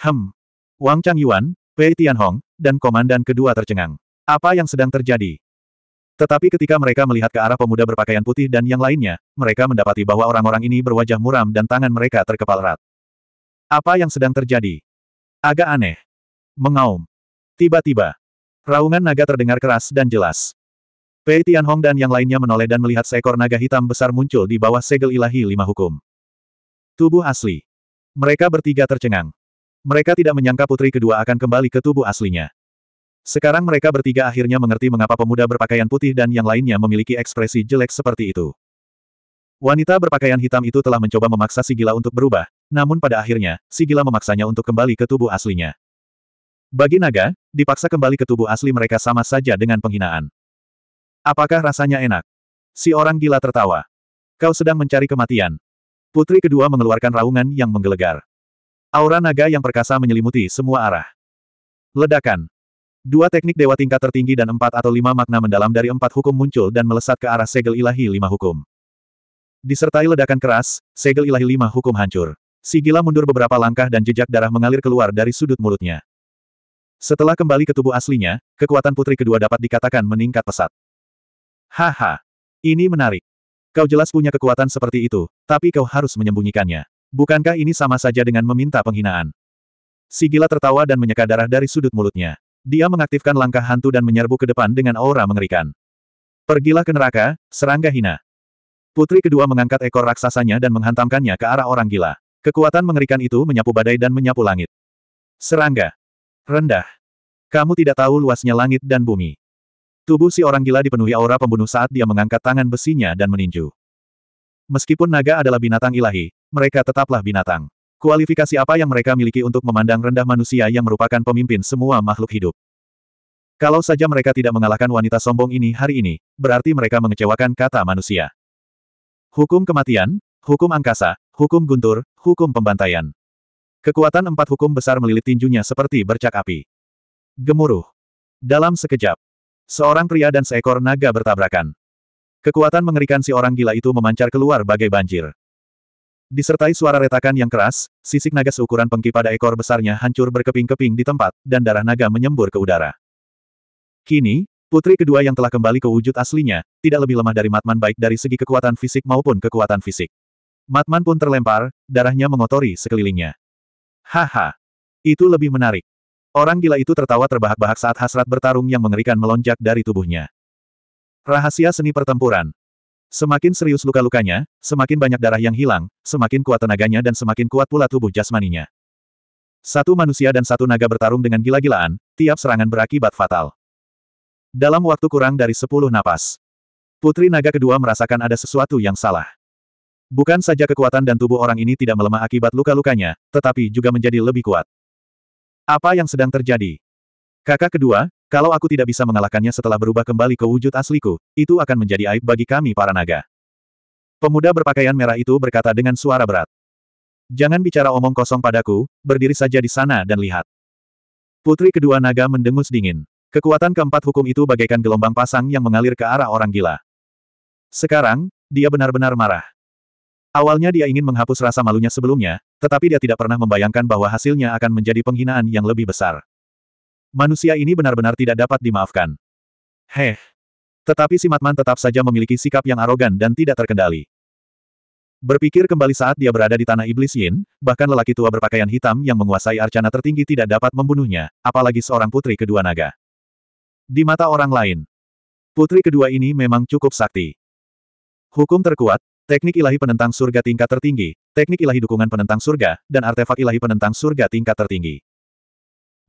Hem. Wang Chang Yuan, Tianhong, dan komandan kedua tercengang. Apa yang sedang terjadi? Tetapi ketika mereka melihat ke arah pemuda berpakaian putih dan yang lainnya, mereka mendapati bahwa orang-orang ini berwajah muram dan tangan mereka terkepal erat. Apa yang sedang terjadi? Agak aneh. Mengaum. Tiba-tiba, raungan naga terdengar keras dan jelas. Pei Tianhong dan yang lainnya menoleh dan melihat seekor naga hitam besar muncul di bawah segel ilahi lima hukum. Tubuh asli. Mereka bertiga tercengang. Mereka tidak menyangka putri kedua akan kembali ke tubuh aslinya. Sekarang mereka bertiga akhirnya mengerti mengapa pemuda berpakaian putih dan yang lainnya memiliki ekspresi jelek seperti itu. Wanita berpakaian hitam itu telah mencoba memaksa Sigila untuk berubah, namun pada akhirnya, Sigila memaksanya untuk kembali ke tubuh aslinya. Bagi naga, dipaksa kembali ke tubuh asli mereka sama saja dengan penghinaan. Apakah rasanya enak? Si orang gila tertawa. Kau sedang mencari kematian. Putri kedua mengeluarkan raungan yang menggelegar. Aura naga yang perkasa menyelimuti semua arah. Ledakan. Dua teknik dewa tingkat tertinggi dan empat atau lima makna mendalam dari empat hukum muncul dan melesat ke arah segel ilahi lima hukum. Disertai ledakan keras, segel ilahi lima hukum hancur. Sigila mundur beberapa langkah dan jejak darah mengalir keluar dari sudut mulutnya. Setelah kembali ke tubuh aslinya, kekuatan putri kedua dapat dikatakan meningkat pesat. Haha. Ini menarik. Kau jelas punya kekuatan seperti itu, tapi kau harus menyembunyikannya. Bukankah ini sama saja dengan meminta penghinaan? Sigila tertawa dan menyeka darah dari sudut mulutnya. Dia mengaktifkan langkah hantu dan menyerbu ke depan dengan aura mengerikan. Pergilah ke neraka, serangga hina. Putri kedua mengangkat ekor raksasanya dan menghantamkannya ke arah orang gila. Kekuatan mengerikan itu menyapu badai dan menyapu langit. Serangga. Rendah. Kamu tidak tahu luasnya langit dan bumi. Tubuh si orang gila dipenuhi aura pembunuh saat dia mengangkat tangan besinya dan meninju. Meskipun naga adalah binatang ilahi, mereka tetaplah binatang. Kualifikasi apa yang mereka miliki untuk memandang rendah manusia yang merupakan pemimpin semua makhluk hidup? Kalau saja mereka tidak mengalahkan wanita sombong ini hari ini, berarti mereka mengecewakan kata manusia. Hukum kematian, hukum angkasa, hukum guntur, hukum pembantaian. Kekuatan empat hukum besar melilit tinjunya seperti bercak api. Gemuruh. Dalam sekejap, seorang pria dan seekor naga bertabrakan. Kekuatan mengerikan si orang gila itu memancar keluar bagai banjir. Disertai suara retakan yang keras, sisik naga seukuran pengki pada ekor besarnya hancur berkeping-keping di tempat, dan darah naga menyembur ke udara. Kini, putri kedua yang telah kembali ke wujud aslinya, tidak lebih lemah dari Matman baik dari segi kekuatan fisik maupun kekuatan fisik. Matman pun terlempar, darahnya mengotori sekelilingnya. Haha! Itu lebih menarik. Orang gila itu tertawa terbahak-bahak saat hasrat bertarung yang mengerikan melonjak dari tubuhnya. Rahasia seni pertempuran. Semakin serius luka-lukanya, semakin banyak darah yang hilang, semakin kuat tenaganya dan semakin kuat pula tubuh jasmaninya. Satu manusia dan satu naga bertarung dengan gila-gilaan, tiap serangan berakibat fatal. Dalam waktu kurang dari sepuluh napas, Putri Naga kedua merasakan ada sesuatu yang salah. Bukan saja kekuatan dan tubuh orang ini tidak melemah akibat luka-lukanya, tetapi juga menjadi lebih kuat. Apa yang sedang terjadi? Kakak kedua, kalau aku tidak bisa mengalahkannya setelah berubah kembali ke wujud asliku, itu akan menjadi aib bagi kami para naga. Pemuda berpakaian merah itu berkata dengan suara berat. Jangan bicara omong kosong padaku, berdiri saja di sana dan lihat. Putri kedua naga mendengus dingin. Kekuatan keempat hukum itu bagaikan gelombang pasang yang mengalir ke arah orang gila. Sekarang, dia benar-benar marah. Awalnya dia ingin menghapus rasa malunya sebelumnya, tetapi dia tidak pernah membayangkan bahwa hasilnya akan menjadi penghinaan yang lebih besar. Manusia ini benar-benar tidak dapat dimaafkan. Heh. Tetapi si Matman tetap saja memiliki sikap yang arogan dan tidak terkendali. Berpikir kembali saat dia berada di tanah iblis Yin, bahkan lelaki tua berpakaian hitam yang menguasai arcana tertinggi tidak dapat membunuhnya, apalagi seorang putri kedua naga. Di mata orang lain, putri kedua ini memang cukup sakti. Hukum terkuat, teknik ilahi penentang surga tingkat tertinggi, teknik ilahi dukungan penentang surga, dan artefak ilahi penentang surga tingkat tertinggi.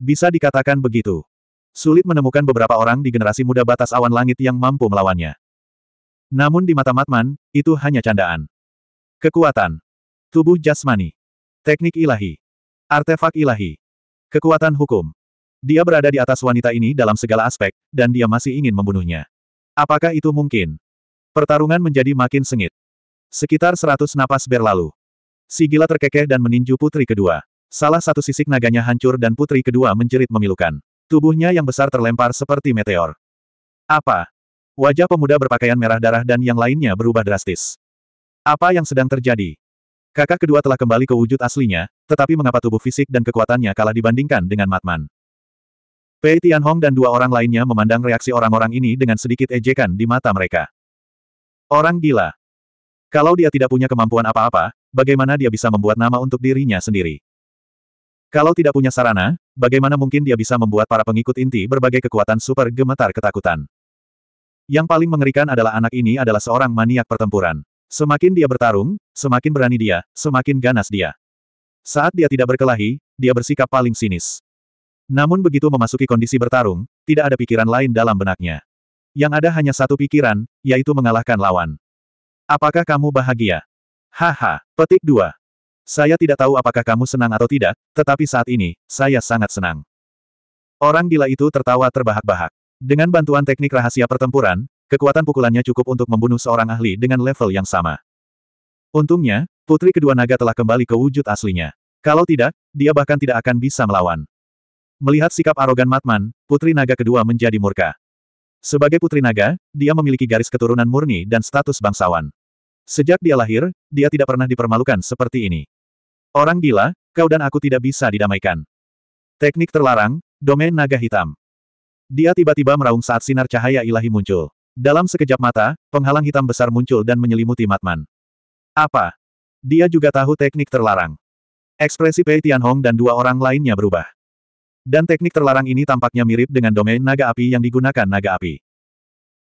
Bisa dikatakan begitu. Sulit menemukan beberapa orang di generasi muda batas awan langit yang mampu melawannya. Namun di mata Matman, itu hanya candaan. Kekuatan. Tubuh jasmani. Teknik ilahi. Artefak ilahi. Kekuatan hukum. Dia berada di atas wanita ini dalam segala aspek, dan dia masih ingin membunuhnya. Apakah itu mungkin? Pertarungan menjadi makin sengit. Sekitar seratus napas berlalu. Si terkekeh dan meninju putri kedua. Salah satu sisik naganya hancur dan putri kedua menjerit memilukan. Tubuhnya yang besar terlempar seperti meteor. Apa? Wajah pemuda berpakaian merah darah dan yang lainnya berubah drastis. Apa yang sedang terjadi? Kakak kedua telah kembali ke wujud aslinya, tetapi mengapa tubuh fisik dan kekuatannya kalah dibandingkan dengan Matman? Pei Tianhong dan dua orang lainnya memandang reaksi orang-orang ini dengan sedikit ejekan di mata mereka. Orang gila. Kalau dia tidak punya kemampuan apa-apa, bagaimana dia bisa membuat nama untuk dirinya sendiri? Kalau tidak punya sarana, bagaimana mungkin dia bisa membuat para pengikut inti berbagai kekuatan super gemetar ketakutan? Yang paling mengerikan adalah anak ini adalah seorang maniak pertempuran. Semakin dia bertarung, semakin berani dia, semakin ganas dia. Saat dia tidak berkelahi, dia bersikap paling sinis. Namun begitu memasuki kondisi bertarung, tidak ada pikiran lain dalam benaknya. Yang ada hanya satu pikiran, yaitu mengalahkan lawan. Apakah kamu bahagia? Haha, petik dua. Saya tidak tahu apakah kamu senang atau tidak, tetapi saat ini, saya sangat senang. Orang gila itu tertawa terbahak-bahak. Dengan bantuan teknik rahasia pertempuran, kekuatan pukulannya cukup untuk membunuh seorang ahli dengan level yang sama. Untungnya, putri kedua naga telah kembali ke wujud aslinya. Kalau tidak, dia bahkan tidak akan bisa melawan. Melihat sikap arogan Matman, putri naga kedua menjadi murka. Sebagai putri naga, dia memiliki garis keturunan murni dan status bangsawan. Sejak dia lahir, dia tidak pernah dipermalukan seperti ini. Orang gila, kau dan aku tidak bisa didamaikan. Teknik terlarang, domain naga hitam. Dia tiba-tiba meraung saat sinar cahaya ilahi muncul. Dalam sekejap mata, penghalang hitam besar muncul dan menyelimuti Matman. Apa? Dia juga tahu teknik terlarang. Ekspresi Pei Tianhong dan dua orang lainnya berubah. Dan teknik terlarang ini tampaknya mirip dengan domain naga api yang digunakan naga api.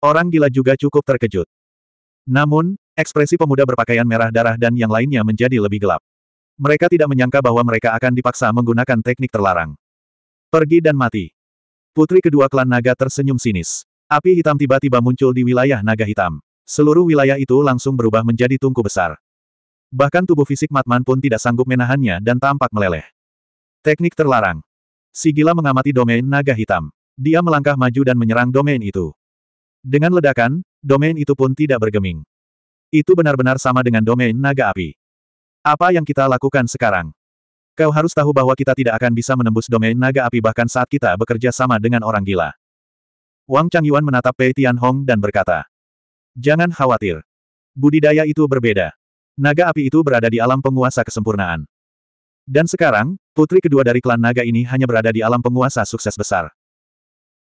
Orang gila juga cukup terkejut. Namun, ekspresi pemuda berpakaian merah darah dan yang lainnya menjadi lebih gelap. Mereka tidak menyangka bahwa mereka akan dipaksa menggunakan teknik terlarang. Pergi dan mati. Putri kedua klan naga tersenyum sinis. Api hitam tiba-tiba muncul di wilayah naga hitam. Seluruh wilayah itu langsung berubah menjadi tungku besar. Bahkan tubuh fisik Matman pun tidak sanggup menahannya dan tampak meleleh. Teknik terlarang. Sigila mengamati domain naga hitam. Dia melangkah maju dan menyerang domain itu. Dengan ledakan, domain itu pun tidak bergeming. Itu benar-benar sama dengan domain naga api. Apa yang kita lakukan sekarang? Kau harus tahu bahwa kita tidak akan bisa menembus domain naga api bahkan saat kita bekerja sama dengan orang gila. Wang Changyuan menatap Pei Tianhong dan berkata, Jangan khawatir. Budidaya itu berbeda. Naga api itu berada di alam penguasa kesempurnaan. Dan sekarang, putri kedua dari klan naga ini hanya berada di alam penguasa sukses besar.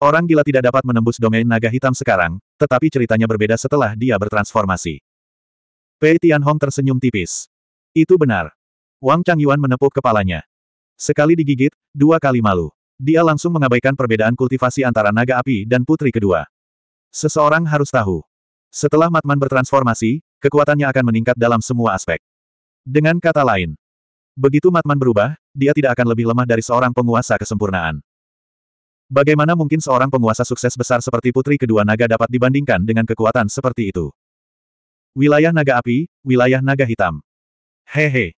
Orang gila tidak dapat menembus domain naga hitam sekarang, tetapi ceritanya berbeda setelah dia bertransformasi. Pei Tianhong tersenyum tipis. Itu benar. Wang Changyuan menepuk kepalanya. Sekali digigit, dua kali malu. Dia langsung mengabaikan perbedaan kultivasi antara naga api dan putri kedua. Seseorang harus tahu. Setelah Matman bertransformasi, kekuatannya akan meningkat dalam semua aspek. Dengan kata lain, begitu Matman berubah, dia tidak akan lebih lemah dari seorang penguasa kesempurnaan. Bagaimana mungkin seorang penguasa sukses besar seperti putri kedua naga dapat dibandingkan dengan kekuatan seperti itu? Wilayah naga api, wilayah naga hitam. Hehe.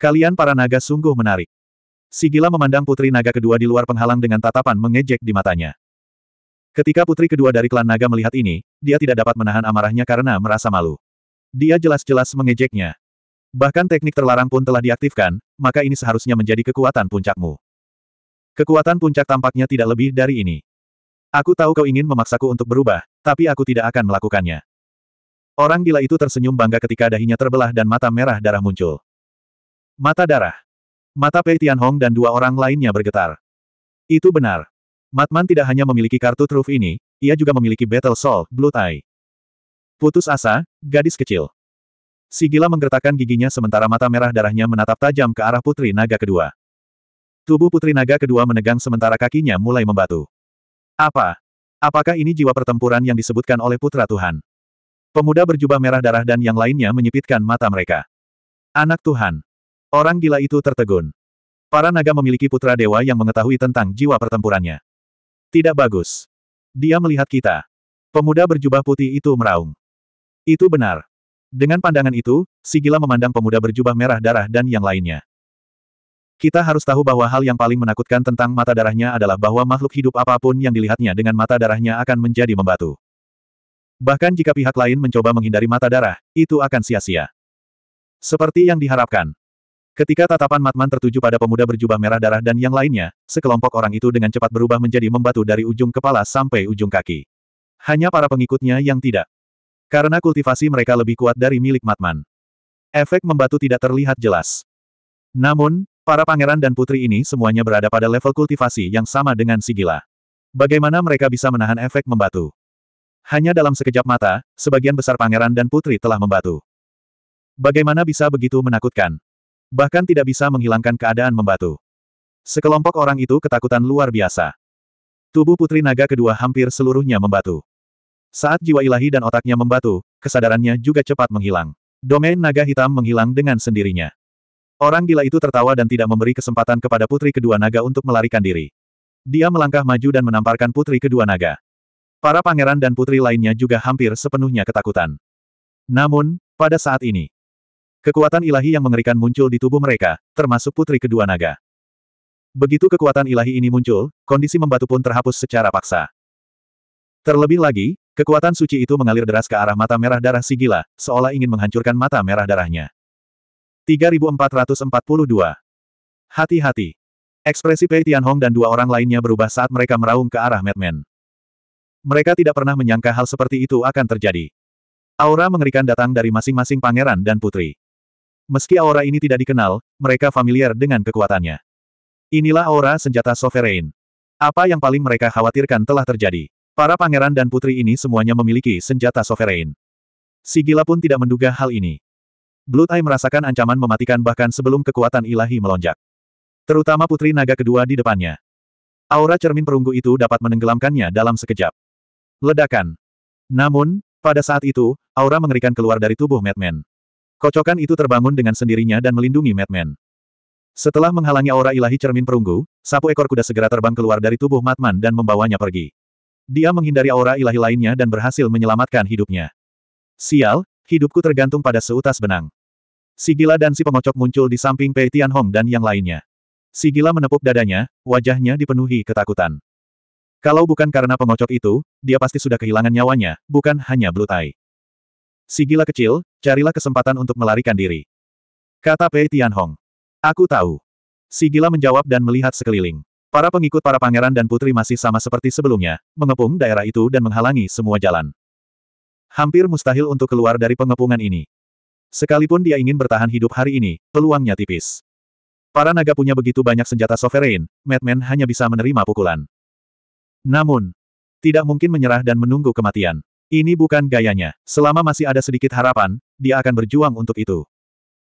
Kalian para naga sungguh menarik. Sigila memandang putri naga kedua di luar penghalang dengan tatapan mengejek di matanya. Ketika putri kedua dari klan naga melihat ini, dia tidak dapat menahan amarahnya karena merasa malu. Dia jelas-jelas mengejeknya. Bahkan teknik terlarang pun telah diaktifkan, maka ini seharusnya menjadi kekuatan puncakmu. Kekuatan puncak tampaknya tidak lebih dari ini. Aku tahu kau ingin memaksaku untuk berubah, tapi aku tidak akan melakukannya. Orang gila itu tersenyum bangga ketika dahinya terbelah dan mata merah darah muncul. Mata darah. Mata Pei Tianhong dan dua orang lainnya bergetar. Itu benar. Matman tidak hanya memiliki kartu truf ini, ia juga memiliki Battle Soul, Blood Eye. Putus asa, gadis kecil. Si gila menggertakkan giginya sementara mata merah darahnya menatap tajam ke arah putri naga kedua. Tubuh putri naga kedua menegang sementara kakinya mulai membatu. Apa? Apakah ini jiwa pertempuran yang disebutkan oleh putra Tuhan? Pemuda berjubah merah darah dan yang lainnya menyipitkan mata mereka. Anak Tuhan. Orang gila itu tertegun. Para naga memiliki putra dewa yang mengetahui tentang jiwa pertempurannya. Tidak bagus. Dia melihat kita. Pemuda berjubah putih itu meraung. Itu benar. Dengan pandangan itu, si gila memandang pemuda berjubah merah darah dan yang lainnya. Kita harus tahu bahwa hal yang paling menakutkan tentang mata darahnya adalah bahwa makhluk hidup apapun yang dilihatnya dengan mata darahnya akan menjadi membatu. Bahkan jika pihak lain mencoba menghindari mata darah, itu akan sia-sia. Seperti yang diharapkan. Ketika tatapan Matman tertuju pada pemuda berjubah merah darah dan yang lainnya, sekelompok orang itu dengan cepat berubah menjadi membatu dari ujung kepala sampai ujung kaki. Hanya para pengikutnya yang tidak. Karena kultivasi mereka lebih kuat dari milik Matman. Efek membatu tidak terlihat jelas. Namun, para pangeran dan putri ini semuanya berada pada level kultivasi yang sama dengan Sigila. Bagaimana mereka bisa menahan efek membatu? Hanya dalam sekejap mata, sebagian besar pangeran dan putri telah membatu. Bagaimana bisa begitu menakutkan? Bahkan tidak bisa menghilangkan keadaan membatu. Sekelompok orang itu ketakutan luar biasa. Tubuh putri naga kedua hampir seluruhnya membatu. Saat jiwa ilahi dan otaknya membatu, kesadarannya juga cepat menghilang. Domain naga hitam menghilang dengan sendirinya. Orang gila itu tertawa dan tidak memberi kesempatan kepada putri kedua naga untuk melarikan diri. Dia melangkah maju dan menamparkan putri kedua naga. Para pangeran dan putri lainnya juga hampir sepenuhnya ketakutan. Namun, pada saat ini, kekuatan ilahi yang mengerikan muncul di tubuh mereka, termasuk putri kedua naga. Begitu kekuatan ilahi ini muncul, kondisi membatu pun terhapus secara paksa. Terlebih lagi, kekuatan suci itu mengalir deras ke arah mata merah darah Sigila, seolah ingin menghancurkan mata merah darahnya. 3442 Hati-hati. Ekspresi Pei Tianhong dan dua orang lainnya berubah saat mereka meraung ke arah Madman. Mereka tidak pernah menyangka hal seperti itu akan terjadi. Aura mengerikan datang dari masing-masing pangeran dan putri. Meski aura ini tidak dikenal, mereka familiar dengan kekuatannya. Inilah aura senjata sovereign. Apa yang paling mereka khawatirkan telah terjadi. Para pangeran dan putri ini semuanya memiliki senjata sovereign. Sigila pun tidak menduga hal ini. Blood Eye merasakan ancaman mematikan bahkan sebelum kekuatan ilahi melonjak. Terutama putri naga kedua di depannya. Aura cermin perunggu itu dapat menenggelamkannya dalam sekejap. Ledakan. Namun, pada saat itu, aura mengerikan keluar dari tubuh Madman. Kocokan itu terbangun dengan sendirinya dan melindungi Madman. Setelah menghalangi aura ilahi cermin perunggu, sapu ekor kuda segera terbang keluar dari tubuh Madman dan membawanya pergi. Dia menghindari aura ilahi lainnya dan berhasil menyelamatkan hidupnya. Sial, hidupku tergantung pada seutas benang. Si gila dan si pengocok muncul di samping Pei Tianhong dan yang lainnya. Si gila menepuk dadanya, wajahnya dipenuhi ketakutan. Kalau bukan karena pengocok itu, dia pasti sudah kehilangan nyawanya, bukan hanya Blue Tai. Si gila kecil, carilah kesempatan untuk melarikan diri. Kata Pei Tianhong. Aku tahu. Si gila menjawab dan melihat sekeliling. Para pengikut para pangeran dan putri masih sama seperti sebelumnya, mengepung daerah itu dan menghalangi semua jalan. Hampir mustahil untuk keluar dari pengepungan ini. Sekalipun dia ingin bertahan hidup hari ini, peluangnya tipis. Para naga punya begitu banyak senjata sovereign, Madman hanya bisa menerima pukulan. Namun, tidak mungkin menyerah dan menunggu kematian. Ini bukan gayanya. Selama masih ada sedikit harapan, dia akan berjuang untuk itu.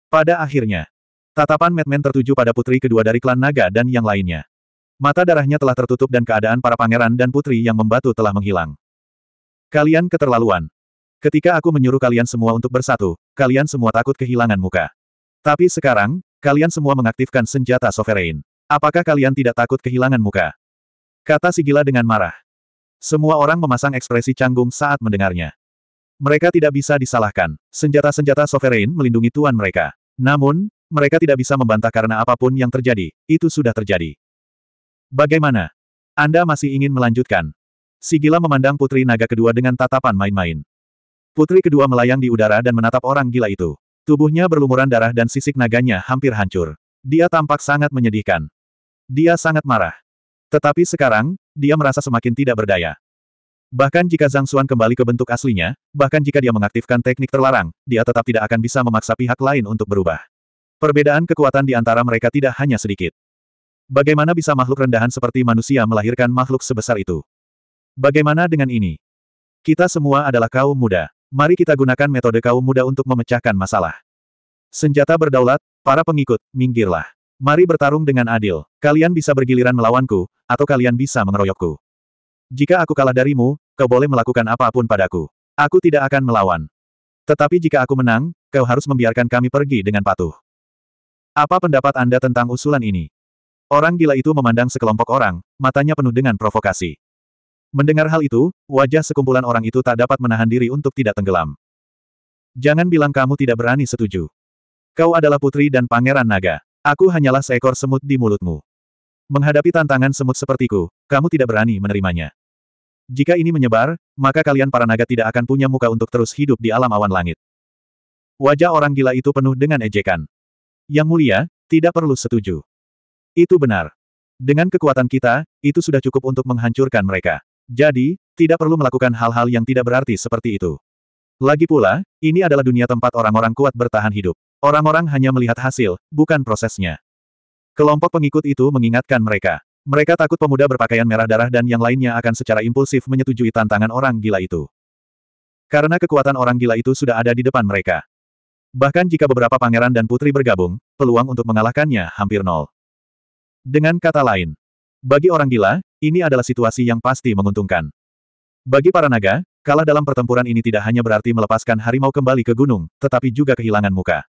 Pada akhirnya, tatapan Madman tertuju pada putri kedua dari klan naga dan yang lainnya. Mata darahnya telah tertutup dan keadaan para pangeran dan putri yang membatu telah menghilang. Kalian keterlaluan. Ketika aku menyuruh kalian semua untuk bersatu, kalian semua takut kehilangan muka. Tapi sekarang, kalian semua mengaktifkan senjata sovereign. Apakah kalian tidak takut kehilangan muka? Kata si gila dengan marah. Semua orang memasang ekspresi canggung saat mendengarnya. Mereka tidak bisa disalahkan. Senjata-senjata sovereign melindungi tuan mereka. Namun, mereka tidak bisa membantah karena apapun yang terjadi, itu sudah terjadi. Bagaimana? Anda masih ingin melanjutkan? Si gila memandang putri naga kedua dengan tatapan main-main. Putri kedua melayang di udara dan menatap orang gila itu. Tubuhnya berlumuran darah dan sisik naganya hampir hancur. Dia tampak sangat menyedihkan. Dia sangat marah. Tetapi sekarang, dia merasa semakin tidak berdaya. Bahkan jika Zhang Xuan kembali ke bentuk aslinya, bahkan jika dia mengaktifkan teknik terlarang, dia tetap tidak akan bisa memaksa pihak lain untuk berubah. Perbedaan kekuatan di antara mereka tidak hanya sedikit. Bagaimana bisa makhluk rendahan seperti manusia melahirkan makhluk sebesar itu? Bagaimana dengan ini? Kita semua adalah kaum muda. Mari kita gunakan metode kaum muda untuk memecahkan masalah. Senjata berdaulat, para pengikut, minggirlah. Mari bertarung dengan adil. Kalian bisa bergiliran melawanku, atau kalian bisa mengeroyokku. Jika aku kalah darimu, kau boleh melakukan apapun padaku. Aku tidak akan melawan. Tetapi jika aku menang, kau harus membiarkan kami pergi dengan patuh. Apa pendapat Anda tentang usulan ini? Orang gila itu memandang sekelompok orang, matanya penuh dengan provokasi. Mendengar hal itu, wajah sekumpulan orang itu tak dapat menahan diri untuk tidak tenggelam. Jangan bilang kamu tidak berani setuju. Kau adalah putri dan pangeran naga. Aku hanyalah seekor semut di mulutmu. Menghadapi tantangan semut sepertiku, kamu tidak berani menerimanya. Jika ini menyebar, maka kalian para naga tidak akan punya muka untuk terus hidup di alam awan langit. Wajah orang gila itu penuh dengan ejekan. Yang mulia, tidak perlu setuju. Itu benar. Dengan kekuatan kita, itu sudah cukup untuk menghancurkan mereka. Jadi, tidak perlu melakukan hal-hal yang tidak berarti seperti itu. Lagi pula, ini adalah dunia tempat orang-orang kuat bertahan hidup. Orang-orang hanya melihat hasil, bukan prosesnya. Kelompok pengikut itu mengingatkan mereka. Mereka takut pemuda berpakaian merah darah dan yang lainnya akan secara impulsif menyetujui tantangan orang gila itu. Karena kekuatan orang gila itu sudah ada di depan mereka. Bahkan jika beberapa pangeran dan putri bergabung, peluang untuk mengalahkannya hampir nol. Dengan kata lain, bagi orang gila, ini adalah situasi yang pasti menguntungkan. Bagi para naga, kalah dalam pertempuran ini tidak hanya berarti melepaskan harimau kembali ke gunung, tetapi juga kehilangan muka.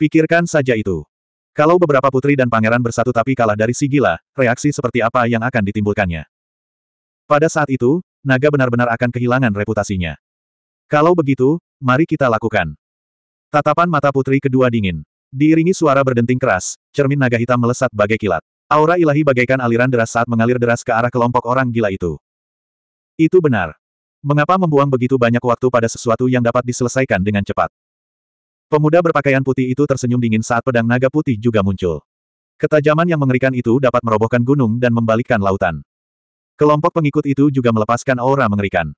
Pikirkan saja itu. Kalau beberapa putri dan pangeran bersatu tapi kalah dari si gila, reaksi seperti apa yang akan ditimbulkannya? Pada saat itu, naga benar-benar akan kehilangan reputasinya. Kalau begitu, mari kita lakukan. Tatapan mata putri kedua dingin. Diiringi suara berdenting keras, cermin naga hitam melesat bagai kilat. Aura ilahi bagaikan aliran deras saat mengalir deras ke arah kelompok orang gila itu. Itu benar. Mengapa membuang begitu banyak waktu pada sesuatu yang dapat diselesaikan dengan cepat? Pemuda berpakaian putih itu tersenyum dingin saat pedang naga putih juga muncul. Ketajaman yang mengerikan itu dapat merobohkan gunung dan membalikkan lautan. Kelompok pengikut itu juga melepaskan aura mengerikan.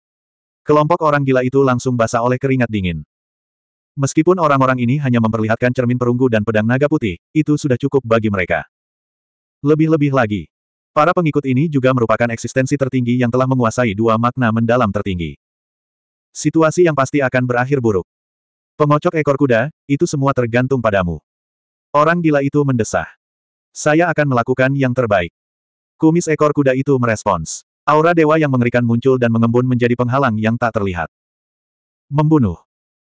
Kelompok orang gila itu langsung basah oleh keringat dingin. Meskipun orang-orang ini hanya memperlihatkan cermin perunggu dan pedang naga putih, itu sudah cukup bagi mereka. Lebih-lebih lagi, para pengikut ini juga merupakan eksistensi tertinggi yang telah menguasai dua makna mendalam tertinggi. Situasi yang pasti akan berakhir buruk. Pengocok ekor kuda, itu semua tergantung padamu. Orang gila itu mendesah. Saya akan melakukan yang terbaik. Kumis ekor kuda itu merespons. Aura dewa yang mengerikan muncul dan mengembun menjadi penghalang yang tak terlihat. Membunuh.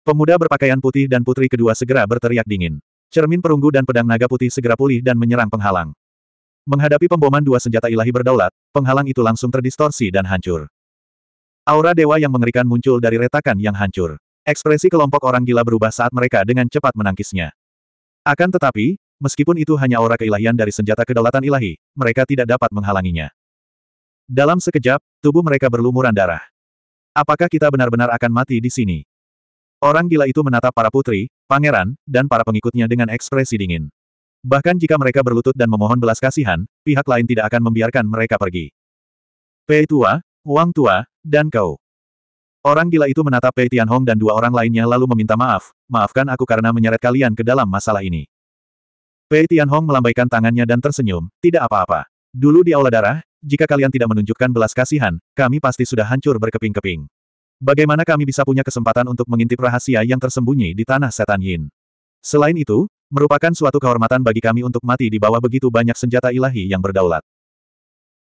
Pemuda berpakaian putih dan putri kedua segera berteriak dingin. Cermin perunggu dan pedang naga putih segera pulih dan menyerang penghalang. Menghadapi pemboman dua senjata ilahi berdaulat, penghalang itu langsung terdistorsi dan hancur. Aura dewa yang mengerikan muncul dari retakan yang hancur. Ekspresi kelompok orang gila berubah saat mereka dengan cepat menangkisnya. Akan tetapi, meskipun itu hanya aura keilahian dari senjata kedaulatan ilahi, mereka tidak dapat menghalanginya. Dalam sekejap, tubuh mereka berlumuran darah. Apakah kita benar-benar akan mati di sini? Orang gila itu menatap para putri, pangeran, dan para pengikutnya dengan ekspresi dingin. Bahkan jika mereka berlutut dan memohon belas kasihan, pihak lain tidak akan membiarkan mereka pergi. Pei tua, Wang tua, dan kau. Orang gila itu menatap Pei Tianhong dan dua orang lainnya lalu meminta maaf, maafkan aku karena menyeret kalian ke dalam masalah ini. Pei Tianhong melambaikan tangannya dan tersenyum, tidak apa-apa. Dulu di Aula Darah, jika kalian tidak menunjukkan belas kasihan, kami pasti sudah hancur berkeping-keping. Bagaimana kami bisa punya kesempatan untuk mengintip rahasia yang tersembunyi di tanah setan Yin? Selain itu, merupakan suatu kehormatan bagi kami untuk mati di bawah begitu banyak senjata ilahi yang berdaulat.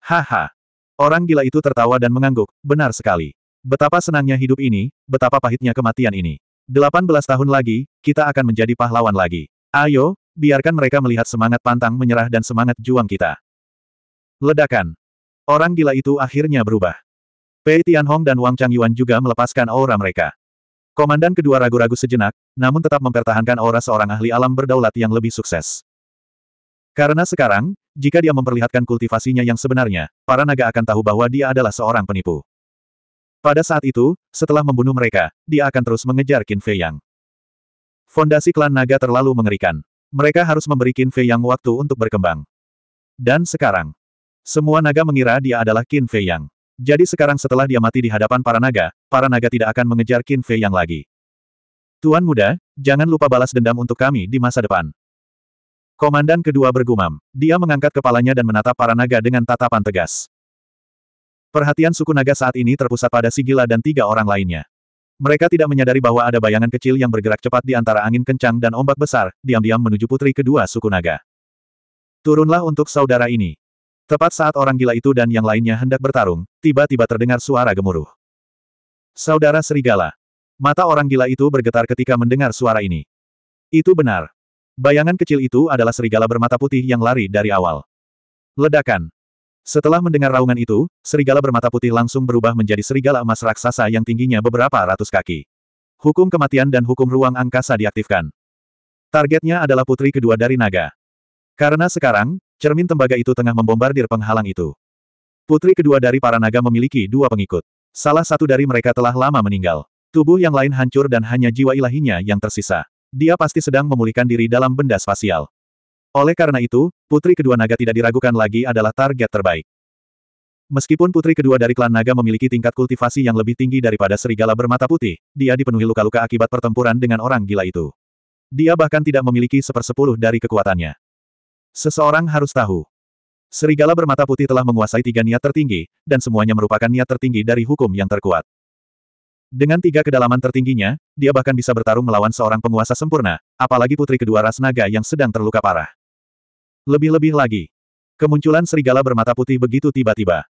Haha. Orang gila itu tertawa dan mengangguk, benar sekali. Betapa senangnya hidup ini, betapa pahitnya kematian ini. 18 tahun lagi, kita akan menjadi pahlawan lagi. Ayo, biarkan mereka melihat semangat pantang menyerah dan semangat juang kita. Ledakan. Orang gila itu akhirnya berubah. Pei Tianhong dan Wang Changyuan juga melepaskan aura mereka. Komandan kedua ragu-ragu sejenak, namun tetap mempertahankan aura seorang ahli alam berdaulat yang lebih sukses. Karena sekarang, jika dia memperlihatkan kultivasinya yang sebenarnya, para naga akan tahu bahwa dia adalah seorang penipu. Pada saat itu, setelah membunuh mereka, dia akan terus mengejar Qin Fei Yang. Fondasi klan naga terlalu mengerikan. Mereka harus memberi Qin Fei Yang waktu untuk berkembang. Dan sekarang, semua naga mengira dia adalah Qin Fei Yang. Jadi sekarang setelah dia mati di hadapan para naga, para naga tidak akan mengejar Qin Fei Yang lagi. Tuan muda, jangan lupa balas dendam untuk kami di masa depan. Komandan kedua bergumam. Dia mengangkat kepalanya dan menatap para naga dengan tatapan tegas. Perhatian suku naga saat ini terpusat pada Sigila dan tiga orang lainnya. Mereka tidak menyadari bahwa ada bayangan kecil yang bergerak cepat di antara angin kencang dan ombak besar, diam-diam menuju putri kedua suku naga. Turunlah untuk saudara ini. Tepat saat orang gila itu dan yang lainnya hendak bertarung, tiba-tiba terdengar suara gemuruh. Saudara Serigala. Mata orang gila itu bergetar ketika mendengar suara ini. Itu benar. Bayangan kecil itu adalah serigala bermata putih yang lari dari awal. Ledakan. Setelah mendengar raungan itu, serigala bermata putih langsung berubah menjadi serigala emas raksasa yang tingginya beberapa ratus kaki. Hukum kematian dan hukum ruang angkasa diaktifkan. Targetnya adalah putri kedua dari naga. Karena sekarang, cermin tembaga itu tengah membombardir penghalang itu. Putri kedua dari para naga memiliki dua pengikut. Salah satu dari mereka telah lama meninggal. Tubuh yang lain hancur dan hanya jiwa ilahinya yang tersisa. Dia pasti sedang memulihkan diri dalam benda spasial. Oleh karena itu, putri kedua naga tidak diragukan lagi adalah target terbaik. Meskipun putri kedua dari klan naga memiliki tingkat kultivasi yang lebih tinggi daripada serigala bermata putih, dia dipenuhi luka-luka akibat pertempuran dengan orang gila itu. Dia bahkan tidak memiliki sepersepuluh dari kekuatannya. Seseorang harus tahu. Serigala bermata putih telah menguasai tiga niat tertinggi, dan semuanya merupakan niat tertinggi dari hukum yang terkuat. Dengan tiga kedalaman tertingginya, dia bahkan bisa bertarung melawan seorang penguasa sempurna, apalagi putri kedua ras naga yang sedang terluka parah. Lebih-lebih lagi. Kemunculan serigala bermata putih begitu tiba-tiba.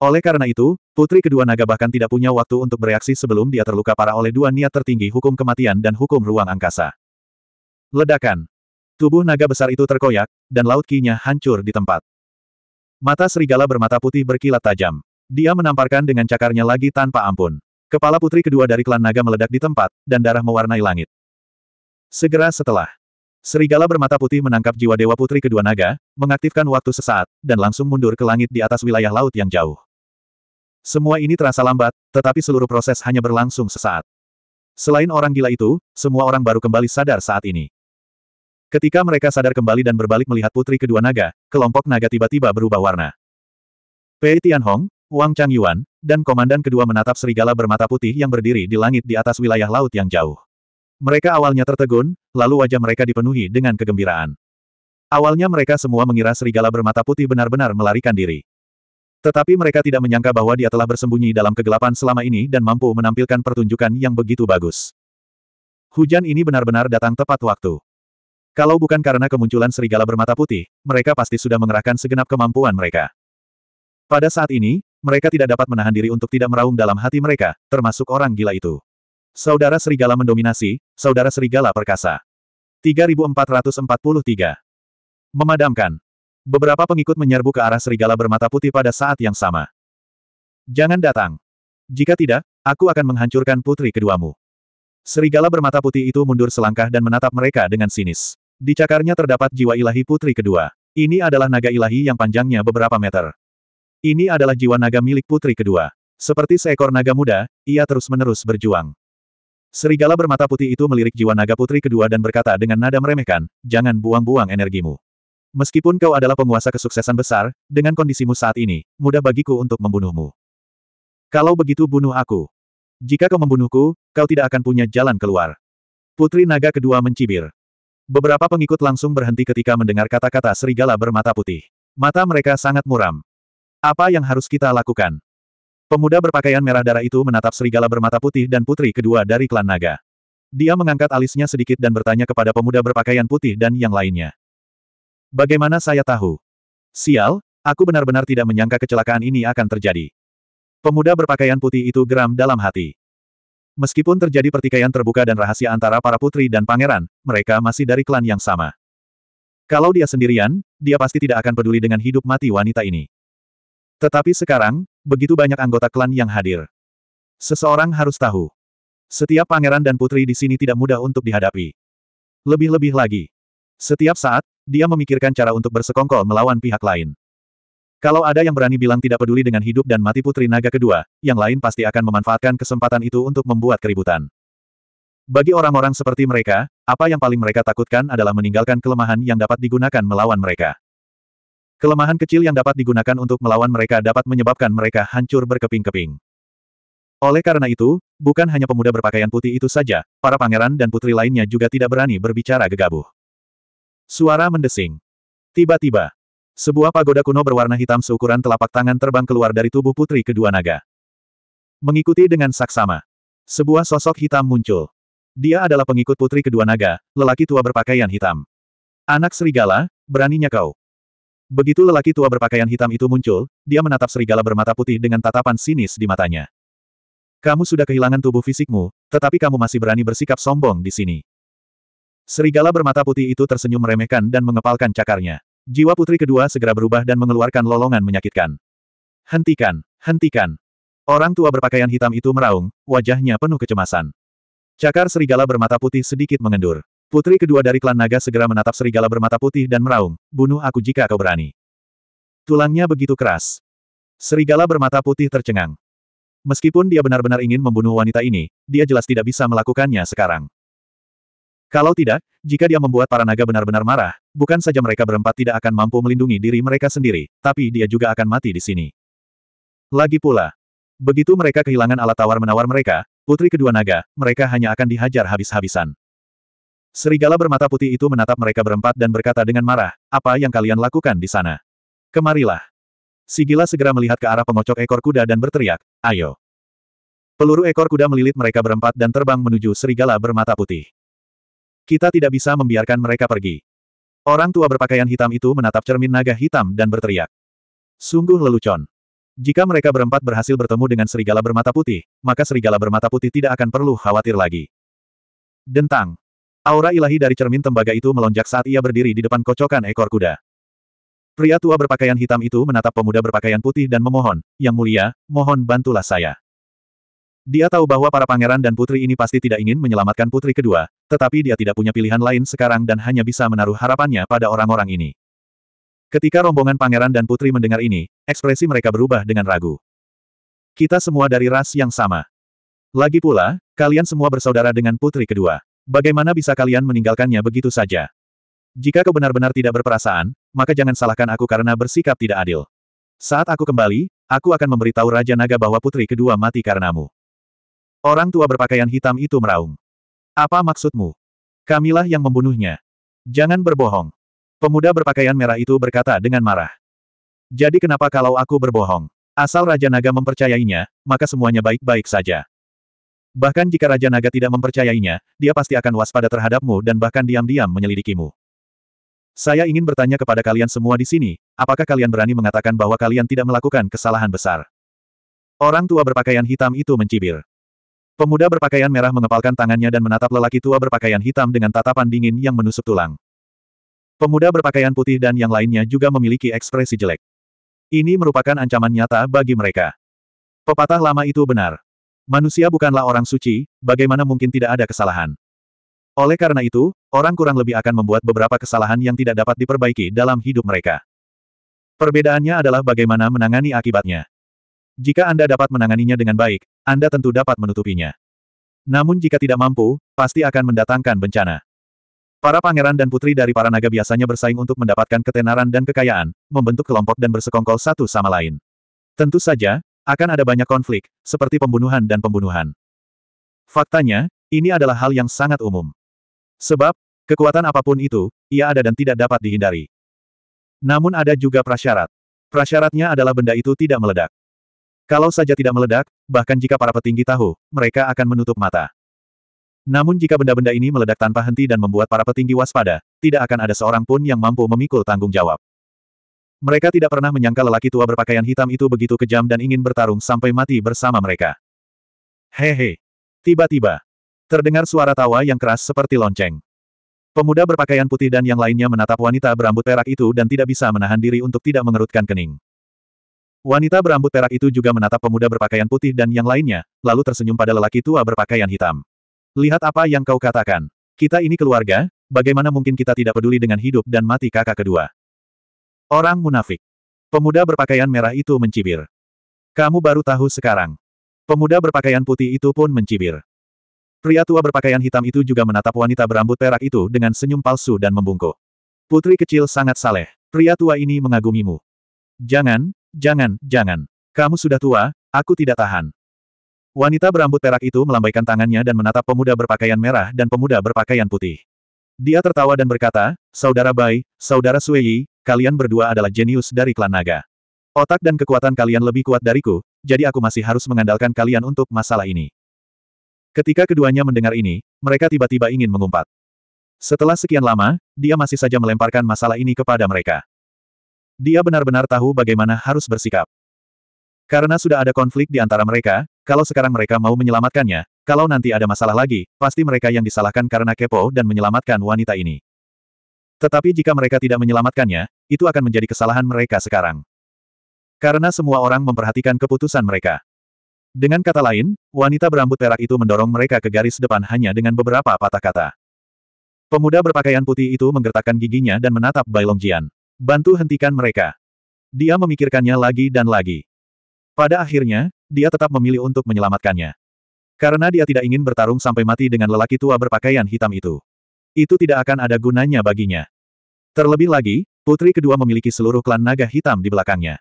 Oleh karena itu, putri kedua naga bahkan tidak punya waktu untuk bereaksi sebelum dia terluka parah oleh dua niat tertinggi hukum kematian dan hukum ruang angkasa. Ledakan. Tubuh naga besar itu terkoyak, dan laut kinya hancur di tempat. Mata serigala bermata putih berkilat tajam. Dia menamparkan dengan cakarnya lagi tanpa ampun. Kepala putri kedua dari klan naga meledak di tempat, dan darah mewarnai langit. Segera setelah, Serigala bermata putih menangkap jiwa Dewa Putri kedua naga, mengaktifkan waktu sesaat, dan langsung mundur ke langit di atas wilayah laut yang jauh. Semua ini terasa lambat, tetapi seluruh proses hanya berlangsung sesaat. Selain orang gila itu, semua orang baru kembali sadar saat ini. Ketika mereka sadar kembali dan berbalik melihat putri kedua naga, kelompok naga tiba-tiba berubah warna. Pei Tianhong, Wang Changyuan, dan komandan kedua menatap serigala bermata putih yang berdiri di langit di atas wilayah laut yang jauh. Mereka awalnya tertegun, lalu wajah mereka dipenuhi dengan kegembiraan. Awalnya mereka semua mengira serigala bermata putih benar-benar melarikan diri. Tetapi mereka tidak menyangka bahwa dia telah bersembunyi dalam kegelapan selama ini dan mampu menampilkan pertunjukan yang begitu bagus. Hujan ini benar-benar datang tepat waktu. Kalau bukan karena kemunculan serigala bermata putih, mereka pasti sudah mengerahkan segenap kemampuan mereka. Pada saat ini, mereka tidak dapat menahan diri untuk tidak meraung dalam hati mereka, termasuk orang gila itu. Saudara Serigala mendominasi, Saudara Serigala perkasa. 3443. Memadamkan. Beberapa pengikut menyerbu ke arah Serigala bermata putih pada saat yang sama. Jangan datang. Jika tidak, aku akan menghancurkan putri keduamu. Serigala bermata putih itu mundur selangkah dan menatap mereka dengan sinis. Di cakarnya terdapat jiwa ilahi putri kedua. Ini adalah naga ilahi yang panjangnya beberapa meter. Ini adalah jiwa naga milik putri kedua. Seperti seekor naga muda, ia terus-menerus berjuang. Serigala bermata putih itu melirik jiwa naga putri kedua dan berkata dengan nada meremehkan, jangan buang-buang energimu. Meskipun kau adalah penguasa kesuksesan besar, dengan kondisimu saat ini, mudah bagiku untuk membunuhmu. Kalau begitu bunuh aku. Jika kau membunuhku, kau tidak akan punya jalan keluar. Putri naga kedua mencibir. Beberapa pengikut langsung berhenti ketika mendengar kata-kata serigala bermata putih. Mata mereka sangat muram. Apa yang harus kita lakukan? Pemuda berpakaian merah darah itu menatap serigala bermata putih dan putri kedua dari klan naga. Dia mengangkat alisnya sedikit dan bertanya kepada pemuda berpakaian putih dan yang lainnya. Bagaimana saya tahu? Sial, aku benar-benar tidak menyangka kecelakaan ini akan terjadi. Pemuda berpakaian putih itu geram dalam hati. Meskipun terjadi pertikaian terbuka dan rahasia antara para putri dan pangeran, mereka masih dari klan yang sama. Kalau dia sendirian, dia pasti tidak akan peduli dengan hidup mati wanita ini. Tetapi sekarang, Begitu banyak anggota klan yang hadir. Seseorang harus tahu. Setiap pangeran dan putri di sini tidak mudah untuk dihadapi. Lebih-lebih lagi. Setiap saat, dia memikirkan cara untuk bersekongkol melawan pihak lain. Kalau ada yang berani bilang tidak peduli dengan hidup dan mati Putri Naga kedua, yang lain pasti akan memanfaatkan kesempatan itu untuk membuat keributan. Bagi orang-orang seperti mereka, apa yang paling mereka takutkan adalah meninggalkan kelemahan yang dapat digunakan melawan mereka. Kelemahan kecil yang dapat digunakan untuk melawan mereka dapat menyebabkan mereka hancur berkeping-keping. Oleh karena itu, bukan hanya pemuda berpakaian putih itu saja, para pangeran dan putri lainnya juga tidak berani berbicara gegabah. Suara mendesing. Tiba-tiba, sebuah pagoda kuno berwarna hitam seukuran telapak tangan terbang keluar dari tubuh putri kedua naga. Mengikuti dengan saksama. Sebuah sosok hitam muncul. Dia adalah pengikut putri kedua naga, lelaki tua berpakaian hitam. Anak serigala, beraninya kau. Begitu lelaki tua berpakaian hitam itu muncul, dia menatap serigala bermata putih dengan tatapan sinis di matanya. Kamu sudah kehilangan tubuh fisikmu, tetapi kamu masih berani bersikap sombong di sini. Serigala bermata putih itu tersenyum meremehkan dan mengepalkan cakarnya. Jiwa putri kedua segera berubah dan mengeluarkan lolongan menyakitkan. Hentikan, hentikan. Orang tua berpakaian hitam itu meraung, wajahnya penuh kecemasan. Cakar serigala bermata putih sedikit mengendur. Putri kedua dari klan naga segera menatap serigala bermata putih dan meraung, bunuh aku jika kau berani. Tulangnya begitu keras. Serigala bermata putih tercengang. Meskipun dia benar-benar ingin membunuh wanita ini, dia jelas tidak bisa melakukannya sekarang. Kalau tidak, jika dia membuat para naga benar-benar marah, bukan saja mereka berempat tidak akan mampu melindungi diri mereka sendiri, tapi dia juga akan mati di sini. Lagi pula, begitu mereka kehilangan alat tawar-menawar mereka, putri kedua naga, mereka hanya akan dihajar habis-habisan. Serigala bermata putih itu menatap mereka berempat dan berkata dengan marah, apa yang kalian lakukan di sana? Kemarilah. Sigila segera melihat ke arah pengocok ekor kuda dan berteriak, ayo. Peluru ekor kuda melilit mereka berempat dan terbang menuju serigala bermata putih. Kita tidak bisa membiarkan mereka pergi. Orang tua berpakaian hitam itu menatap cermin naga hitam dan berteriak. Sungguh lelucon. Jika mereka berempat berhasil bertemu dengan serigala bermata putih, maka serigala bermata putih tidak akan perlu khawatir lagi. Dentang. Aura ilahi dari cermin tembaga itu melonjak saat ia berdiri di depan kocokan ekor kuda. Pria tua berpakaian hitam itu menatap pemuda berpakaian putih dan memohon, Yang mulia, mohon bantulah saya. Dia tahu bahwa para pangeran dan putri ini pasti tidak ingin menyelamatkan putri kedua, tetapi dia tidak punya pilihan lain sekarang dan hanya bisa menaruh harapannya pada orang-orang ini. Ketika rombongan pangeran dan putri mendengar ini, ekspresi mereka berubah dengan ragu. Kita semua dari ras yang sama. Lagi pula, kalian semua bersaudara dengan putri kedua. Bagaimana bisa kalian meninggalkannya begitu saja? Jika kau benar-benar tidak berperasaan, maka jangan salahkan aku karena bersikap tidak adil. Saat aku kembali, aku akan memberitahu Raja Naga bahwa putri kedua mati karenamu. Orang tua berpakaian hitam itu meraung. Apa maksudmu? Kamilah yang membunuhnya. Jangan berbohong. Pemuda berpakaian merah itu berkata dengan marah. Jadi kenapa kalau aku berbohong? Asal Raja Naga mempercayainya, maka semuanya baik-baik saja. Bahkan jika Raja Naga tidak mempercayainya, dia pasti akan waspada terhadapmu dan bahkan diam-diam menyelidikimu. Saya ingin bertanya kepada kalian semua di sini, apakah kalian berani mengatakan bahwa kalian tidak melakukan kesalahan besar? Orang tua berpakaian hitam itu mencibir. Pemuda berpakaian merah mengepalkan tangannya dan menatap lelaki tua berpakaian hitam dengan tatapan dingin yang menusuk tulang. Pemuda berpakaian putih dan yang lainnya juga memiliki ekspresi jelek. Ini merupakan ancaman nyata bagi mereka. Pepatah lama itu benar. Manusia bukanlah orang suci, bagaimana mungkin tidak ada kesalahan. Oleh karena itu, orang kurang lebih akan membuat beberapa kesalahan yang tidak dapat diperbaiki dalam hidup mereka. Perbedaannya adalah bagaimana menangani akibatnya. Jika Anda dapat menanganinya dengan baik, Anda tentu dapat menutupinya. Namun jika tidak mampu, pasti akan mendatangkan bencana. Para pangeran dan putri dari para naga biasanya bersaing untuk mendapatkan ketenaran dan kekayaan, membentuk kelompok dan bersekongkol satu sama lain. Tentu saja, akan ada banyak konflik, seperti pembunuhan dan pembunuhan. Faktanya, ini adalah hal yang sangat umum. Sebab, kekuatan apapun itu, ia ada dan tidak dapat dihindari. Namun ada juga prasyarat. Prasyaratnya adalah benda itu tidak meledak. Kalau saja tidak meledak, bahkan jika para petinggi tahu, mereka akan menutup mata. Namun jika benda-benda ini meledak tanpa henti dan membuat para petinggi waspada, tidak akan ada seorang pun yang mampu memikul tanggung jawab. Mereka tidak pernah menyangka lelaki tua berpakaian hitam itu begitu kejam dan ingin bertarung sampai mati bersama mereka. Hehe. Tiba-tiba. Terdengar suara tawa yang keras seperti lonceng. Pemuda berpakaian putih dan yang lainnya menatap wanita berambut perak itu dan tidak bisa menahan diri untuk tidak mengerutkan kening. Wanita berambut perak itu juga menatap pemuda berpakaian putih dan yang lainnya, lalu tersenyum pada lelaki tua berpakaian hitam. Lihat apa yang kau katakan. Kita ini keluarga, bagaimana mungkin kita tidak peduli dengan hidup dan mati kakak kedua. Orang munafik. Pemuda berpakaian merah itu mencibir. Kamu baru tahu sekarang. Pemuda berpakaian putih itu pun mencibir. Pria tua berpakaian hitam itu juga menatap wanita berambut perak itu dengan senyum palsu dan membungkuk. Putri kecil sangat saleh. Pria tua ini mengagumimu. Jangan, jangan, jangan. Kamu sudah tua, aku tidak tahan. Wanita berambut perak itu melambaikan tangannya dan menatap pemuda berpakaian merah dan pemuda berpakaian putih. Dia tertawa dan berkata, Saudara Bai, Saudara Sueyi, kalian berdua adalah jenius dari klan naga. Otak dan kekuatan kalian lebih kuat dariku, jadi aku masih harus mengandalkan kalian untuk masalah ini. Ketika keduanya mendengar ini, mereka tiba-tiba ingin mengumpat. Setelah sekian lama, dia masih saja melemparkan masalah ini kepada mereka. Dia benar-benar tahu bagaimana harus bersikap. Karena sudah ada konflik di antara mereka, kalau sekarang mereka mau menyelamatkannya, kalau nanti ada masalah lagi, pasti mereka yang disalahkan karena kepo dan menyelamatkan wanita ini. Tetapi jika mereka tidak menyelamatkannya, itu akan menjadi kesalahan mereka sekarang. Karena semua orang memperhatikan keputusan mereka. Dengan kata lain, wanita berambut perak itu mendorong mereka ke garis depan hanya dengan beberapa patah kata. Pemuda berpakaian putih itu menggertakkan giginya dan menatap Bailong Jian. Bantu hentikan mereka. Dia memikirkannya lagi dan lagi. Pada akhirnya, dia tetap memilih untuk menyelamatkannya. Karena dia tidak ingin bertarung sampai mati dengan lelaki tua berpakaian hitam itu. Itu tidak akan ada gunanya baginya. Terlebih lagi, putri kedua memiliki seluruh klan naga hitam di belakangnya.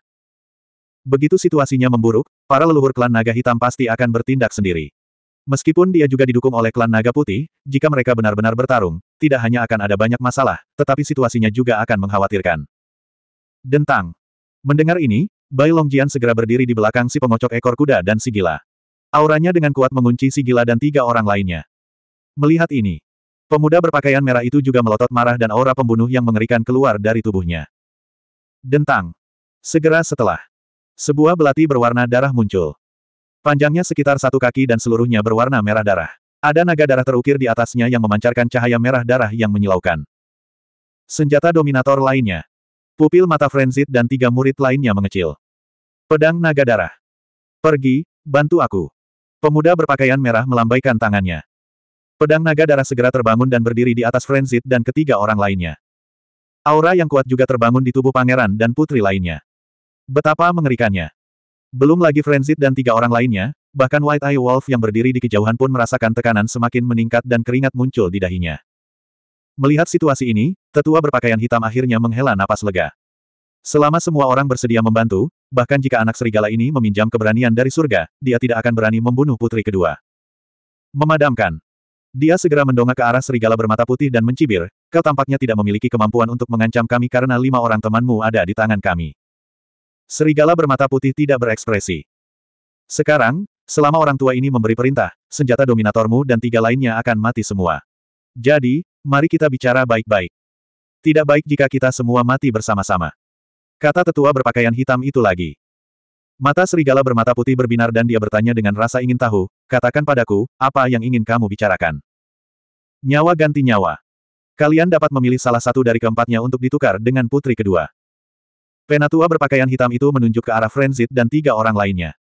Begitu situasinya memburuk, para leluhur klan naga hitam pasti akan bertindak sendiri. Meskipun dia juga didukung oleh klan naga putih, jika mereka benar-benar bertarung, tidak hanya akan ada banyak masalah, tetapi situasinya juga akan mengkhawatirkan. Dentang. Mendengar ini, Bai Longjian segera berdiri di belakang si pengocok ekor kuda dan si gila. Auranya dengan kuat mengunci si gila dan tiga orang lainnya. Melihat ini, Pemuda berpakaian merah itu juga melotot marah dan aura pembunuh yang mengerikan keluar dari tubuhnya. Dentang. Segera setelah. Sebuah belati berwarna darah muncul. Panjangnya sekitar satu kaki dan seluruhnya berwarna merah darah. Ada naga darah terukir di atasnya yang memancarkan cahaya merah darah yang menyilaukan. Senjata dominator lainnya. Pupil mata Frenzit dan tiga murid lainnya mengecil. Pedang naga darah. Pergi, bantu aku. Pemuda berpakaian merah melambaikan tangannya. Pedang naga darah segera terbangun dan berdiri di atas Frenzit dan ketiga orang lainnya. Aura yang kuat juga terbangun di tubuh pangeran dan putri lainnya. Betapa mengerikannya. Belum lagi Frenzit dan tiga orang lainnya, bahkan White Eye Wolf yang berdiri di kejauhan pun merasakan tekanan semakin meningkat dan keringat muncul di dahinya. Melihat situasi ini, tetua berpakaian hitam akhirnya menghela napas lega. Selama semua orang bersedia membantu, bahkan jika anak serigala ini meminjam keberanian dari surga, dia tidak akan berani membunuh putri kedua. Memadamkan. Dia segera mendongak ke arah serigala bermata putih dan mencibir, kau tampaknya tidak memiliki kemampuan untuk mengancam kami karena lima orang temanmu ada di tangan kami. Serigala bermata putih tidak berekspresi. Sekarang, selama orang tua ini memberi perintah, senjata dominatormu dan tiga lainnya akan mati semua. Jadi, mari kita bicara baik-baik. Tidak baik jika kita semua mati bersama-sama. Kata tetua berpakaian hitam itu lagi. Mata serigala bermata putih berbinar dan dia bertanya dengan rasa ingin tahu, katakan padaku, apa yang ingin kamu bicarakan? Nyawa ganti nyawa. Kalian dapat memilih salah satu dari keempatnya untuk ditukar dengan putri kedua. Penatua berpakaian hitam itu menunjuk ke arah Frenzit dan tiga orang lainnya.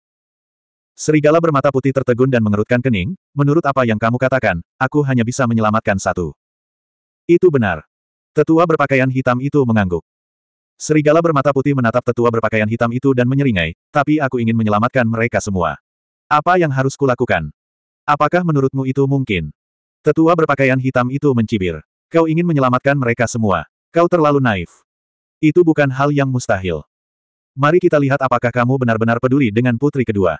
Serigala bermata putih tertegun dan mengerutkan kening, menurut apa yang kamu katakan, aku hanya bisa menyelamatkan satu. Itu benar. Tetua berpakaian hitam itu mengangguk. Serigala bermata putih menatap tetua berpakaian hitam itu dan menyeringai, tapi aku ingin menyelamatkan mereka semua. Apa yang harus kulakukan? Apakah menurutmu itu mungkin? Tetua berpakaian hitam itu mencibir. Kau ingin menyelamatkan mereka semua. Kau terlalu naif. Itu bukan hal yang mustahil. Mari kita lihat apakah kamu benar-benar peduli dengan putri kedua.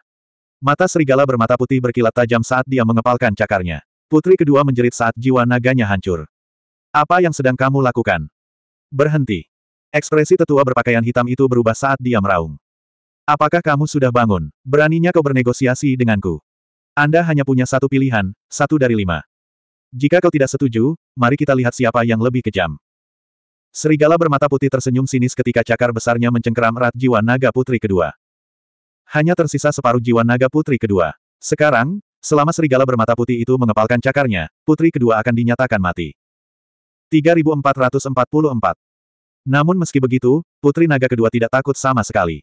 Mata serigala bermata putih berkilat tajam saat dia mengepalkan cakarnya. Putri kedua menjerit saat jiwa naganya hancur. Apa yang sedang kamu lakukan? Berhenti. Ekspresi tetua berpakaian hitam itu berubah saat dia meraung. Apakah kamu sudah bangun? Beraninya kau bernegosiasi denganku? Anda hanya punya satu pilihan, satu dari lima. Jika kau tidak setuju, mari kita lihat siapa yang lebih kejam. Serigala bermata putih tersenyum sinis ketika cakar besarnya mencengkeram erat jiwa naga putri kedua. Hanya tersisa separuh jiwa naga putri kedua. Sekarang, selama serigala bermata putih itu mengepalkan cakarnya, putri kedua akan dinyatakan mati. 3444 namun meski begitu, Putri Naga kedua tidak takut sama sekali.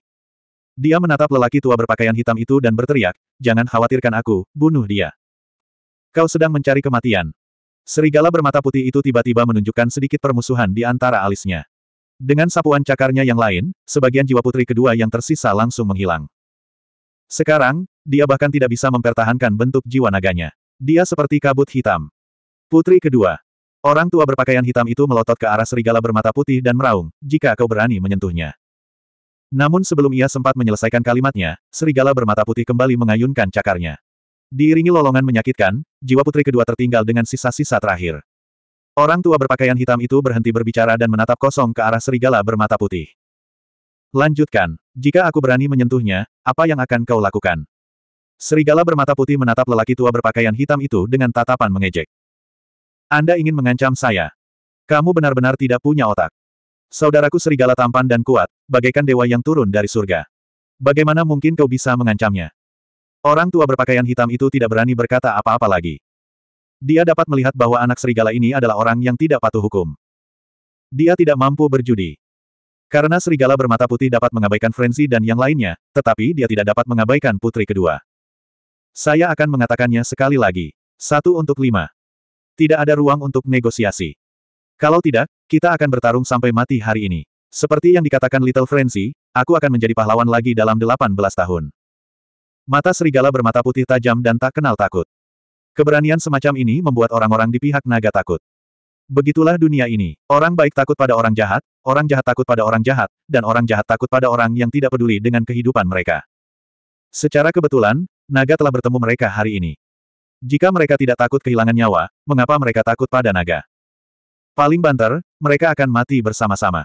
Dia menatap lelaki tua berpakaian hitam itu dan berteriak, jangan khawatirkan aku, bunuh dia. Kau sedang mencari kematian. Serigala bermata putih itu tiba-tiba menunjukkan sedikit permusuhan di antara alisnya. Dengan sapuan cakarnya yang lain, sebagian jiwa putri kedua yang tersisa langsung menghilang. Sekarang, dia bahkan tidak bisa mempertahankan bentuk jiwa naganya. Dia seperti kabut hitam. Putri kedua, Orang tua berpakaian hitam itu melotot ke arah serigala bermata putih dan meraung, jika kau berani menyentuhnya. Namun sebelum ia sempat menyelesaikan kalimatnya, serigala bermata putih kembali mengayunkan cakarnya. Diiringi lolongan menyakitkan, jiwa putri kedua tertinggal dengan sisa-sisa terakhir. Orang tua berpakaian hitam itu berhenti berbicara dan menatap kosong ke arah serigala bermata putih. Lanjutkan, jika aku berani menyentuhnya, apa yang akan kau lakukan? Serigala bermata putih menatap lelaki tua berpakaian hitam itu dengan tatapan mengejek. Anda ingin mengancam saya. Kamu benar-benar tidak punya otak. Saudaraku serigala tampan dan kuat, bagaikan dewa yang turun dari surga. Bagaimana mungkin kau bisa mengancamnya? Orang tua berpakaian hitam itu tidak berani berkata apa-apa lagi. Dia dapat melihat bahwa anak serigala ini adalah orang yang tidak patuh hukum. Dia tidak mampu berjudi. Karena serigala bermata putih dapat mengabaikan Frenzy dan yang lainnya, tetapi dia tidak dapat mengabaikan putri kedua. Saya akan mengatakannya sekali lagi. Satu untuk lima. Tidak ada ruang untuk negosiasi. Kalau tidak, kita akan bertarung sampai mati hari ini. Seperti yang dikatakan Little Frenzy, aku akan menjadi pahlawan lagi dalam 18 tahun. Mata serigala bermata putih tajam dan tak kenal takut. Keberanian semacam ini membuat orang-orang di pihak naga takut. Begitulah dunia ini. Orang baik takut pada orang jahat, orang jahat takut pada orang jahat, dan orang jahat takut pada orang yang tidak peduli dengan kehidupan mereka. Secara kebetulan, naga telah bertemu mereka hari ini. Jika mereka tidak takut kehilangan nyawa, mengapa mereka takut pada naga? Paling banter, mereka akan mati bersama-sama.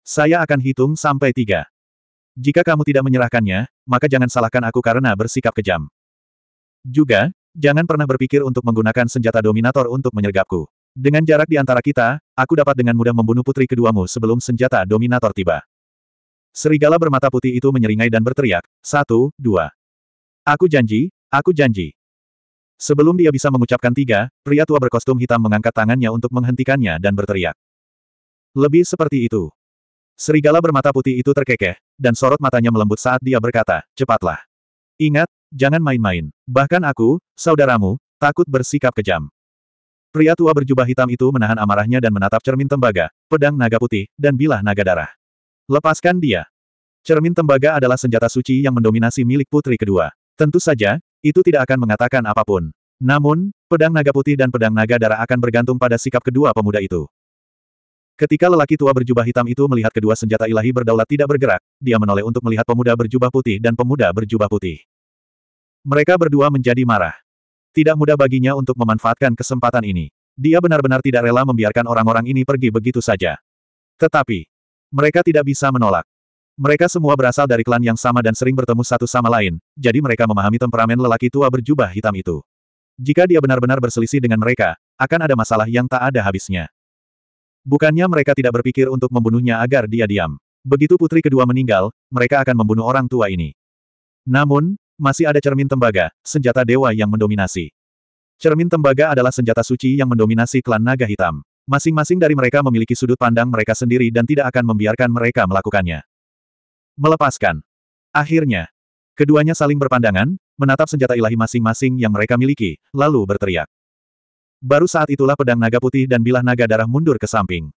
Saya akan hitung sampai tiga. Jika kamu tidak menyerahkannya, maka jangan salahkan aku karena bersikap kejam. Juga, jangan pernah berpikir untuk menggunakan senjata dominator untuk menyergapku. Dengan jarak di antara kita, aku dapat dengan mudah membunuh putri keduamu sebelum senjata dominator tiba. Serigala bermata putih itu menyeringai dan berteriak, satu, dua. Aku janji, aku janji. Sebelum dia bisa mengucapkan tiga, pria tua berkostum hitam mengangkat tangannya untuk menghentikannya dan berteriak. Lebih seperti itu. Serigala bermata putih itu terkekeh, dan sorot matanya melembut saat dia berkata, cepatlah. Ingat, jangan main-main. Bahkan aku, saudaramu, takut bersikap kejam. Pria tua berjubah hitam itu menahan amarahnya dan menatap cermin tembaga, pedang naga putih, dan bilah naga darah. Lepaskan dia. Cermin tembaga adalah senjata suci yang mendominasi milik putri kedua. Tentu saja, itu tidak akan mengatakan apapun. Namun, pedang naga putih dan pedang naga darah akan bergantung pada sikap kedua pemuda itu. Ketika lelaki tua berjubah hitam itu melihat kedua senjata ilahi berdaulat tidak bergerak, dia menoleh untuk melihat pemuda berjubah putih dan pemuda berjubah putih. Mereka berdua menjadi marah. Tidak mudah baginya untuk memanfaatkan kesempatan ini. Dia benar-benar tidak rela membiarkan orang-orang ini pergi begitu saja. Tetapi, mereka tidak bisa menolak. Mereka semua berasal dari klan yang sama dan sering bertemu satu sama lain, jadi mereka memahami temperamen lelaki tua berjubah hitam itu. Jika dia benar-benar berselisih dengan mereka, akan ada masalah yang tak ada habisnya. Bukannya mereka tidak berpikir untuk membunuhnya agar dia diam. Begitu putri kedua meninggal, mereka akan membunuh orang tua ini. Namun, masih ada cermin tembaga, senjata dewa yang mendominasi. Cermin tembaga adalah senjata suci yang mendominasi klan naga hitam. Masing-masing dari mereka memiliki sudut pandang mereka sendiri dan tidak akan membiarkan mereka melakukannya. Melepaskan. Akhirnya, keduanya saling berpandangan, menatap senjata ilahi masing-masing yang mereka miliki, lalu berteriak. Baru saat itulah pedang naga putih dan bilah naga darah mundur ke samping.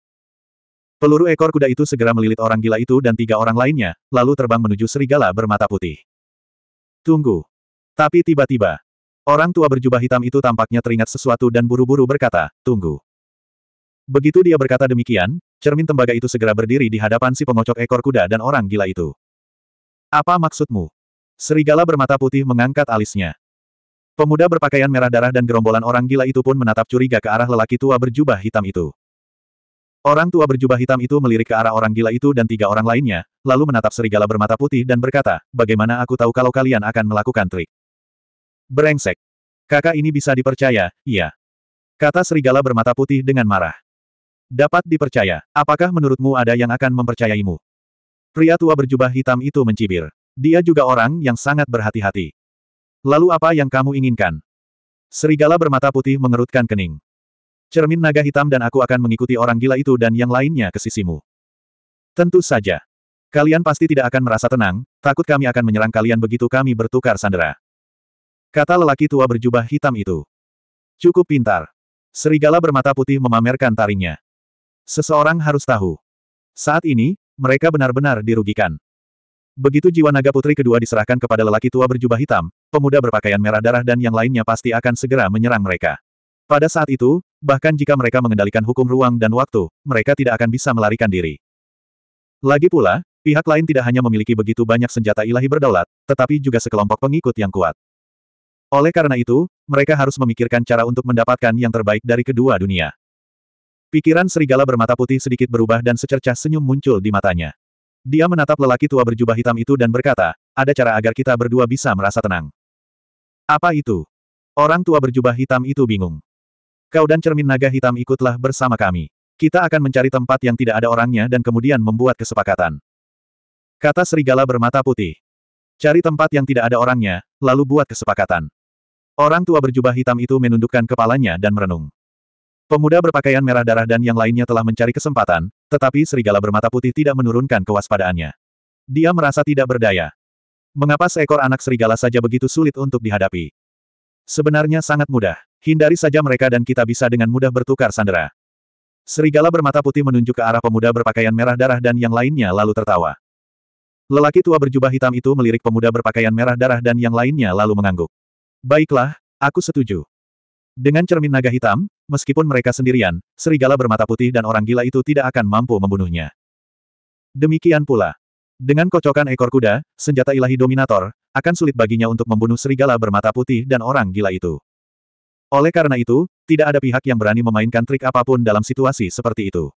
Peluru ekor kuda itu segera melilit orang gila itu dan tiga orang lainnya, lalu terbang menuju serigala bermata putih. Tunggu. Tapi tiba-tiba, orang tua berjubah hitam itu tampaknya teringat sesuatu dan buru-buru berkata, tunggu. Begitu dia berkata demikian, cermin tembaga itu segera berdiri di hadapan si pengocok ekor kuda dan orang gila itu. Apa maksudmu? Serigala bermata putih mengangkat alisnya. Pemuda berpakaian merah darah dan gerombolan orang gila itu pun menatap curiga ke arah lelaki tua berjubah hitam itu. Orang tua berjubah hitam itu melirik ke arah orang gila itu dan tiga orang lainnya, lalu menatap serigala bermata putih dan berkata, bagaimana aku tahu kalau kalian akan melakukan trik? Berengsek. Kakak ini bisa dipercaya, iya. Kata serigala bermata putih dengan marah. Dapat dipercaya. Apakah menurutmu ada yang akan mempercayaimu? Pria tua berjubah hitam itu mencibir. Dia juga orang yang sangat berhati-hati. Lalu apa yang kamu inginkan? Serigala bermata putih mengerutkan kening. Cermin naga hitam dan aku akan mengikuti orang gila itu dan yang lainnya ke sisimu. Tentu saja. Kalian pasti tidak akan merasa tenang, takut kami akan menyerang kalian begitu kami bertukar sandera. Kata lelaki tua berjubah hitam itu. Cukup pintar. Serigala bermata putih memamerkan taringnya. Seseorang harus tahu. Saat ini, mereka benar-benar dirugikan. Begitu jiwa naga putri kedua diserahkan kepada lelaki tua berjubah hitam, pemuda berpakaian merah darah dan yang lainnya pasti akan segera menyerang mereka. Pada saat itu, bahkan jika mereka mengendalikan hukum ruang dan waktu, mereka tidak akan bisa melarikan diri. Lagi pula, pihak lain tidak hanya memiliki begitu banyak senjata ilahi berdaulat, tetapi juga sekelompok pengikut yang kuat. Oleh karena itu, mereka harus memikirkan cara untuk mendapatkan yang terbaik dari kedua dunia. Pikiran serigala bermata putih sedikit berubah dan secercah senyum muncul di matanya. Dia menatap lelaki tua berjubah hitam itu dan berkata, ada cara agar kita berdua bisa merasa tenang. Apa itu? Orang tua berjubah hitam itu bingung. Kau dan cermin naga hitam ikutlah bersama kami. Kita akan mencari tempat yang tidak ada orangnya dan kemudian membuat kesepakatan. Kata serigala bermata putih. Cari tempat yang tidak ada orangnya, lalu buat kesepakatan. Orang tua berjubah hitam itu menundukkan kepalanya dan merenung. Pemuda berpakaian merah darah dan yang lainnya telah mencari kesempatan, tetapi serigala bermata putih tidak menurunkan kewaspadaannya. Dia merasa tidak berdaya. Mengapa seekor anak serigala saja begitu sulit untuk dihadapi? Sebenarnya sangat mudah. Hindari saja mereka dan kita bisa dengan mudah bertukar sandera. Serigala bermata putih menunjuk ke arah pemuda berpakaian merah darah dan yang lainnya lalu tertawa. Lelaki tua berjubah hitam itu melirik pemuda berpakaian merah darah dan yang lainnya lalu mengangguk. Baiklah, aku setuju. Dengan cermin naga hitam, meskipun mereka sendirian, serigala bermata putih dan orang gila itu tidak akan mampu membunuhnya. Demikian pula. Dengan kocokan ekor kuda, senjata ilahi Dominator, akan sulit baginya untuk membunuh serigala bermata putih dan orang gila itu. Oleh karena itu, tidak ada pihak yang berani memainkan trik apapun dalam situasi seperti itu.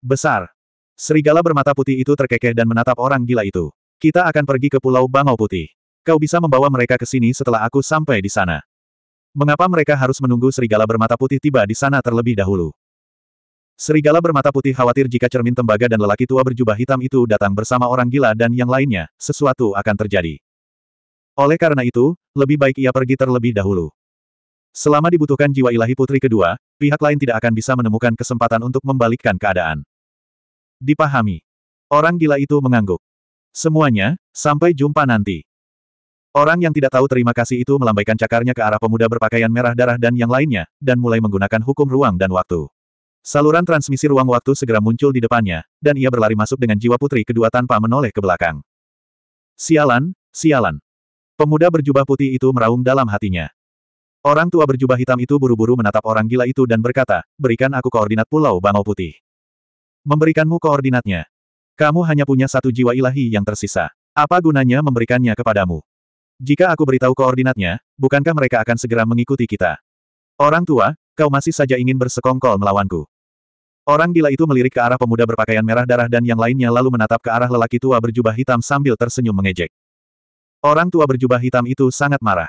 Besar. Serigala bermata putih itu terkekeh dan menatap orang gila itu. Kita akan pergi ke Pulau Bangau Putih. Kau bisa membawa mereka ke sini setelah aku sampai di sana. Mengapa mereka harus menunggu serigala bermata putih tiba di sana terlebih dahulu? Serigala bermata putih khawatir jika cermin tembaga dan lelaki tua berjubah hitam itu datang bersama orang gila dan yang lainnya, sesuatu akan terjadi. Oleh karena itu, lebih baik ia pergi terlebih dahulu. Selama dibutuhkan jiwa ilahi putri kedua, pihak lain tidak akan bisa menemukan kesempatan untuk membalikkan keadaan. Dipahami. Orang gila itu mengangguk. Semuanya, sampai jumpa nanti. Orang yang tidak tahu terima kasih itu melambaikan cakarnya ke arah pemuda berpakaian merah darah dan yang lainnya, dan mulai menggunakan hukum ruang dan waktu. Saluran transmisi ruang waktu segera muncul di depannya, dan ia berlari masuk dengan jiwa putri kedua tanpa menoleh ke belakang. Sialan, sialan. Pemuda berjubah putih itu meraung dalam hatinya. Orang tua berjubah hitam itu buru-buru menatap orang gila itu dan berkata, berikan aku koordinat pulau Bangau Putih. Memberikanmu koordinatnya. Kamu hanya punya satu jiwa ilahi yang tersisa. Apa gunanya memberikannya kepadamu? Jika aku beritahu koordinatnya, bukankah mereka akan segera mengikuti kita? Orang tua, kau masih saja ingin bersekongkol melawanku. Orang gila itu melirik ke arah pemuda berpakaian merah darah dan yang lainnya lalu menatap ke arah lelaki tua berjubah hitam sambil tersenyum mengejek. Orang tua berjubah hitam itu sangat marah.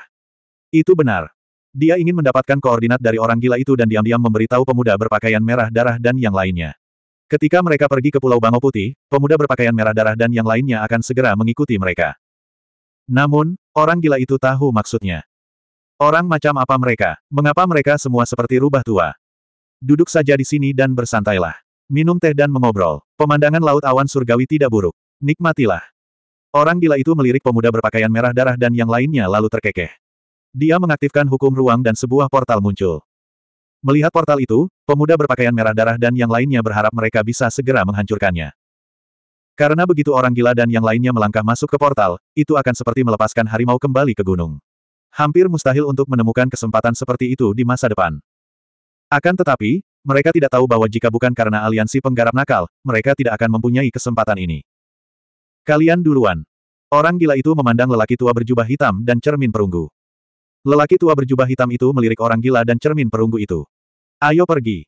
Itu benar. Dia ingin mendapatkan koordinat dari orang gila itu dan diam-diam memberitahu pemuda berpakaian merah darah dan yang lainnya. Ketika mereka pergi ke Pulau Bango Putih, pemuda berpakaian merah darah dan yang lainnya akan segera mengikuti mereka. Namun, orang gila itu tahu maksudnya. Orang macam apa mereka? Mengapa mereka semua seperti rubah tua? Duduk saja di sini dan bersantailah. Minum teh dan mengobrol. Pemandangan laut awan surgawi tidak buruk. Nikmatilah. Orang gila itu melirik pemuda berpakaian merah darah dan yang lainnya lalu terkekeh. Dia mengaktifkan hukum ruang dan sebuah portal muncul. Melihat portal itu, pemuda berpakaian merah darah dan yang lainnya berharap mereka bisa segera menghancurkannya. Karena begitu orang gila dan yang lainnya melangkah masuk ke portal, itu akan seperti melepaskan harimau kembali ke gunung. Hampir mustahil untuk menemukan kesempatan seperti itu di masa depan. Akan tetapi, mereka tidak tahu bahwa jika bukan karena aliansi penggarap nakal, mereka tidak akan mempunyai kesempatan ini. Kalian duluan. Orang gila itu memandang lelaki tua berjubah hitam dan cermin perunggu. Lelaki tua berjubah hitam itu melirik orang gila dan cermin perunggu itu. Ayo pergi.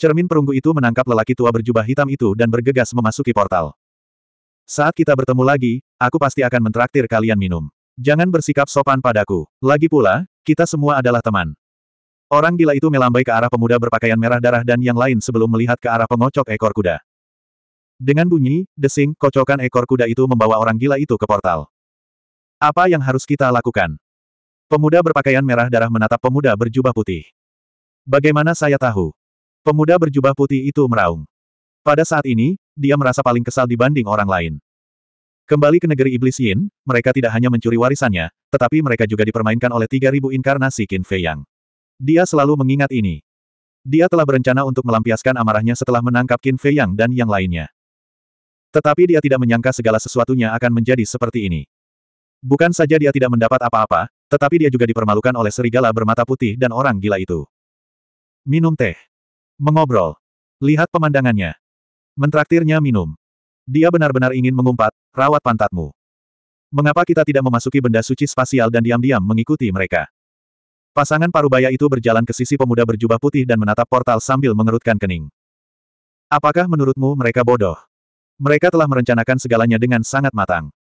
Cermin perunggu itu menangkap lelaki tua berjubah hitam itu dan bergegas memasuki portal. Saat kita bertemu lagi, aku pasti akan mentraktir kalian minum. Jangan bersikap sopan padaku. Lagi pula, kita semua adalah teman. Orang gila itu melambai ke arah pemuda berpakaian merah darah dan yang lain sebelum melihat ke arah pengocok ekor kuda. Dengan bunyi, desing, kocokan ekor kuda itu membawa orang gila itu ke portal. Apa yang harus kita lakukan? Pemuda berpakaian merah darah menatap pemuda berjubah putih. Bagaimana saya tahu? Pemuda berjubah putih itu meraung. Pada saat ini, dia merasa paling kesal dibanding orang lain. Kembali ke negeri iblis Yin, mereka tidak hanya mencuri warisannya, tetapi mereka juga dipermainkan oleh 3000 inkarnasi Qin Fei Yang. Dia selalu mengingat ini. Dia telah berencana untuk melampiaskan amarahnya setelah menangkap Qin Fei Yang dan yang lainnya. Tetapi dia tidak menyangka segala sesuatunya akan menjadi seperti ini. Bukan saja dia tidak mendapat apa-apa, tetapi dia juga dipermalukan oleh serigala bermata putih dan orang gila itu. Minum teh. Mengobrol. Lihat pemandangannya. Mentraktirnya minum. Dia benar-benar ingin mengumpat, rawat pantatmu. Mengapa kita tidak memasuki benda suci spasial dan diam-diam mengikuti mereka? Pasangan parubaya itu berjalan ke sisi pemuda berjubah putih dan menatap portal sambil mengerutkan kening. Apakah menurutmu mereka bodoh? Mereka telah merencanakan segalanya dengan sangat matang.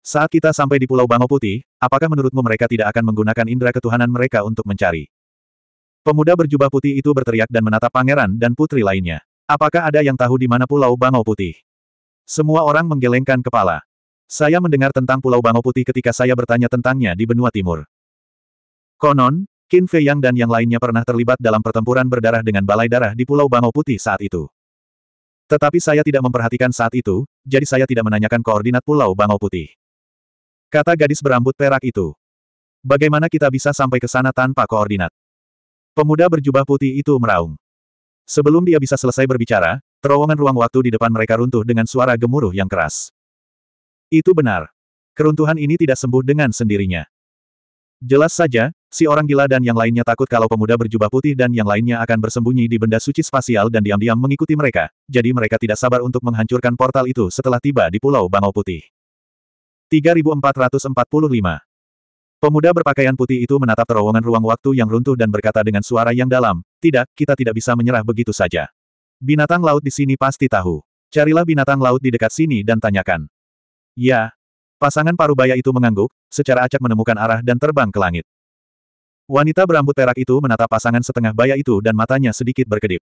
Saat kita sampai di Pulau Bango Putih, apakah menurutmu mereka tidak akan menggunakan indera ketuhanan mereka untuk mencari? Pemuda berjubah putih itu berteriak dan menatap pangeran dan putri lainnya. Apakah ada yang tahu di mana Pulau Bangau Putih? Semua orang menggelengkan kepala. Saya mendengar tentang Pulau Bangau Putih ketika saya bertanya tentangnya di benua timur. Konon, Qin Fei Yang dan yang lainnya pernah terlibat dalam pertempuran berdarah dengan balai darah di Pulau Bangau Putih saat itu. Tetapi saya tidak memperhatikan saat itu, jadi saya tidak menanyakan koordinat Pulau Bangau Putih. Kata gadis berambut perak itu. Bagaimana kita bisa sampai ke sana tanpa koordinat? Pemuda berjubah putih itu meraung. Sebelum dia bisa selesai berbicara, terowongan ruang waktu di depan mereka runtuh dengan suara gemuruh yang keras. Itu benar. Keruntuhan ini tidak sembuh dengan sendirinya. Jelas saja, si orang gila dan yang lainnya takut kalau pemuda berjubah putih dan yang lainnya akan bersembunyi di benda suci spasial dan diam-diam mengikuti mereka, jadi mereka tidak sabar untuk menghancurkan portal itu setelah tiba di Pulau Bangau Putih. 3445 Pemuda berpakaian putih itu menatap terowongan ruang waktu yang runtuh dan berkata dengan suara yang dalam, tidak, kita tidak bisa menyerah begitu saja. Binatang laut di sini pasti tahu. Carilah binatang laut di dekat sini dan tanyakan. Ya. Pasangan parubaya itu mengangguk, secara acak menemukan arah dan terbang ke langit. Wanita berambut perak itu menatap pasangan setengah baya itu dan matanya sedikit berkedip.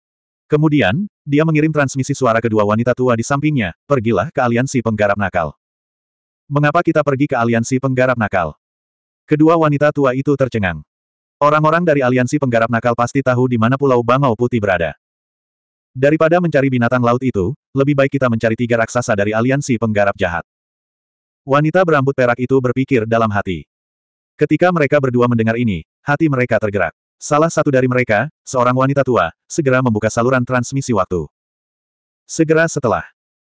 Kemudian, dia mengirim transmisi suara kedua wanita tua di sampingnya, pergilah ke aliansi penggarap nakal. Mengapa kita pergi ke aliansi penggarap nakal? Kedua wanita tua itu tercengang. Orang-orang dari aliansi penggarap nakal pasti tahu di mana Pulau Bangau Putih berada. Daripada mencari binatang laut itu, lebih baik kita mencari tiga raksasa dari aliansi penggarap jahat. Wanita berambut perak itu berpikir dalam hati. Ketika mereka berdua mendengar ini, hati mereka tergerak. Salah satu dari mereka, seorang wanita tua, segera membuka saluran transmisi waktu. Segera setelah,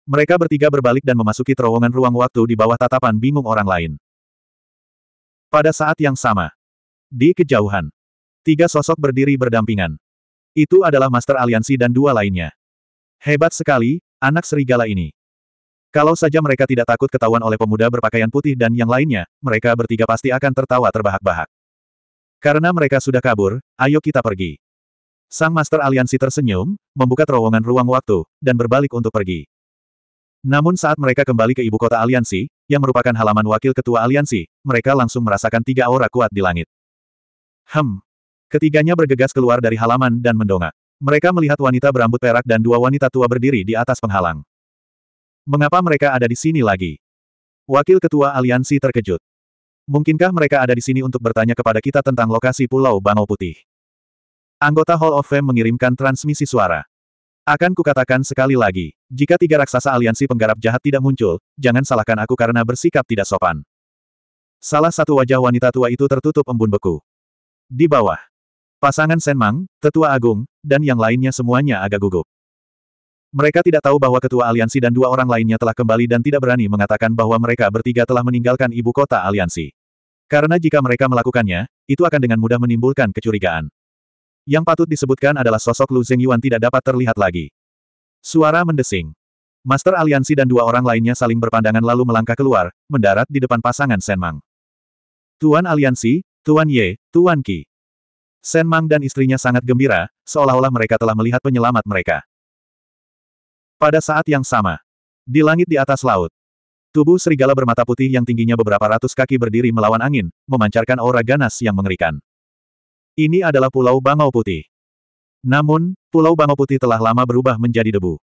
mereka bertiga berbalik dan memasuki terowongan ruang waktu di bawah tatapan bingung orang lain. Pada saat yang sama, di kejauhan, tiga sosok berdiri berdampingan. Itu adalah Master Aliansi dan dua lainnya. Hebat sekali, anak serigala ini. Kalau saja mereka tidak takut ketahuan oleh pemuda berpakaian putih dan yang lainnya, mereka bertiga pasti akan tertawa terbahak-bahak. Karena mereka sudah kabur, ayo kita pergi. Sang Master Aliansi tersenyum, membuka terowongan ruang waktu, dan berbalik untuk pergi. Namun saat mereka kembali ke ibu kota aliansi, yang merupakan halaman wakil ketua aliansi, mereka langsung merasakan tiga aura kuat di langit. Hem. Ketiganya bergegas keluar dari halaman dan mendongak. Mereka melihat wanita berambut perak dan dua wanita tua berdiri di atas penghalang. Mengapa mereka ada di sini lagi? Wakil Ketua Aliansi terkejut. Mungkinkah mereka ada di sini untuk bertanya kepada kita tentang lokasi Pulau Bangau Putih? Anggota Hall of Fame mengirimkan transmisi suara. Akan kukatakan sekali lagi, jika tiga raksasa aliansi penggarap jahat tidak muncul, jangan salahkan aku karena bersikap tidak sopan. Salah satu wajah wanita tua itu tertutup embun beku. Di bawah. Pasangan Senmang, Tetua Agung, dan yang lainnya semuanya agak gugup. Mereka tidak tahu bahwa ketua aliansi dan dua orang lainnya telah kembali dan tidak berani mengatakan bahwa mereka bertiga telah meninggalkan ibu kota aliansi. Karena jika mereka melakukannya, itu akan dengan mudah menimbulkan kecurigaan. Yang patut disebutkan adalah sosok Lu Zhengyuan tidak dapat terlihat lagi. Suara mendesing. Master Aliansi dan dua orang lainnya saling berpandangan lalu melangkah keluar, mendarat di depan pasangan Mang. Tuan Aliansi, Tuan Ye, Tuan Qi. Mang dan istrinya sangat gembira, seolah-olah mereka telah melihat penyelamat mereka. Pada saat yang sama, di langit di atas laut, tubuh serigala bermata putih yang tingginya beberapa ratus kaki berdiri melawan angin, memancarkan aura ganas yang mengerikan. Ini adalah Pulau Bangau Putih. Namun, Pulau Bangau Putih telah lama berubah menjadi debu.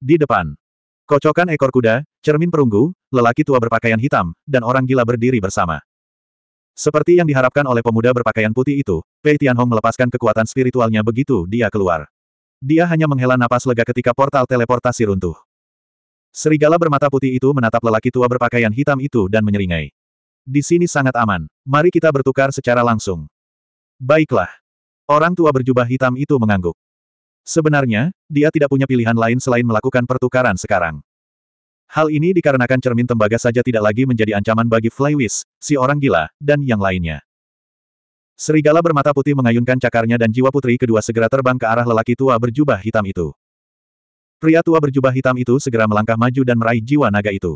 Di depan, kocokan ekor kuda, cermin perunggu, lelaki tua berpakaian hitam, dan orang gila berdiri bersama. Seperti yang diharapkan oleh pemuda berpakaian putih itu, Pei Tianhong melepaskan kekuatan spiritualnya begitu dia keluar. Dia hanya menghela napas lega ketika portal teleportasi runtuh. Serigala bermata putih itu menatap lelaki tua berpakaian hitam itu dan menyeringai. Di sini sangat aman. Mari kita bertukar secara langsung. Baiklah. Orang tua berjubah hitam itu mengangguk. Sebenarnya, dia tidak punya pilihan lain selain melakukan pertukaran sekarang. Hal ini dikarenakan cermin tembaga saja tidak lagi menjadi ancaman bagi Flywis, si orang gila, dan yang lainnya. Serigala bermata putih mengayunkan cakarnya dan jiwa putri kedua segera terbang ke arah lelaki tua berjubah hitam itu. Pria tua berjubah hitam itu segera melangkah maju dan meraih jiwa naga itu.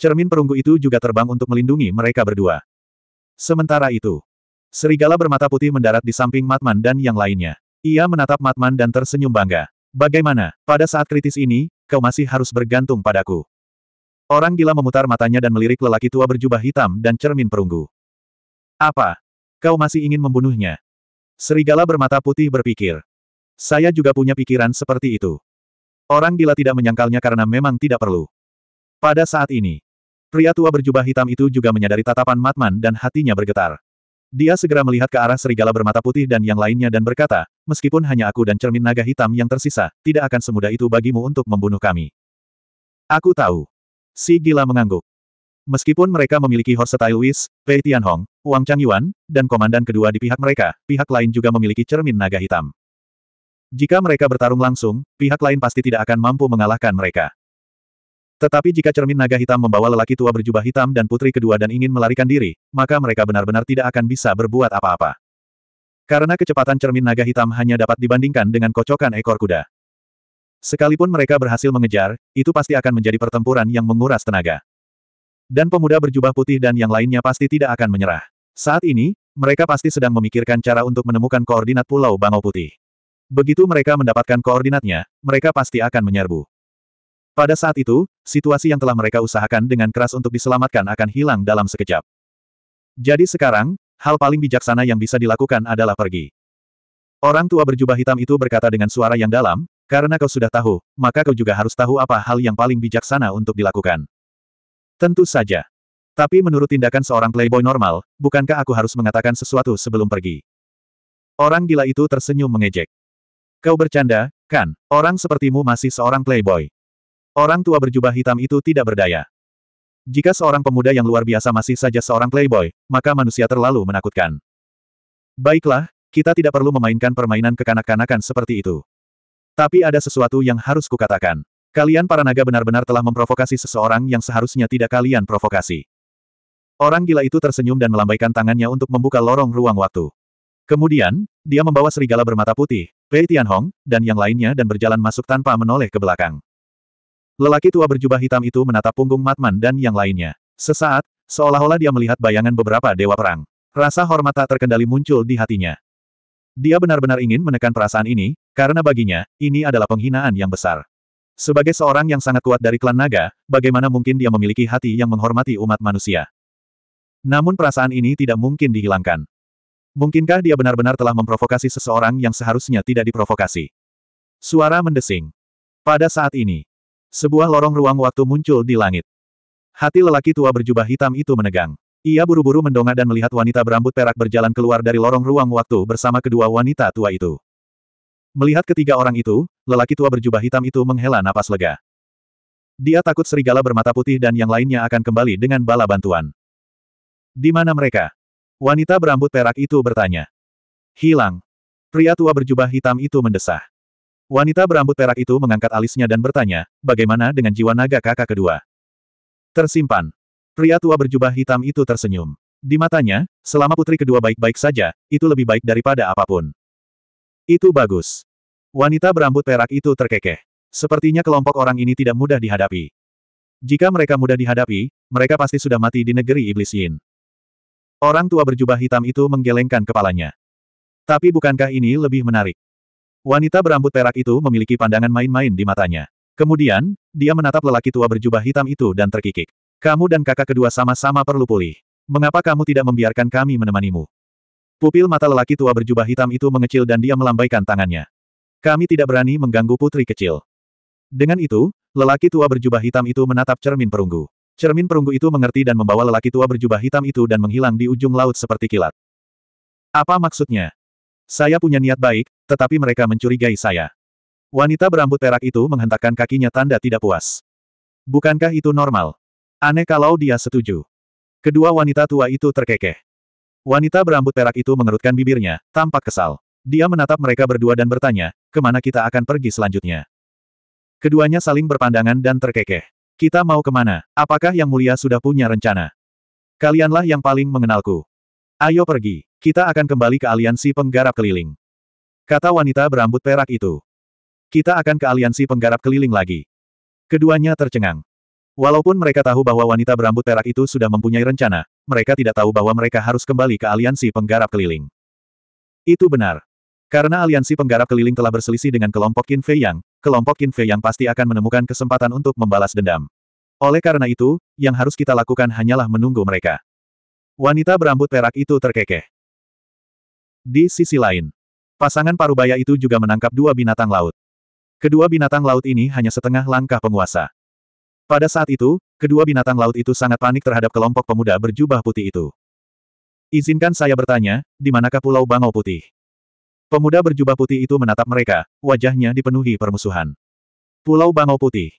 Cermin perunggu itu juga terbang untuk melindungi mereka berdua. Sementara itu, Serigala bermata putih mendarat di samping Matman dan yang lainnya. Ia menatap Matman dan tersenyum bangga. Bagaimana, pada saat kritis ini, kau masih harus bergantung padaku. Orang gila memutar matanya dan melirik lelaki tua berjubah hitam dan cermin perunggu. Apa? Kau masih ingin membunuhnya? Serigala bermata putih berpikir. Saya juga punya pikiran seperti itu. Orang gila tidak menyangkalnya karena memang tidak perlu. Pada saat ini, pria tua berjubah hitam itu juga menyadari tatapan Matman dan hatinya bergetar. Dia segera melihat ke arah serigala bermata putih dan yang lainnya dan berkata, meskipun hanya aku dan cermin naga hitam yang tersisa, tidak akan semudah itu bagimu untuk membunuh kami. Aku tahu. Si gila mengangguk. Meskipun mereka memiliki Horse Tai Luis, Pei Tianhong, Wang Changyuan, dan komandan kedua di pihak mereka, pihak lain juga memiliki cermin naga hitam. Jika mereka bertarung langsung, pihak lain pasti tidak akan mampu mengalahkan mereka. Tetapi jika cermin naga hitam membawa lelaki tua berjubah hitam dan putri kedua dan ingin melarikan diri, maka mereka benar-benar tidak akan bisa berbuat apa-apa. Karena kecepatan cermin naga hitam hanya dapat dibandingkan dengan kocokan ekor kuda. Sekalipun mereka berhasil mengejar, itu pasti akan menjadi pertempuran yang menguras tenaga. Dan pemuda berjubah putih dan yang lainnya pasti tidak akan menyerah. Saat ini, mereka pasti sedang memikirkan cara untuk menemukan koordinat Pulau Bangau Putih. Begitu mereka mendapatkan koordinatnya, mereka pasti akan menyerbu. Pada saat itu, situasi yang telah mereka usahakan dengan keras untuk diselamatkan akan hilang dalam sekejap. Jadi sekarang, hal paling bijaksana yang bisa dilakukan adalah pergi. Orang tua berjubah hitam itu berkata dengan suara yang dalam, karena kau sudah tahu, maka kau juga harus tahu apa hal yang paling bijaksana untuk dilakukan. Tentu saja. Tapi menurut tindakan seorang playboy normal, bukankah aku harus mengatakan sesuatu sebelum pergi? Orang gila itu tersenyum mengejek. Kau bercanda, kan? Orang sepertimu masih seorang playboy. Orang tua berjubah hitam itu tidak berdaya. Jika seorang pemuda yang luar biasa masih saja seorang playboy, maka manusia terlalu menakutkan. Baiklah, kita tidak perlu memainkan permainan kekanak-kanakan seperti itu. Tapi ada sesuatu yang harus kukatakan. Kalian para naga benar-benar telah memprovokasi seseorang yang seharusnya tidak kalian provokasi. Orang gila itu tersenyum dan melambaikan tangannya untuk membuka lorong ruang waktu. Kemudian, dia membawa serigala bermata putih, Pei Tianhong, dan yang lainnya dan berjalan masuk tanpa menoleh ke belakang. Lelaki tua berjubah hitam itu menatap punggung Matman dan yang lainnya. Sesaat, seolah-olah dia melihat bayangan beberapa dewa perang. Rasa hormat tak terkendali muncul di hatinya. Dia benar-benar ingin menekan perasaan ini, karena baginya, ini adalah penghinaan yang besar. Sebagai seorang yang sangat kuat dari klan naga, bagaimana mungkin dia memiliki hati yang menghormati umat manusia? Namun perasaan ini tidak mungkin dihilangkan. Mungkinkah dia benar-benar telah memprovokasi seseorang yang seharusnya tidak diprovokasi? Suara mendesing. Pada saat ini, sebuah lorong ruang waktu muncul di langit. Hati lelaki tua berjubah hitam itu menegang. Ia buru-buru mendongak dan melihat wanita berambut perak berjalan keluar dari lorong ruang waktu bersama kedua wanita tua itu. Melihat ketiga orang itu, lelaki tua berjubah hitam itu menghela napas lega. Dia takut serigala bermata putih dan yang lainnya akan kembali dengan bala bantuan. Di mana mereka? Wanita berambut perak itu bertanya. Hilang. Pria tua berjubah hitam itu mendesah. Wanita berambut perak itu mengangkat alisnya dan bertanya, bagaimana dengan jiwa naga kakak kedua? Tersimpan. Pria tua berjubah hitam itu tersenyum. Di matanya, selama putri kedua baik-baik saja, itu lebih baik daripada apapun. Itu bagus. Wanita berambut perak itu terkekeh. Sepertinya kelompok orang ini tidak mudah dihadapi. Jika mereka mudah dihadapi, mereka pasti sudah mati di negeri Iblis Yin. Orang tua berjubah hitam itu menggelengkan kepalanya. Tapi bukankah ini lebih menarik? Wanita berambut perak itu memiliki pandangan main-main di matanya. Kemudian, dia menatap lelaki tua berjubah hitam itu dan terkikik. Kamu dan kakak kedua sama-sama perlu pulih. Mengapa kamu tidak membiarkan kami menemanimu? Pupil mata lelaki tua berjubah hitam itu mengecil dan dia melambaikan tangannya. Kami tidak berani mengganggu putri kecil. Dengan itu, lelaki tua berjubah hitam itu menatap cermin perunggu. Cermin perunggu itu mengerti dan membawa lelaki tua berjubah hitam itu dan menghilang di ujung laut seperti kilat. Apa maksudnya? Saya punya niat baik, tetapi mereka mencurigai saya. Wanita berambut perak itu menghentakkan kakinya tanda tidak puas. Bukankah itu normal? Aneh kalau dia setuju. Kedua wanita tua itu terkekeh. Wanita berambut perak itu mengerutkan bibirnya, tampak kesal. Dia menatap mereka berdua dan bertanya, kemana kita akan pergi selanjutnya? Keduanya saling berpandangan dan terkekeh. Kita mau kemana? Apakah Yang Mulia sudah punya rencana? Kalianlah yang paling mengenalku. Ayo pergi. Kita akan kembali ke aliansi penggarap keliling. Kata wanita berambut perak itu. Kita akan ke aliansi penggarap keliling lagi. Keduanya tercengang. Walaupun mereka tahu bahwa wanita berambut perak itu sudah mempunyai rencana, mereka tidak tahu bahwa mereka harus kembali ke aliansi penggarap keliling. Itu benar. Karena aliansi penggarap keliling telah berselisih dengan kelompok Qin Fei Yang, kelompok Qin Fei Yang pasti akan menemukan kesempatan untuk membalas dendam. Oleh karena itu, yang harus kita lakukan hanyalah menunggu mereka. Wanita berambut perak itu terkekeh. Di sisi lain, pasangan parubaya itu juga menangkap dua binatang laut. Kedua binatang laut ini hanya setengah langkah penguasa. Pada saat itu, kedua binatang laut itu sangat panik terhadap kelompok pemuda berjubah putih itu. Izinkan saya bertanya, di manakah Pulau Bangau Putih? Pemuda berjubah putih itu menatap mereka, wajahnya dipenuhi permusuhan. Pulau Bangau Putih.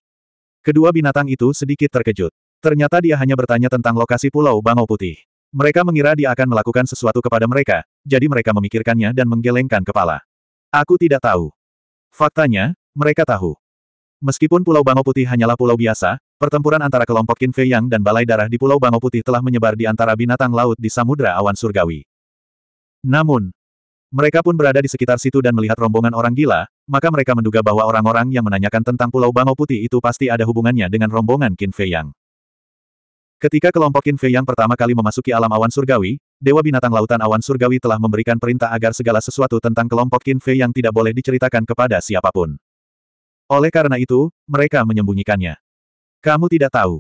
Kedua binatang itu sedikit terkejut. Ternyata dia hanya bertanya tentang lokasi Pulau Bangau Putih. Mereka mengira dia akan melakukan sesuatu kepada mereka, jadi mereka memikirkannya dan menggelengkan kepala. Aku tidak tahu. Faktanya, mereka tahu. Meskipun Pulau Bango Putih hanyalah pulau biasa, pertempuran antara kelompok Qin Fei Yang dan Balai Darah di Pulau Bango Putih telah menyebar di antara binatang laut di Samudra Awan Surgawi. Namun, mereka pun berada di sekitar situ dan melihat rombongan orang gila, maka mereka menduga bahwa orang-orang yang menanyakan tentang Pulau Bango Putih itu pasti ada hubungannya dengan rombongan Qin Fei Yang. Ketika kelompok Qin yang pertama kali memasuki alam awan surgawi, Dewa Binatang Lautan Awan Surgawi telah memberikan perintah agar segala sesuatu tentang kelompok Qin yang tidak boleh diceritakan kepada siapapun. Oleh karena itu, mereka menyembunyikannya. Kamu tidak tahu.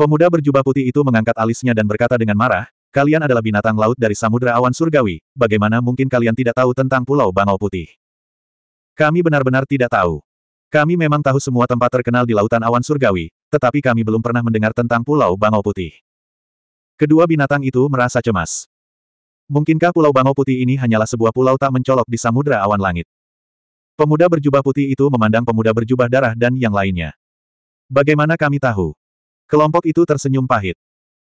Pemuda berjubah putih itu mengangkat alisnya dan berkata dengan marah, kalian adalah binatang laut dari Samudra Awan Surgawi, bagaimana mungkin kalian tidak tahu tentang Pulau Bangau Putih? Kami benar-benar tidak tahu. Kami memang tahu semua tempat terkenal di Lautan Awan Surgawi, tetapi kami belum pernah mendengar tentang Pulau Bangau Putih. Kedua binatang itu merasa cemas. Mungkinkah Pulau Bangau Putih ini hanyalah sebuah pulau tak mencolok di samudera awan langit? Pemuda berjubah putih itu memandang pemuda berjubah darah dan yang lainnya. Bagaimana kami tahu? Kelompok itu tersenyum pahit.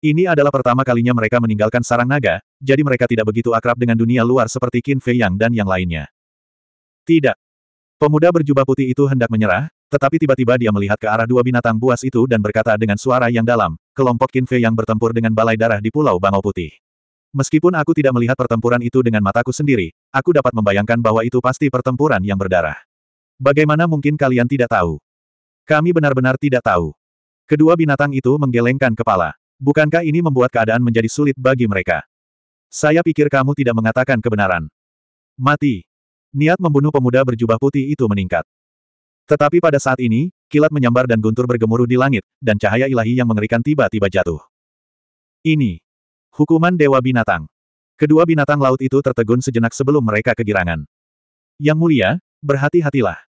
Ini adalah pertama kalinya mereka meninggalkan sarang naga, jadi mereka tidak begitu akrab dengan dunia luar seperti Qin Fei Yang dan yang lainnya. Tidak. Pemuda berjubah putih itu hendak menyerah, tetapi tiba-tiba dia melihat ke arah dua binatang buas itu dan berkata dengan suara yang dalam, kelompok Kinfe yang bertempur dengan balai darah di Pulau Bangau Putih. Meskipun aku tidak melihat pertempuran itu dengan mataku sendiri, aku dapat membayangkan bahwa itu pasti pertempuran yang berdarah. Bagaimana mungkin kalian tidak tahu? Kami benar-benar tidak tahu. Kedua binatang itu menggelengkan kepala. Bukankah ini membuat keadaan menjadi sulit bagi mereka? Saya pikir kamu tidak mengatakan kebenaran. Mati. Niat membunuh pemuda berjubah putih itu meningkat. Tetapi pada saat ini, kilat menyambar dan guntur bergemuruh di langit, dan cahaya ilahi yang mengerikan tiba-tiba jatuh. Ini. Hukuman Dewa Binatang. Kedua binatang laut itu tertegun sejenak sebelum mereka kegirangan. Yang mulia, berhati-hatilah.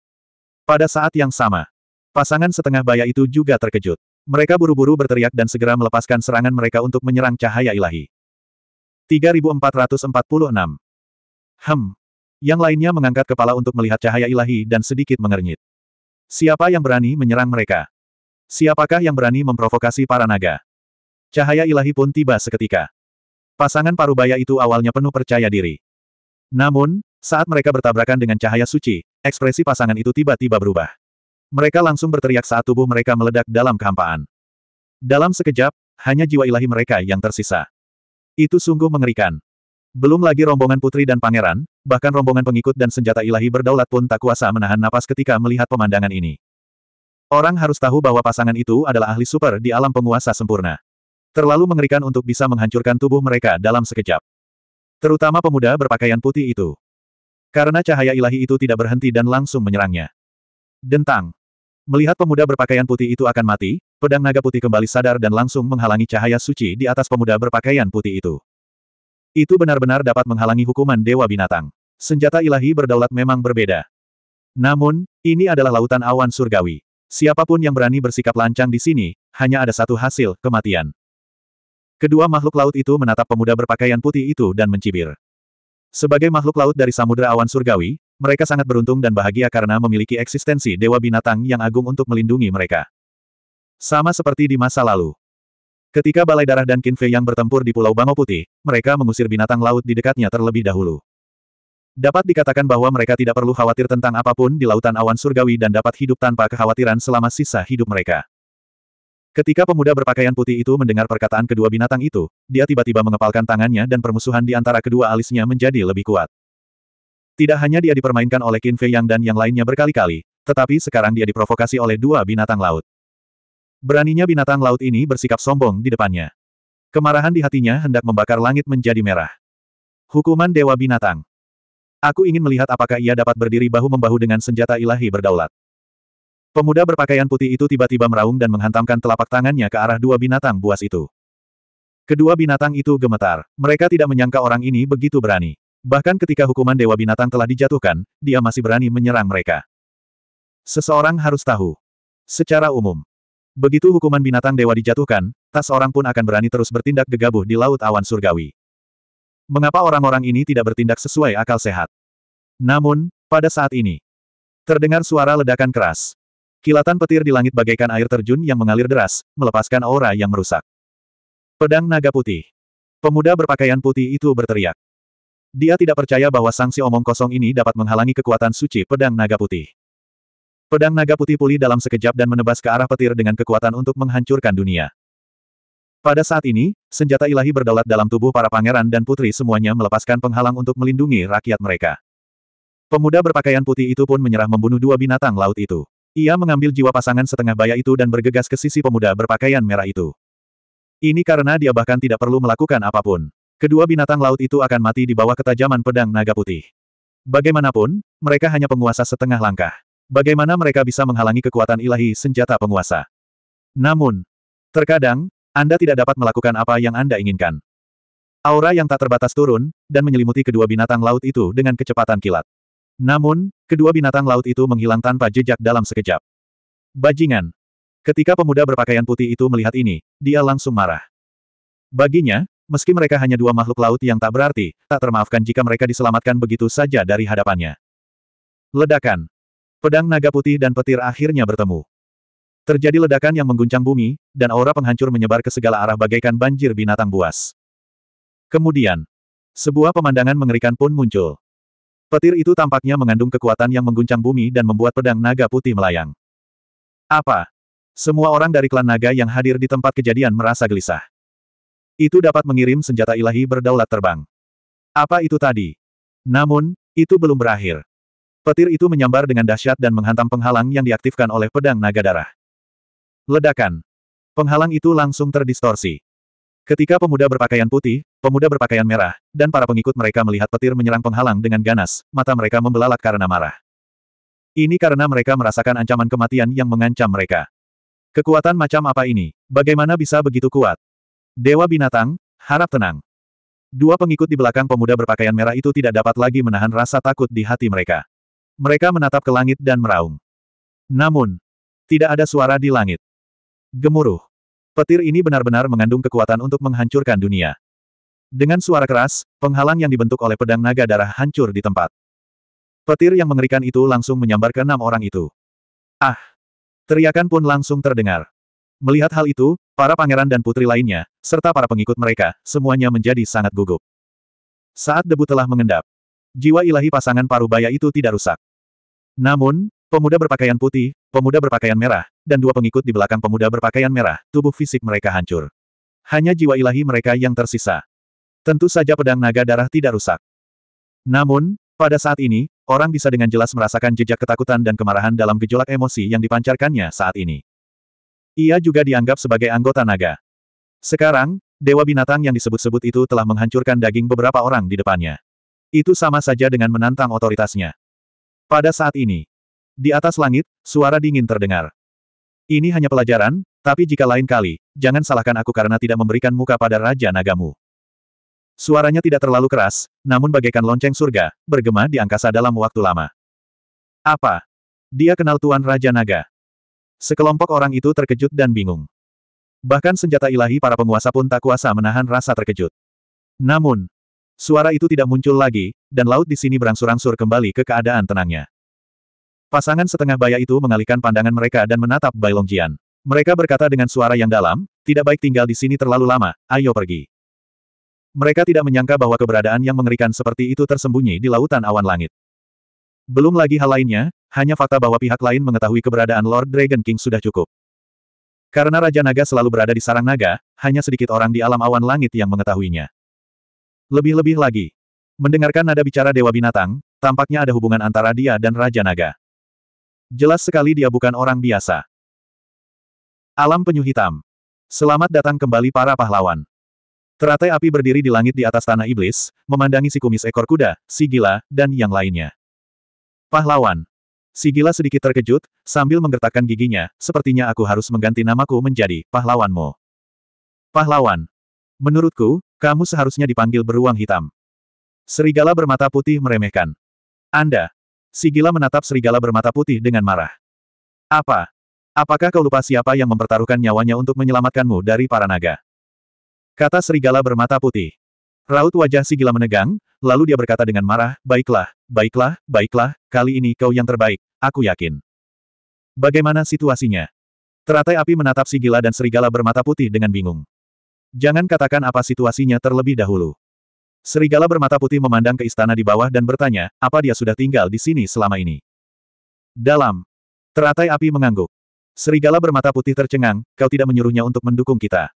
Pada saat yang sama, pasangan setengah baya itu juga terkejut. Mereka buru-buru berteriak dan segera melepaskan serangan mereka untuk menyerang cahaya ilahi. 3446 Hem. Yang lainnya mengangkat kepala untuk melihat cahaya ilahi dan sedikit mengernyit. Siapa yang berani menyerang mereka? Siapakah yang berani memprovokasi para naga? Cahaya ilahi pun tiba seketika. Pasangan parubaya itu awalnya penuh percaya diri. Namun, saat mereka bertabrakan dengan cahaya suci, ekspresi pasangan itu tiba-tiba berubah. Mereka langsung berteriak saat tubuh mereka meledak dalam kehampaan. Dalam sekejap, hanya jiwa ilahi mereka yang tersisa. Itu sungguh mengerikan. Belum lagi rombongan putri dan pangeran, bahkan rombongan pengikut dan senjata ilahi berdaulat pun tak kuasa menahan napas ketika melihat pemandangan ini. Orang harus tahu bahwa pasangan itu adalah ahli super di alam penguasa sempurna. Terlalu mengerikan untuk bisa menghancurkan tubuh mereka dalam sekejap. Terutama pemuda berpakaian putih itu. Karena cahaya ilahi itu tidak berhenti dan langsung menyerangnya. Dentang. Melihat pemuda berpakaian putih itu akan mati, pedang naga putih kembali sadar dan langsung menghalangi cahaya suci di atas pemuda berpakaian putih itu. Itu benar-benar dapat menghalangi hukuman Dewa Binatang. Senjata ilahi berdaulat memang berbeda. Namun, ini adalah lautan awan surgawi. Siapapun yang berani bersikap lancang di sini, hanya ada satu hasil, kematian. Kedua makhluk laut itu menatap pemuda berpakaian putih itu dan mencibir. Sebagai makhluk laut dari samudera awan surgawi, mereka sangat beruntung dan bahagia karena memiliki eksistensi dewa binatang yang agung untuk melindungi mereka. Sama seperti di masa lalu, Ketika Balai Darah dan Fei yang bertempur di Pulau Bangau Putih, mereka mengusir binatang laut di dekatnya terlebih dahulu. Dapat dikatakan bahwa mereka tidak perlu khawatir tentang apapun di lautan awan surgawi dan dapat hidup tanpa kekhawatiran selama sisa hidup mereka. Ketika pemuda berpakaian putih itu mendengar perkataan kedua binatang itu, dia tiba-tiba mengepalkan tangannya dan permusuhan di antara kedua alisnya menjadi lebih kuat. Tidak hanya dia dipermainkan oleh Qin Fei Yang dan yang lainnya berkali-kali, tetapi sekarang dia diprovokasi oleh dua binatang laut. Beraninya binatang laut ini bersikap sombong di depannya. Kemarahan di hatinya hendak membakar langit menjadi merah. Hukuman Dewa Binatang. Aku ingin melihat apakah ia dapat berdiri bahu-membahu dengan senjata ilahi berdaulat. Pemuda berpakaian putih itu tiba-tiba meraung dan menghantamkan telapak tangannya ke arah dua binatang buas itu. Kedua binatang itu gemetar. Mereka tidak menyangka orang ini begitu berani. Bahkan ketika hukuman dewa binatang telah dijatuhkan, dia masih berani menyerang mereka. Seseorang harus tahu. Secara umum, Begitu hukuman binatang dewa dijatuhkan, tak seorang pun akan berani terus bertindak gegabah di laut awan surgawi. Mengapa orang-orang ini tidak bertindak sesuai akal sehat? Namun, pada saat ini, terdengar suara ledakan keras. Kilatan petir di langit bagaikan air terjun yang mengalir deras, melepaskan aura yang merusak. Pedang naga putih. Pemuda berpakaian putih itu berteriak. Dia tidak percaya bahwa sanksi omong kosong ini dapat menghalangi kekuatan suci pedang naga putih. Pedang naga putih pulih dalam sekejap dan menebas ke arah petir dengan kekuatan untuk menghancurkan dunia. Pada saat ini, senjata ilahi berdaulat dalam tubuh para pangeran dan putri semuanya melepaskan penghalang untuk melindungi rakyat mereka. Pemuda berpakaian putih itu pun menyerah membunuh dua binatang laut itu. Ia mengambil jiwa pasangan setengah baya itu dan bergegas ke sisi pemuda berpakaian merah itu. Ini karena dia bahkan tidak perlu melakukan apapun. Kedua binatang laut itu akan mati di bawah ketajaman pedang naga putih. Bagaimanapun, mereka hanya penguasa setengah langkah. Bagaimana mereka bisa menghalangi kekuatan ilahi senjata penguasa? Namun, terkadang, Anda tidak dapat melakukan apa yang Anda inginkan. Aura yang tak terbatas turun, dan menyelimuti kedua binatang laut itu dengan kecepatan kilat. Namun, kedua binatang laut itu menghilang tanpa jejak dalam sekejap. Bajingan. Ketika pemuda berpakaian putih itu melihat ini, dia langsung marah. Baginya, meski mereka hanya dua makhluk laut yang tak berarti, tak termaafkan jika mereka diselamatkan begitu saja dari hadapannya. Ledakan. Pedang naga putih dan petir akhirnya bertemu. Terjadi ledakan yang mengguncang bumi, dan aura penghancur menyebar ke segala arah bagaikan banjir binatang buas. Kemudian, sebuah pemandangan mengerikan pun muncul. Petir itu tampaknya mengandung kekuatan yang mengguncang bumi dan membuat pedang naga putih melayang. Apa? Semua orang dari klan naga yang hadir di tempat kejadian merasa gelisah. Itu dapat mengirim senjata ilahi berdaulat terbang. Apa itu tadi? Namun, itu belum berakhir. Petir itu menyambar dengan dahsyat dan menghantam penghalang yang diaktifkan oleh pedang naga darah. Ledakan. Penghalang itu langsung terdistorsi. Ketika pemuda berpakaian putih, pemuda berpakaian merah, dan para pengikut mereka melihat petir menyerang penghalang dengan ganas, mata mereka membelalak karena marah. Ini karena mereka merasakan ancaman kematian yang mengancam mereka. Kekuatan macam apa ini? Bagaimana bisa begitu kuat? Dewa binatang, harap tenang. Dua pengikut di belakang pemuda berpakaian merah itu tidak dapat lagi menahan rasa takut di hati mereka. Mereka menatap ke langit dan meraung. Namun, tidak ada suara di langit. Gemuruh. Petir ini benar-benar mengandung kekuatan untuk menghancurkan dunia. Dengan suara keras, penghalang yang dibentuk oleh pedang naga darah hancur di tempat. Petir yang mengerikan itu langsung menyambar ke enam orang itu. Ah! Teriakan pun langsung terdengar. Melihat hal itu, para pangeran dan putri lainnya, serta para pengikut mereka, semuanya menjadi sangat gugup. Saat debu telah mengendap, jiwa ilahi pasangan parubaya itu tidak rusak. Namun, pemuda berpakaian putih, pemuda berpakaian merah, dan dua pengikut di belakang pemuda berpakaian merah, tubuh fisik mereka hancur. Hanya jiwa ilahi mereka yang tersisa. Tentu saja pedang naga darah tidak rusak. Namun, pada saat ini, orang bisa dengan jelas merasakan jejak ketakutan dan kemarahan dalam gejolak emosi yang dipancarkannya saat ini. Ia juga dianggap sebagai anggota naga. Sekarang, dewa binatang yang disebut-sebut itu telah menghancurkan daging beberapa orang di depannya. Itu sama saja dengan menantang otoritasnya. Pada saat ini, di atas langit, suara dingin terdengar. Ini hanya pelajaran, tapi jika lain kali, jangan salahkan aku karena tidak memberikan muka pada Raja Nagamu. Suaranya tidak terlalu keras, namun bagaikan lonceng surga, bergema di angkasa dalam waktu lama. Apa? Dia kenal Tuan Raja Naga. Sekelompok orang itu terkejut dan bingung. Bahkan senjata ilahi para penguasa pun tak kuasa menahan rasa terkejut. Namun, Suara itu tidak muncul lagi, dan laut di sini berangsur-angsur kembali ke keadaan tenangnya. Pasangan setengah baya itu mengalihkan pandangan mereka dan menatap Bailongjian. Mereka berkata dengan suara yang dalam, tidak baik tinggal di sini terlalu lama, ayo pergi. Mereka tidak menyangka bahwa keberadaan yang mengerikan seperti itu tersembunyi di lautan awan langit. Belum lagi hal lainnya, hanya fakta bahwa pihak lain mengetahui keberadaan Lord Dragon King sudah cukup. Karena Raja Naga selalu berada di sarang naga, hanya sedikit orang di alam awan langit yang mengetahuinya. Lebih-lebih lagi. Mendengarkan nada bicara Dewa Binatang, tampaknya ada hubungan antara dia dan Raja Naga. Jelas sekali dia bukan orang biasa. Alam penyu hitam. Selamat datang kembali para pahlawan. Teratai api berdiri di langit di atas tanah iblis, memandangi si kumis ekor kuda, si gila, dan yang lainnya. Pahlawan. Si gila sedikit terkejut, sambil menggertakkan giginya, sepertinya aku harus mengganti namaku menjadi pahlawanmu. Pahlawan. Menurutku, kamu seharusnya dipanggil beruang hitam. Serigala bermata putih meremehkan. Anda. Sigila menatap serigala bermata putih dengan marah. Apa? Apakah kau lupa siapa yang mempertaruhkan nyawanya untuk menyelamatkanmu dari para naga? Kata serigala bermata putih. Raut wajah Sigila menegang, lalu dia berkata dengan marah, Baiklah, baiklah, baiklah, kali ini kau yang terbaik, aku yakin. Bagaimana situasinya? Teratai api menatap Sigila dan Serigala bermata putih dengan bingung. Jangan katakan apa situasinya terlebih dahulu. Serigala bermata putih memandang ke istana di bawah dan bertanya, apa dia sudah tinggal di sini selama ini? Dalam. Teratai api mengangguk. Serigala bermata putih tercengang, kau tidak menyuruhnya untuk mendukung kita.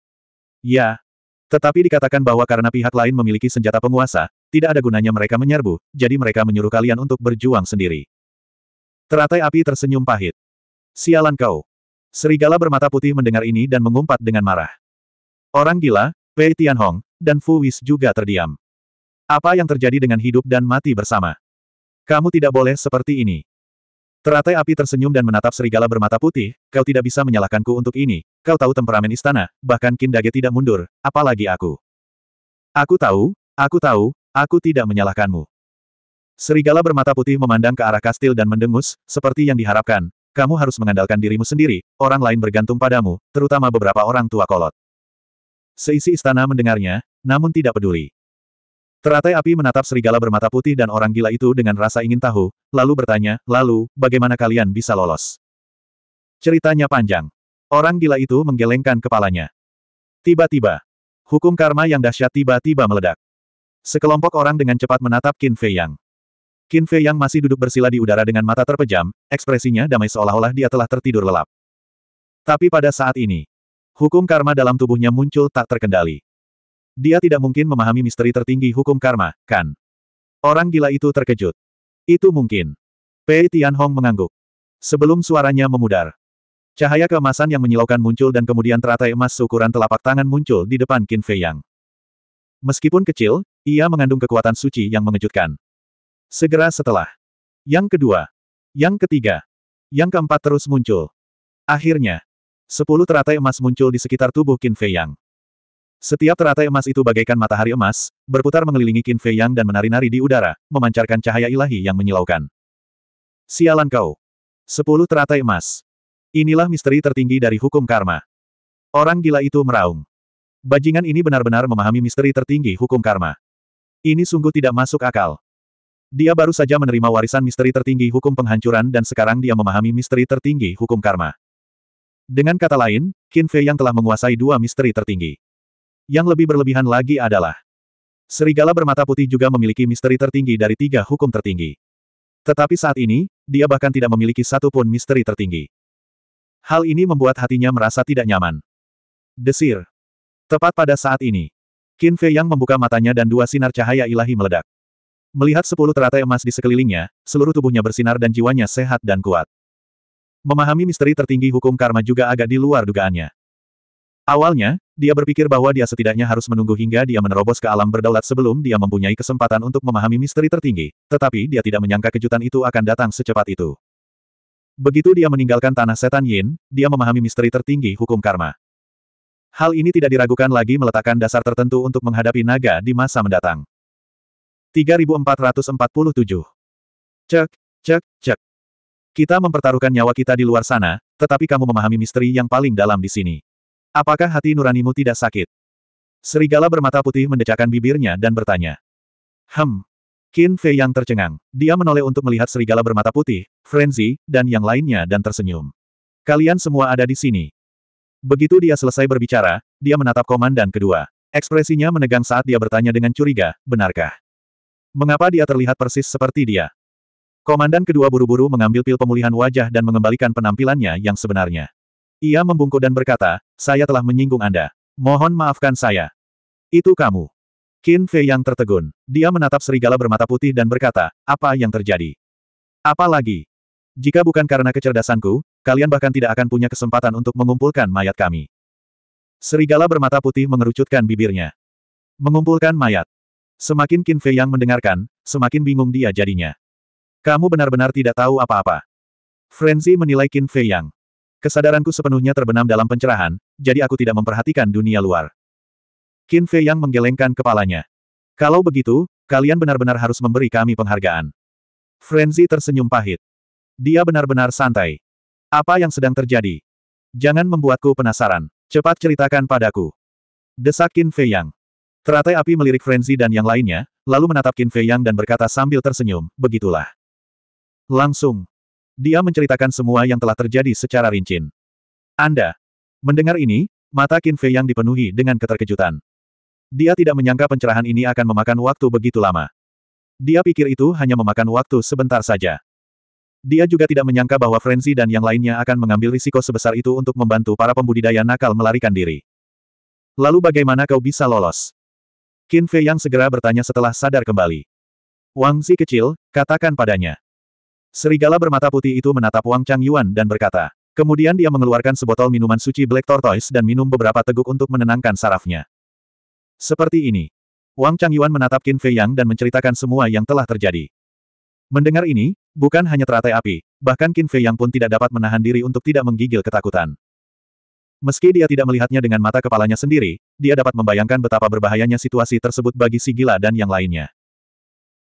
Ya. Tetapi dikatakan bahwa karena pihak lain memiliki senjata penguasa, tidak ada gunanya mereka menyerbu, jadi mereka menyuruh kalian untuk berjuang sendiri. Teratai api tersenyum pahit. Sialan kau. Serigala bermata putih mendengar ini dan mengumpat dengan marah. Orang gila, Wei Tianhong, dan Fu Wis juga terdiam. Apa yang terjadi dengan hidup dan mati bersama? Kamu tidak boleh seperti ini. Teratai api tersenyum dan menatap serigala bermata putih, kau tidak bisa menyalahkanku untuk ini, kau tahu temperamen istana, bahkan Kindage tidak mundur, apalagi aku. Aku tahu, aku tahu, aku tidak menyalahkanmu. Serigala bermata putih memandang ke arah kastil dan mendengus, seperti yang diharapkan, kamu harus mengandalkan dirimu sendiri, orang lain bergantung padamu, terutama beberapa orang tua kolot. Seisi istana mendengarnya, namun tidak peduli. Teratai api menatap serigala bermata putih dan orang gila itu dengan rasa ingin tahu, lalu bertanya, lalu, bagaimana kalian bisa lolos? Ceritanya panjang. Orang gila itu menggelengkan kepalanya. Tiba-tiba, hukum karma yang dahsyat tiba-tiba meledak. Sekelompok orang dengan cepat menatap Qin Fei Yang. Qin Fei Yang masih duduk bersila di udara dengan mata terpejam, ekspresinya damai seolah-olah dia telah tertidur lelap. Tapi pada saat ini, Hukum karma dalam tubuhnya muncul tak terkendali. Dia tidak mungkin memahami misteri tertinggi hukum karma, kan? Orang gila itu terkejut. Itu mungkin. Pei Tianhong mengangguk. Sebelum suaranya memudar. Cahaya keemasan yang menyilaukan muncul dan kemudian teratai emas seukuran telapak tangan muncul di depan Qin Fei Yang. Meskipun kecil, ia mengandung kekuatan suci yang mengejutkan. Segera setelah. Yang kedua. Yang ketiga. Yang keempat terus muncul. Akhirnya, Sepuluh teratai emas muncul di sekitar tubuh Qin Fei Yang. Setiap teratai emas itu bagaikan matahari emas, berputar mengelilingi Qin Fei Yang dan menari-nari di udara, memancarkan cahaya ilahi yang menyilaukan. Sialan kau! Sepuluh teratai emas. Inilah misteri tertinggi dari hukum karma. Orang gila itu meraung. Bajingan ini benar-benar memahami misteri tertinggi hukum karma. Ini sungguh tidak masuk akal. Dia baru saja menerima warisan misteri tertinggi hukum penghancuran dan sekarang dia memahami misteri tertinggi hukum karma. Dengan kata lain, Qin Fei yang telah menguasai dua misteri tertinggi. Yang lebih berlebihan lagi adalah Serigala bermata putih juga memiliki misteri tertinggi dari tiga hukum tertinggi. Tetapi saat ini, dia bahkan tidak memiliki satu pun misteri tertinggi. Hal ini membuat hatinya merasa tidak nyaman. Desir. Tepat pada saat ini, Qin Fei Yang membuka matanya dan dua sinar cahaya ilahi meledak. Melihat sepuluh teratai emas di sekelilingnya, seluruh tubuhnya bersinar dan jiwanya sehat dan kuat. Memahami misteri tertinggi hukum karma juga agak di luar dugaannya. Awalnya, dia berpikir bahwa dia setidaknya harus menunggu hingga dia menerobos ke alam berdaulat sebelum dia mempunyai kesempatan untuk memahami misteri tertinggi, tetapi dia tidak menyangka kejutan itu akan datang secepat itu. Begitu dia meninggalkan tanah setan Yin, dia memahami misteri tertinggi hukum karma. Hal ini tidak diragukan lagi meletakkan dasar tertentu untuk menghadapi naga di masa mendatang. 3447 Cek, cek, cek. Kita mempertaruhkan nyawa kita di luar sana, tetapi kamu memahami misteri yang paling dalam di sini. Apakah hati nuranimu tidak sakit? Serigala bermata putih mendecakkan bibirnya dan bertanya. Hem. Qin Fei yang tercengang. Dia menoleh untuk melihat serigala bermata putih, Frenzy, dan yang lainnya dan tersenyum. Kalian semua ada di sini. Begitu dia selesai berbicara, dia menatap komandan kedua. Ekspresinya menegang saat dia bertanya dengan curiga, benarkah? Mengapa dia terlihat persis seperti dia? Komandan kedua buru-buru mengambil pil pemulihan wajah dan mengembalikan penampilannya yang sebenarnya. Ia membungkuk dan berkata, saya telah menyinggung Anda. Mohon maafkan saya. Itu kamu. Qin Fei yang tertegun. Dia menatap serigala bermata putih dan berkata, apa yang terjadi? Apalagi Jika bukan karena kecerdasanku, kalian bahkan tidak akan punya kesempatan untuk mengumpulkan mayat kami. Serigala bermata putih mengerucutkan bibirnya. Mengumpulkan mayat. Semakin Qin Fei yang mendengarkan, semakin bingung dia jadinya. Kamu benar-benar tidak tahu apa-apa. Frenzy menilai Qin Fei Yang. Kesadaranku sepenuhnya terbenam dalam pencerahan, jadi aku tidak memperhatikan dunia luar. Qin Fei Yang menggelengkan kepalanya. Kalau begitu, kalian benar-benar harus memberi kami penghargaan. Frenzy tersenyum pahit. Dia benar-benar santai. Apa yang sedang terjadi? Jangan membuatku penasaran. Cepat ceritakan padaku. Desak Qin Fei Yang. Teratai api melirik Frenzy dan yang lainnya, lalu menatap Qin Fei Yang dan berkata sambil tersenyum, begitulah. Langsung. Dia menceritakan semua yang telah terjadi secara rinci. Anda. Mendengar ini, mata Qin Fei yang dipenuhi dengan keterkejutan. Dia tidak menyangka pencerahan ini akan memakan waktu begitu lama. Dia pikir itu hanya memakan waktu sebentar saja. Dia juga tidak menyangka bahwa Frenzy dan yang lainnya akan mengambil risiko sebesar itu untuk membantu para pembudidaya nakal melarikan diri. Lalu bagaimana kau bisa lolos? Qin Fei yang segera bertanya setelah sadar kembali. Wang Zi kecil, katakan padanya. Serigala bermata putih itu menatap Wang Chang Yuan dan berkata. Kemudian dia mengeluarkan sebotol minuman suci Black Tortoise dan minum beberapa teguk untuk menenangkan sarafnya. Seperti ini. Wang Chang Yuan menatap Qin Fei Yang dan menceritakan semua yang telah terjadi. Mendengar ini, bukan hanya teratai api, bahkan Qin Fei Yang pun tidak dapat menahan diri untuk tidak menggigil ketakutan. Meski dia tidak melihatnya dengan mata kepalanya sendiri, dia dapat membayangkan betapa berbahayanya situasi tersebut bagi si gila dan yang lainnya.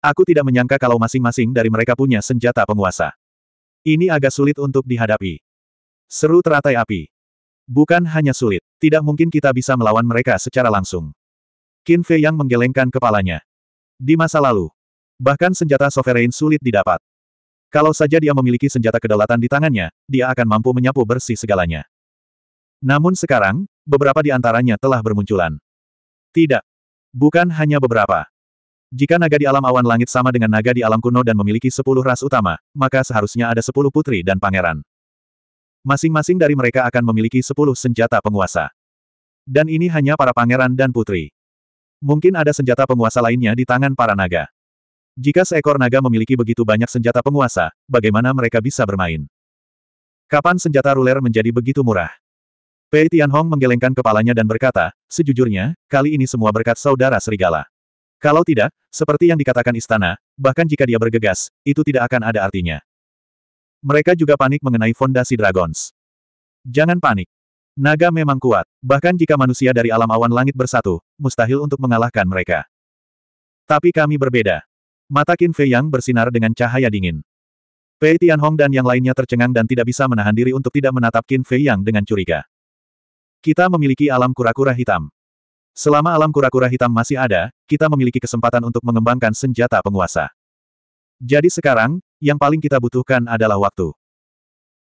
Aku tidak menyangka kalau masing-masing dari mereka punya senjata penguasa. Ini agak sulit untuk dihadapi. Seru teratai api. Bukan hanya sulit, tidak mungkin kita bisa melawan mereka secara langsung. Qin Fei yang menggelengkan kepalanya. Di masa lalu, bahkan senjata sovereign sulit didapat. Kalau saja dia memiliki senjata kedaulatan di tangannya, dia akan mampu menyapu bersih segalanya. Namun sekarang, beberapa di antaranya telah bermunculan. Tidak. Bukan hanya beberapa. Jika naga di alam awan langit sama dengan naga di alam kuno dan memiliki sepuluh ras utama, maka seharusnya ada sepuluh putri dan pangeran. Masing-masing dari mereka akan memiliki sepuluh senjata penguasa. Dan ini hanya para pangeran dan putri. Mungkin ada senjata penguasa lainnya di tangan para naga. Jika seekor naga memiliki begitu banyak senjata penguasa, bagaimana mereka bisa bermain? Kapan senjata ruler menjadi begitu murah? Pei Tianhong menggelengkan kepalanya dan berkata, sejujurnya, kali ini semua berkat saudara serigala. Kalau tidak, seperti yang dikatakan istana, bahkan jika dia bergegas, itu tidak akan ada artinya. Mereka juga panik mengenai fondasi Dragons. Jangan panik. Naga memang kuat, bahkan jika manusia dari alam awan langit bersatu, mustahil untuk mengalahkan mereka. Tapi kami berbeda. Mata Qin Fei Yang bersinar dengan cahaya dingin. Pei Hong dan yang lainnya tercengang dan tidak bisa menahan diri untuk tidak menatap Qin Fei Yang dengan curiga. Kita memiliki alam kura-kura hitam. Selama alam kura-kura hitam masih ada, kita memiliki kesempatan untuk mengembangkan senjata penguasa. Jadi sekarang, yang paling kita butuhkan adalah waktu.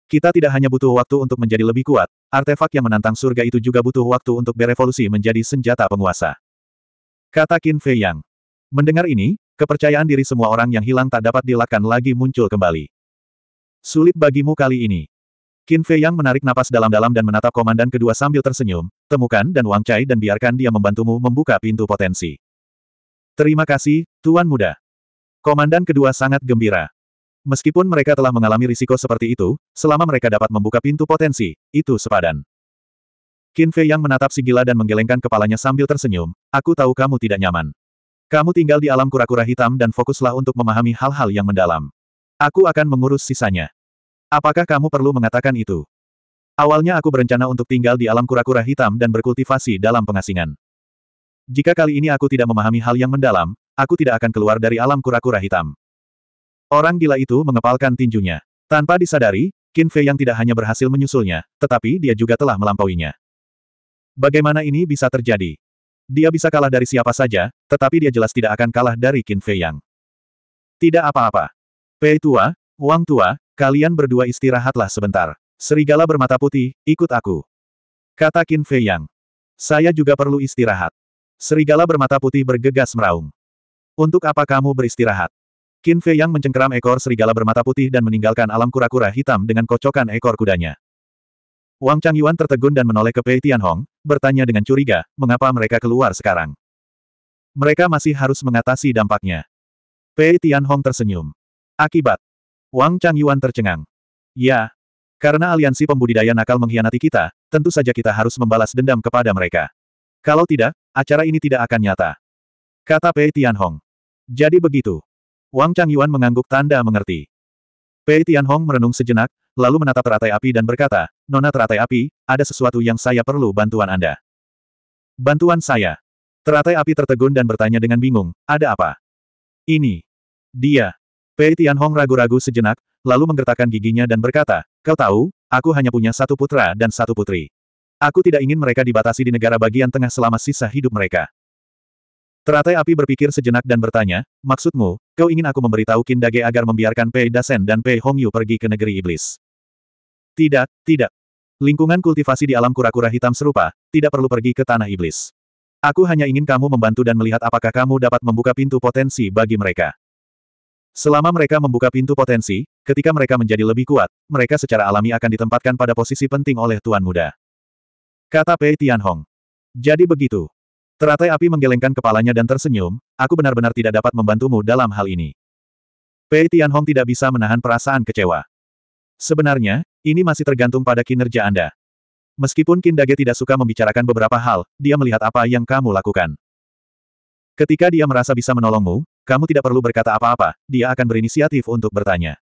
Kita tidak hanya butuh waktu untuk menjadi lebih kuat, artefak yang menantang surga itu juga butuh waktu untuk berevolusi menjadi senjata penguasa. Kata Qin Fei Yang. Mendengar ini, kepercayaan diri semua orang yang hilang tak dapat dilakukan lagi muncul kembali. Sulit bagimu kali ini. Qin Fei Yang menarik napas dalam-dalam dan menatap komandan kedua sambil tersenyum, temukan dan Wang Chai dan biarkan dia membantumu membuka pintu potensi. Terima kasih, Tuan Muda. Komandan kedua sangat gembira. Meskipun mereka telah mengalami risiko seperti itu, selama mereka dapat membuka pintu potensi, itu sepadan. Qin Fei Yang menatap si gila dan menggelengkan kepalanya sambil tersenyum, aku tahu kamu tidak nyaman. Kamu tinggal di alam kura-kura hitam dan fokuslah untuk memahami hal-hal yang mendalam. Aku akan mengurus sisanya. Apakah kamu perlu mengatakan itu? Awalnya aku berencana untuk tinggal di alam kura-kura hitam dan berkultivasi dalam pengasingan. Jika kali ini aku tidak memahami hal yang mendalam, aku tidak akan keluar dari alam kura-kura hitam. Orang gila itu mengepalkan tinjunya. Tanpa disadari, Qin Fei yang tidak hanya berhasil menyusulnya, tetapi dia juga telah melampauinya. Bagaimana ini bisa terjadi? Dia bisa kalah dari siapa saja, tetapi dia jelas tidak akan kalah dari Qin Fei Yang. Tidak apa-apa. Pei tua, Wang tua, Kalian berdua istirahatlah sebentar. Serigala bermata putih, ikut aku. Kata Qin Fei Yang. Saya juga perlu istirahat. Serigala bermata putih bergegas meraung. Untuk apa kamu beristirahat? Qin Fei Yang mencengkeram ekor serigala bermata putih dan meninggalkan alam kura-kura hitam dengan kocokan ekor kudanya. Wang Chang Yuan tertegun dan menoleh ke Pei Tianhong, bertanya dengan curiga, mengapa mereka keluar sekarang? Mereka masih harus mengatasi dampaknya. Pei Tianhong tersenyum. Akibat, Wang Chang Yuan tercengang. Ya. Karena aliansi pembudidaya nakal mengkhianati kita, tentu saja kita harus membalas dendam kepada mereka. Kalau tidak, acara ini tidak akan nyata. Kata Pei Tianhong. Jadi begitu. Wang Chang Yuan mengangguk tanda mengerti. Pei Tianhong merenung sejenak, lalu menatap teratai api dan berkata, Nona teratai api, ada sesuatu yang saya perlu bantuan Anda. Bantuan saya. Teratai api tertegun dan bertanya dengan bingung, ada apa? Ini. Dia. Pei Tianhong ragu-ragu sejenak, lalu menggertakkan giginya dan berkata, Kau tahu, aku hanya punya satu putra dan satu putri. Aku tidak ingin mereka dibatasi di negara bagian tengah selama sisa hidup mereka. Teratai api berpikir sejenak dan bertanya, Maksudmu, kau ingin aku memberitahu Kindage agar membiarkan Pei Dasen dan Pei Hongyu pergi ke negeri iblis? Tidak, tidak. Lingkungan kultivasi di alam kura-kura hitam serupa, tidak perlu pergi ke tanah iblis. Aku hanya ingin kamu membantu dan melihat apakah kamu dapat membuka pintu potensi bagi mereka. Selama mereka membuka pintu potensi, ketika mereka menjadi lebih kuat, mereka secara alami akan ditempatkan pada posisi penting oleh Tuan Muda. Kata Pei Tianhong. Jadi begitu. Teratai api menggelengkan kepalanya dan tersenyum, aku benar-benar tidak dapat membantumu dalam hal ini. Pei Tianhong tidak bisa menahan perasaan kecewa. Sebenarnya, ini masih tergantung pada kinerja Anda. Meskipun Kindage tidak suka membicarakan beberapa hal, dia melihat apa yang kamu lakukan. Ketika dia merasa bisa menolongmu, kamu tidak perlu berkata apa-apa, dia akan berinisiatif untuk bertanya.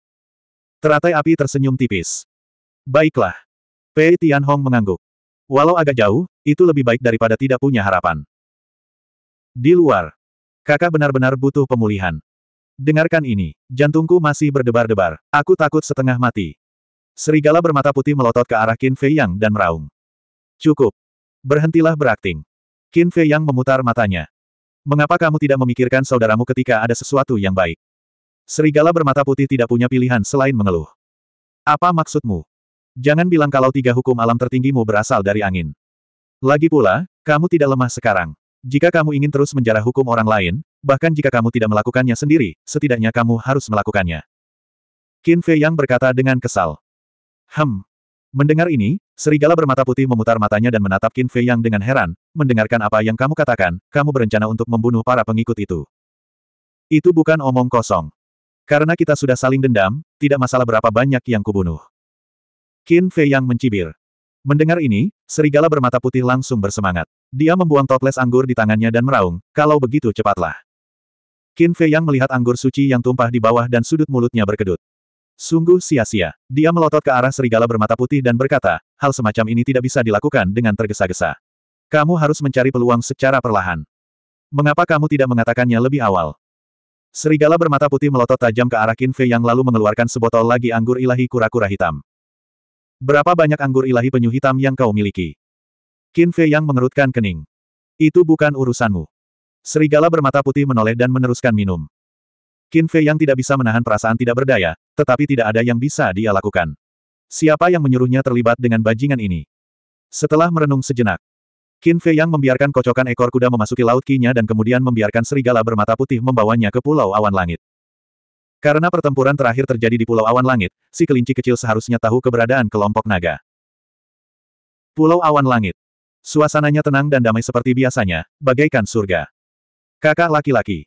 Teratai api tersenyum tipis. Baiklah. Pei Tianhong mengangguk. Walau agak jauh, itu lebih baik daripada tidak punya harapan. Di luar, kakak benar-benar butuh pemulihan. Dengarkan ini, jantungku masih berdebar-debar, aku takut setengah mati. Serigala bermata putih melotot ke arah Qin Fei Yang dan meraung. Cukup. Berhentilah berakting. Qin Fei Yang memutar matanya. Mengapa kamu tidak memikirkan saudaramu ketika ada sesuatu yang baik? Serigala bermata putih tidak punya pilihan selain mengeluh. Apa maksudmu? Jangan bilang kalau tiga hukum alam tertinggimu berasal dari angin. Lagi pula, kamu tidak lemah sekarang. Jika kamu ingin terus menjarah hukum orang lain, bahkan jika kamu tidak melakukannya sendiri, setidaknya kamu harus melakukannya. Qin Fei Yang berkata dengan kesal. Hem. Mendengar ini, Serigala bermata putih memutar matanya dan menatap Qin Fei Yang dengan heran, mendengarkan apa yang kamu katakan, kamu berencana untuk membunuh para pengikut itu. Itu bukan omong kosong. Karena kita sudah saling dendam, tidak masalah berapa banyak yang kubunuh. Qin Fei Yang mencibir. Mendengar ini, serigala bermata putih langsung bersemangat. Dia membuang toples anggur di tangannya dan meraung, kalau begitu cepatlah. Qin Fei Yang melihat anggur suci yang tumpah di bawah dan sudut mulutnya berkedut. Sungguh sia-sia. Dia melotot ke arah serigala bermata putih dan berkata, hal semacam ini tidak bisa dilakukan dengan tergesa-gesa. Kamu harus mencari peluang secara perlahan. Mengapa kamu tidak mengatakannya lebih awal? Serigala bermata putih melotot tajam ke arah Kinfe yang lalu mengeluarkan sebotol lagi anggur ilahi kura-kura hitam. Berapa banyak anggur ilahi penyu hitam yang kau miliki? Kinfe yang mengerutkan kening. Itu bukan urusanmu. Serigala bermata putih menoleh dan meneruskan minum. Kinfe yang tidak bisa menahan perasaan tidak berdaya, tetapi tidak ada yang bisa dia lakukan. Siapa yang menyuruhnya terlibat dengan bajingan ini? Setelah merenung sejenak, Qin Fei yang membiarkan kocokan ekor kuda memasuki laut kinya dan kemudian membiarkan serigala bermata putih membawanya ke Pulau Awan Langit. Karena pertempuran terakhir terjadi di Pulau Awan Langit, si kelinci kecil seharusnya tahu keberadaan kelompok naga. Pulau Awan Langit. Suasananya tenang dan damai seperti biasanya, bagaikan surga. Kakak laki-laki.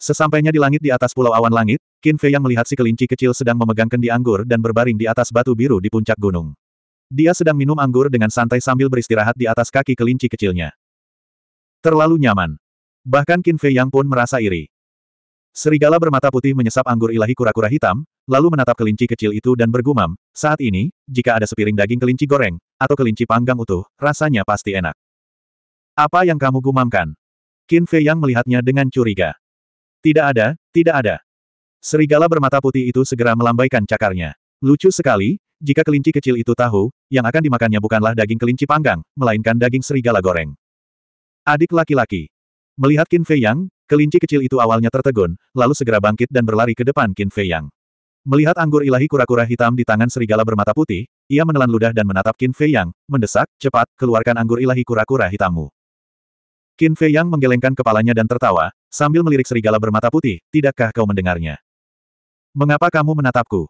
Sesampainya di langit di atas Pulau Awan Langit, Qin Fei yang melihat si kelinci kecil sedang memegang kendi anggur dan berbaring di atas batu biru di puncak gunung. Dia sedang minum anggur dengan santai sambil beristirahat di atas kaki kelinci kecilnya. Terlalu nyaman. Bahkan Qin Fei yang pun merasa iri. Serigala bermata putih menyesap anggur ilahi kura-kura hitam, lalu menatap kelinci kecil itu dan bergumam, saat ini, jika ada sepiring daging kelinci goreng, atau kelinci panggang utuh, rasanya pasti enak. Apa yang kamu gumamkan? Qin Fei Yang melihatnya dengan curiga. Tidak ada, tidak ada. Serigala bermata putih itu segera melambaikan cakarnya. Lucu sekali, jika kelinci kecil itu tahu, yang akan dimakannya bukanlah daging kelinci panggang, melainkan daging serigala goreng. Adik laki-laki. Melihat Qin Fei Yang, kelinci kecil itu awalnya tertegun, lalu segera bangkit dan berlari ke depan Qin Fei Yang. Melihat anggur ilahi kura-kura hitam di tangan serigala bermata putih, ia menelan ludah dan menatap Qin Fei Yang, mendesak, cepat, keluarkan anggur ilahi kura-kura hitammu. Qin Fei Yang menggelengkan kepalanya dan tertawa, sambil melirik serigala bermata putih, tidakkah kau mendengarnya? Mengapa kamu menatapku?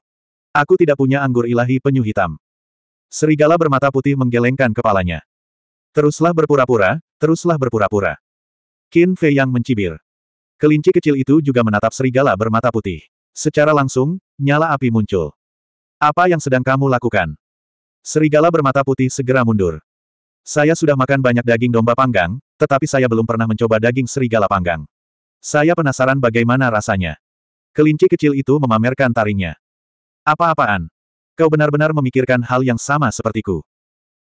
Aku tidak punya anggur ilahi penyu hitam. Serigala bermata putih menggelengkan kepalanya. Teruslah berpura-pura, teruslah berpura-pura. Qin Fei yang mencibir. Kelinci kecil itu juga menatap serigala bermata putih. Secara langsung, nyala api muncul. Apa yang sedang kamu lakukan? Serigala bermata putih segera mundur. Saya sudah makan banyak daging domba panggang, tetapi saya belum pernah mencoba daging serigala panggang. Saya penasaran bagaimana rasanya. Kelinci kecil itu memamerkan taringnya. Apa-apaan? Kau benar-benar memikirkan hal yang sama sepertiku.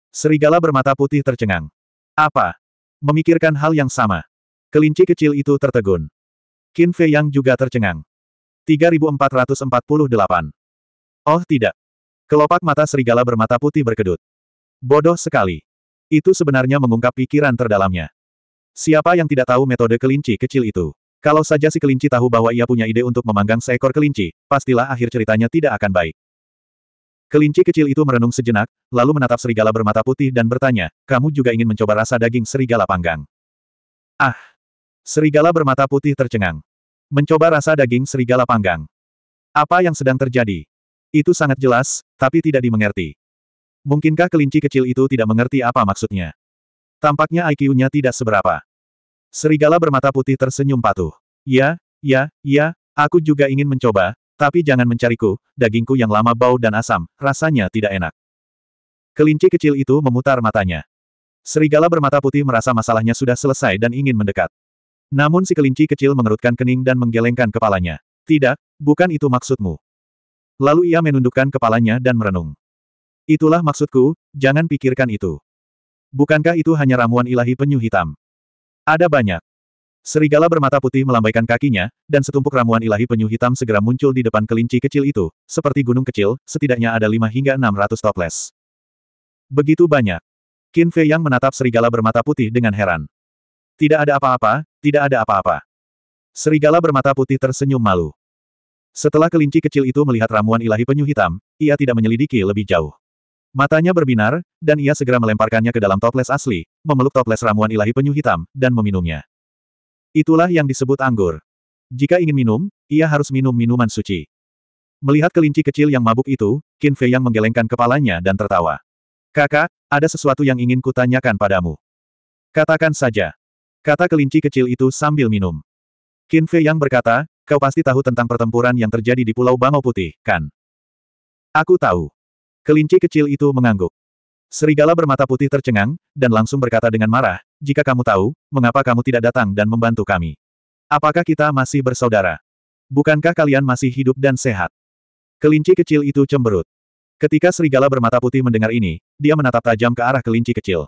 Serigala bermata putih tercengang. Apa? Memikirkan hal yang sama. Kelinci kecil itu tertegun. Qin Fei Yang juga tercengang. 3448. Oh tidak. Kelopak mata serigala bermata putih berkedut. Bodoh sekali. Itu sebenarnya mengungkap pikiran terdalamnya. Siapa yang tidak tahu metode kelinci kecil itu? Kalau saja si kelinci tahu bahwa ia punya ide untuk memanggang seekor kelinci, pastilah akhir ceritanya tidak akan baik. Kelinci kecil itu merenung sejenak, lalu menatap serigala bermata putih dan bertanya, kamu juga ingin mencoba rasa daging serigala panggang? Ah! Serigala bermata putih tercengang. Mencoba rasa daging serigala panggang. Apa yang sedang terjadi? Itu sangat jelas, tapi tidak dimengerti. Mungkinkah kelinci kecil itu tidak mengerti apa maksudnya? Tampaknya IQ-nya tidak seberapa. Serigala bermata putih tersenyum patuh. Ya, ya, ya, aku juga ingin mencoba, tapi jangan mencariku, dagingku yang lama bau dan asam, rasanya tidak enak. Kelinci kecil itu memutar matanya. Serigala bermata putih merasa masalahnya sudah selesai dan ingin mendekat. Namun si kelinci kecil mengerutkan kening dan menggelengkan kepalanya. Tidak, bukan itu maksudmu. Lalu ia menundukkan kepalanya dan merenung. Itulah maksudku, jangan pikirkan itu. Bukankah itu hanya ramuan ilahi penyu hitam? Ada banyak. Serigala bermata putih melambaikan kakinya, dan setumpuk ramuan ilahi penyu hitam segera muncul di depan kelinci kecil itu. Seperti gunung kecil, setidaknya ada lima hingga enam ratus toples. Begitu banyak. Qin Fei yang menatap serigala bermata putih dengan heran. Tidak ada apa-apa, tidak ada apa-apa. Serigala bermata putih tersenyum malu. Setelah kelinci kecil itu melihat ramuan ilahi penyu hitam, ia tidak menyelidiki lebih jauh. Matanya berbinar, dan ia segera melemparkannya ke dalam toples asli, memeluk toples ramuan ilahi penyu hitam, dan meminumnya. Itulah yang disebut anggur. Jika ingin minum, ia harus minum minuman suci. Melihat kelinci kecil yang mabuk itu, Qin Fei yang menggelengkan kepalanya dan tertawa. Kakak, ada sesuatu yang ingin kutanyakan padamu. Katakan saja. Kata kelinci kecil itu sambil minum. Qin Fei yang berkata, kau pasti tahu tentang pertempuran yang terjadi di Pulau Bangau Putih, kan? Aku tahu. Kelinci kecil itu mengangguk. Serigala bermata putih tercengang, dan langsung berkata dengan marah, jika kamu tahu, mengapa kamu tidak datang dan membantu kami? Apakah kita masih bersaudara? Bukankah kalian masih hidup dan sehat? Kelinci kecil itu cemberut. Ketika serigala bermata putih mendengar ini, dia menatap tajam ke arah kelinci kecil.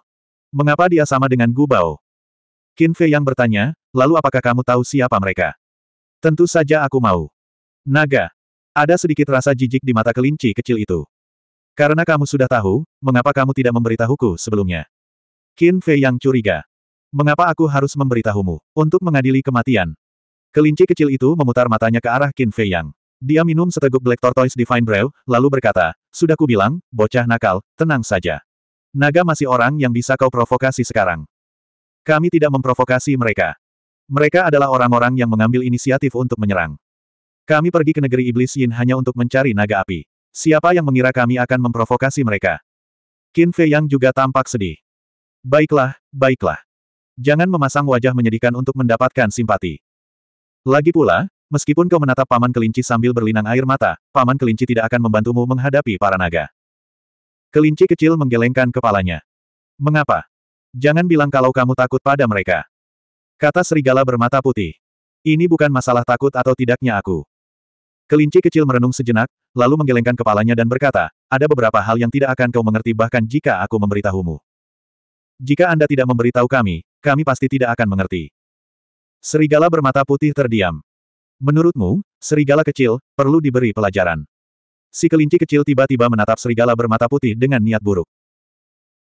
Mengapa dia sama dengan Gubao? Qin Fei yang bertanya, lalu apakah kamu tahu siapa mereka? Tentu saja aku mau. Naga. Ada sedikit rasa jijik di mata kelinci kecil itu. Karena kamu sudah tahu, mengapa kamu tidak memberitahuku sebelumnya? Qin Fei yang curiga. Mengapa aku harus memberitahumu? Untuk mengadili kematian. Kelinci kecil itu memutar matanya ke arah Qin Fei yang. Dia minum seteguk Black Tortoise Divine Brew, lalu berkata, Sudah kubilang, bocah nakal, tenang saja. Naga masih orang yang bisa kau provokasi sekarang. Kami tidak memprovokasi mereka. Mereka adalah orang-orang yang mengambil inisiatif untuk menyerang. Kami pergi ke negeri iblis Yin hanya untuk mencari naga api. Siapa yang mengira kami akan memprovokasi mereka? Qin Fei Yang juga tampak sedih. Baiklah, baiklah. Jangan memasang wajah menyedihkan untuk mendapatkan simpati. Lagi pula, meskipun kau menatap paman kelinci sambil berlinang air mata, paman kelinci tidak akan membantumu menghadapi para naga. Kelinci kecil menggelengkan kepalanya. Mengapa? Jangan bilang kalau kamu takut pada mereka. Kata serigala bermata putih. Ini bukan masalah takut atau tidaknya aku. Kelinci kecil merenung sejenak, lalu menggelengkan kepalanya dan berkata, ada beberapa hal yang tidak akan kau mengerti bahkan jika aku memberitahumu. Jika Anda tidak memberitahu kami, kami pasti tidak akan mengerti. Serigala bermata putih terdiam. Menurutmu, serigala kecil, perlu diberi pelajaran. Si kelinci kecil tiba-tiba menatap serigala bermata putih dengan niat buruk.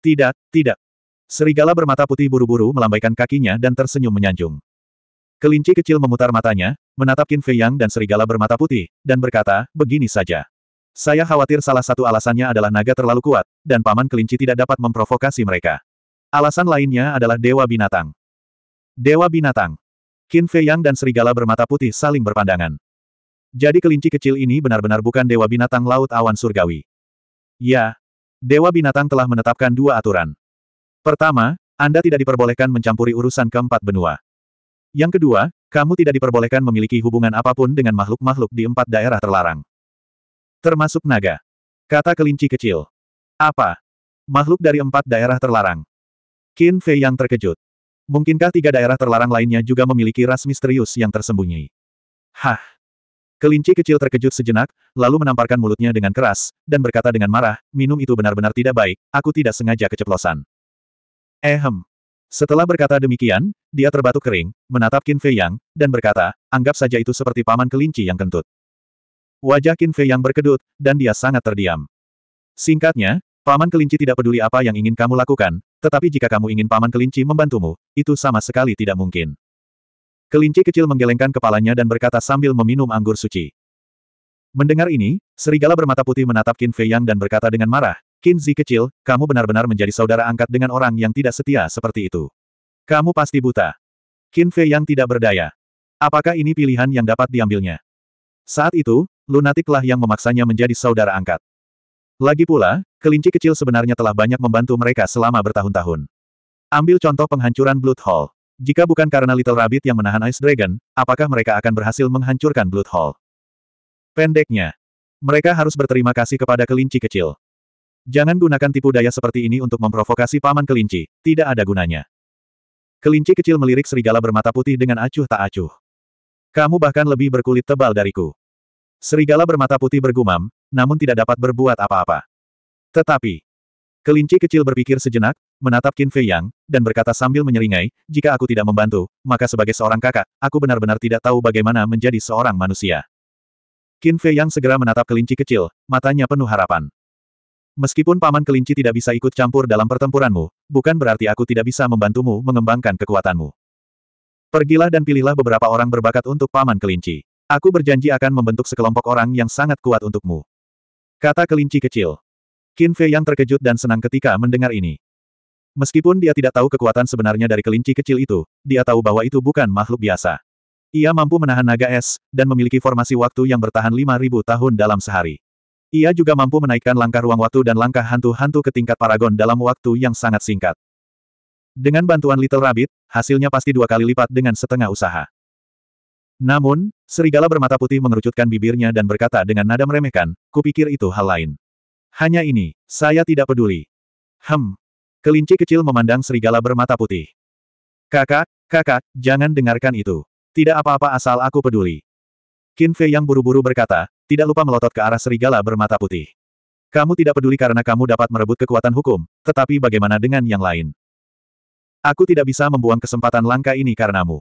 Tidak, tidak. Serigala bermata putih buru-buru melambaikan kakinya dan tersenyum menyanjung. Kelinci kecil memutar matanya, menatap Qin Fei Yang dan serigala bermata putih, dan berkata, begini saja. Saya khawatir salah satu alasannya adalah naga terlalu kuat, dan paman kelinci tidak dapat memprovokasi mereka. Alasan lainnya adalah Dewa Binatang. Dewa Binatang. Qin Fei Yang dan serigala bermata putih saling berpandangan. Jadi kelinci kecil ini benar-benar bukan Dewa Binatang Laut Awan Surgawi. Ya. Dewa Binatang telah menetapkan dua aturan. Pertama, Anda tidak diperbolehkan mencampuri urusan keempat benua. Yang kedua, kamu tidak diperbolehkan memiliki hubungan apapun dengan makhluk-makhluk di empat daerah terlarang. Termasuk naga. Kata kelinci kecil. Apa? Makhluk dari empat daerah terlarang. Qin Fei yang terkejut. Mungkinkah tiga daerah terlarang lainnya juga memiliki ras misterius yang tersembunyi? Hah! Kelinci kecil terkejut sejenak, lalu menamparkan mulutnya dengan keras, dan berkata dengan marah, minum itu benar-benar tidak baik, aku tidak sengaja keceplosan. Ehem, setelah berkata demikian, dia terbatuk kering, menatap Qin Fei Yang, dan berkata, anggap saja itu seperti paman kelinci yang kentut. Wajah Qin Fei Yang berkedut, dan dia sangat terdiam. Singkatnya, paman kelinci tidak peduli apa yang ingin kamu lakukan, tetapi jika kamu ingin paman kelinci membantumu, itu sama sekali tidak mungkin. Kelinci kecil menggelengkan kepalanya dan berkata sambil meminum anggur suci. Mendengar ini, serigala bermata putih menatap Qin Fei Yang dan berkata dengan marah, Kinzi kecil, kamu benar-benar menjadi saudara angkat dengan orang yang tidak setia seperti itu. Kamu pasti buta. Qin Fei yang tidak berdaya. Apakah ini pilihan yang dapat diambilnya? Saat itu, lunatiklah yang memaksanya menjadi saudara angkat. Lagi pula, kelinci kecil sebenarnya telah banyak membantu mereka selama bertahun-tahun. Ambil contoh penghancuran Blood Hall. Jika bukan karena Little Rabbit yang menahan Ice Dragon, apakah mereka akan berhasil menghancurkan Blood Hall? Pendeknya, mereka harus berterima kasih kepada kelinci kecil. Jangan gunakan tipu daya seperti ini untuk memprovokasi paman kelinci, tidak ada gunanya. Kelinci kecil melirik serigala bermata putih dengan acuh tak acuh. Kamu bahkan lebih berkulit tebal dariku. Serigala bermata putih bergumam, namun tidak dapat berbuat apa-apa. Tetapi, kelinci kecil berpikir sejenak, menatap Qin Fei Yang, dan berkata sambil menyeringai, jika aku tidak membantu, maka sebagai seorang kakak, aku benar-benar tidak tahu bagaimana menjadi seorang manusia. Qin Fei Yang segera menatap kelinci kecil, matanya penuh harapan. Meskipun Paman Kelinci tidak bisa ikut campur dalam pertempuranmu, bukan berarti aku tidak bisa membantumu mengembangkan kekuatanmu. Pergilah dan pilihlah beberapa orang berbakat untuk Paman Kelinci. Aku berjanji akan membentuk sekelompok orang yang sangat kuat untukmu. Kata kelinci kecil. Qin Fei yang terkejut dan senang ketika mendengar ini. Meskipun dia tidak tahu kekuatan sebenarnya dari kelinci kecil itu, dia tahu bahwa itu bukan makhluk biasa. Ia mampu menahan naga es, dan memiliki formasi waktu yang bertahan 5.000 tahun dalam sehari. Ia juga mampu menaikkan langkah ruang waktu dan langkah hantu-hantu ke tingkat paragon dalam waktu yang sangat singkat. Dengan bantuan Little Rabbit, hasilnya pasti dua kali lipat dengan setengah usaha. Namun, serigala bermata putih mengerucutkan bibirnya dan berkata dengan nada meremehkan, kupikir itu hal lain. Hanya ini, saya tidak peduli. Hem. Kelinci kecil memandang serigala bermata putih. Kakak, kakak, jangan dengarkan itu. Tidak apa-apa asal aku peduli. Kinfe yang buru-buru berkata, tidak lupa melotot ke arah serigala bermata putih. Kamu tidak peduli karena kamu dapat merebut kekuatan hukum, tetapi bagaimana dengan yang lain? Aku tidak bisa membuang kesempatan langka ini karenamu.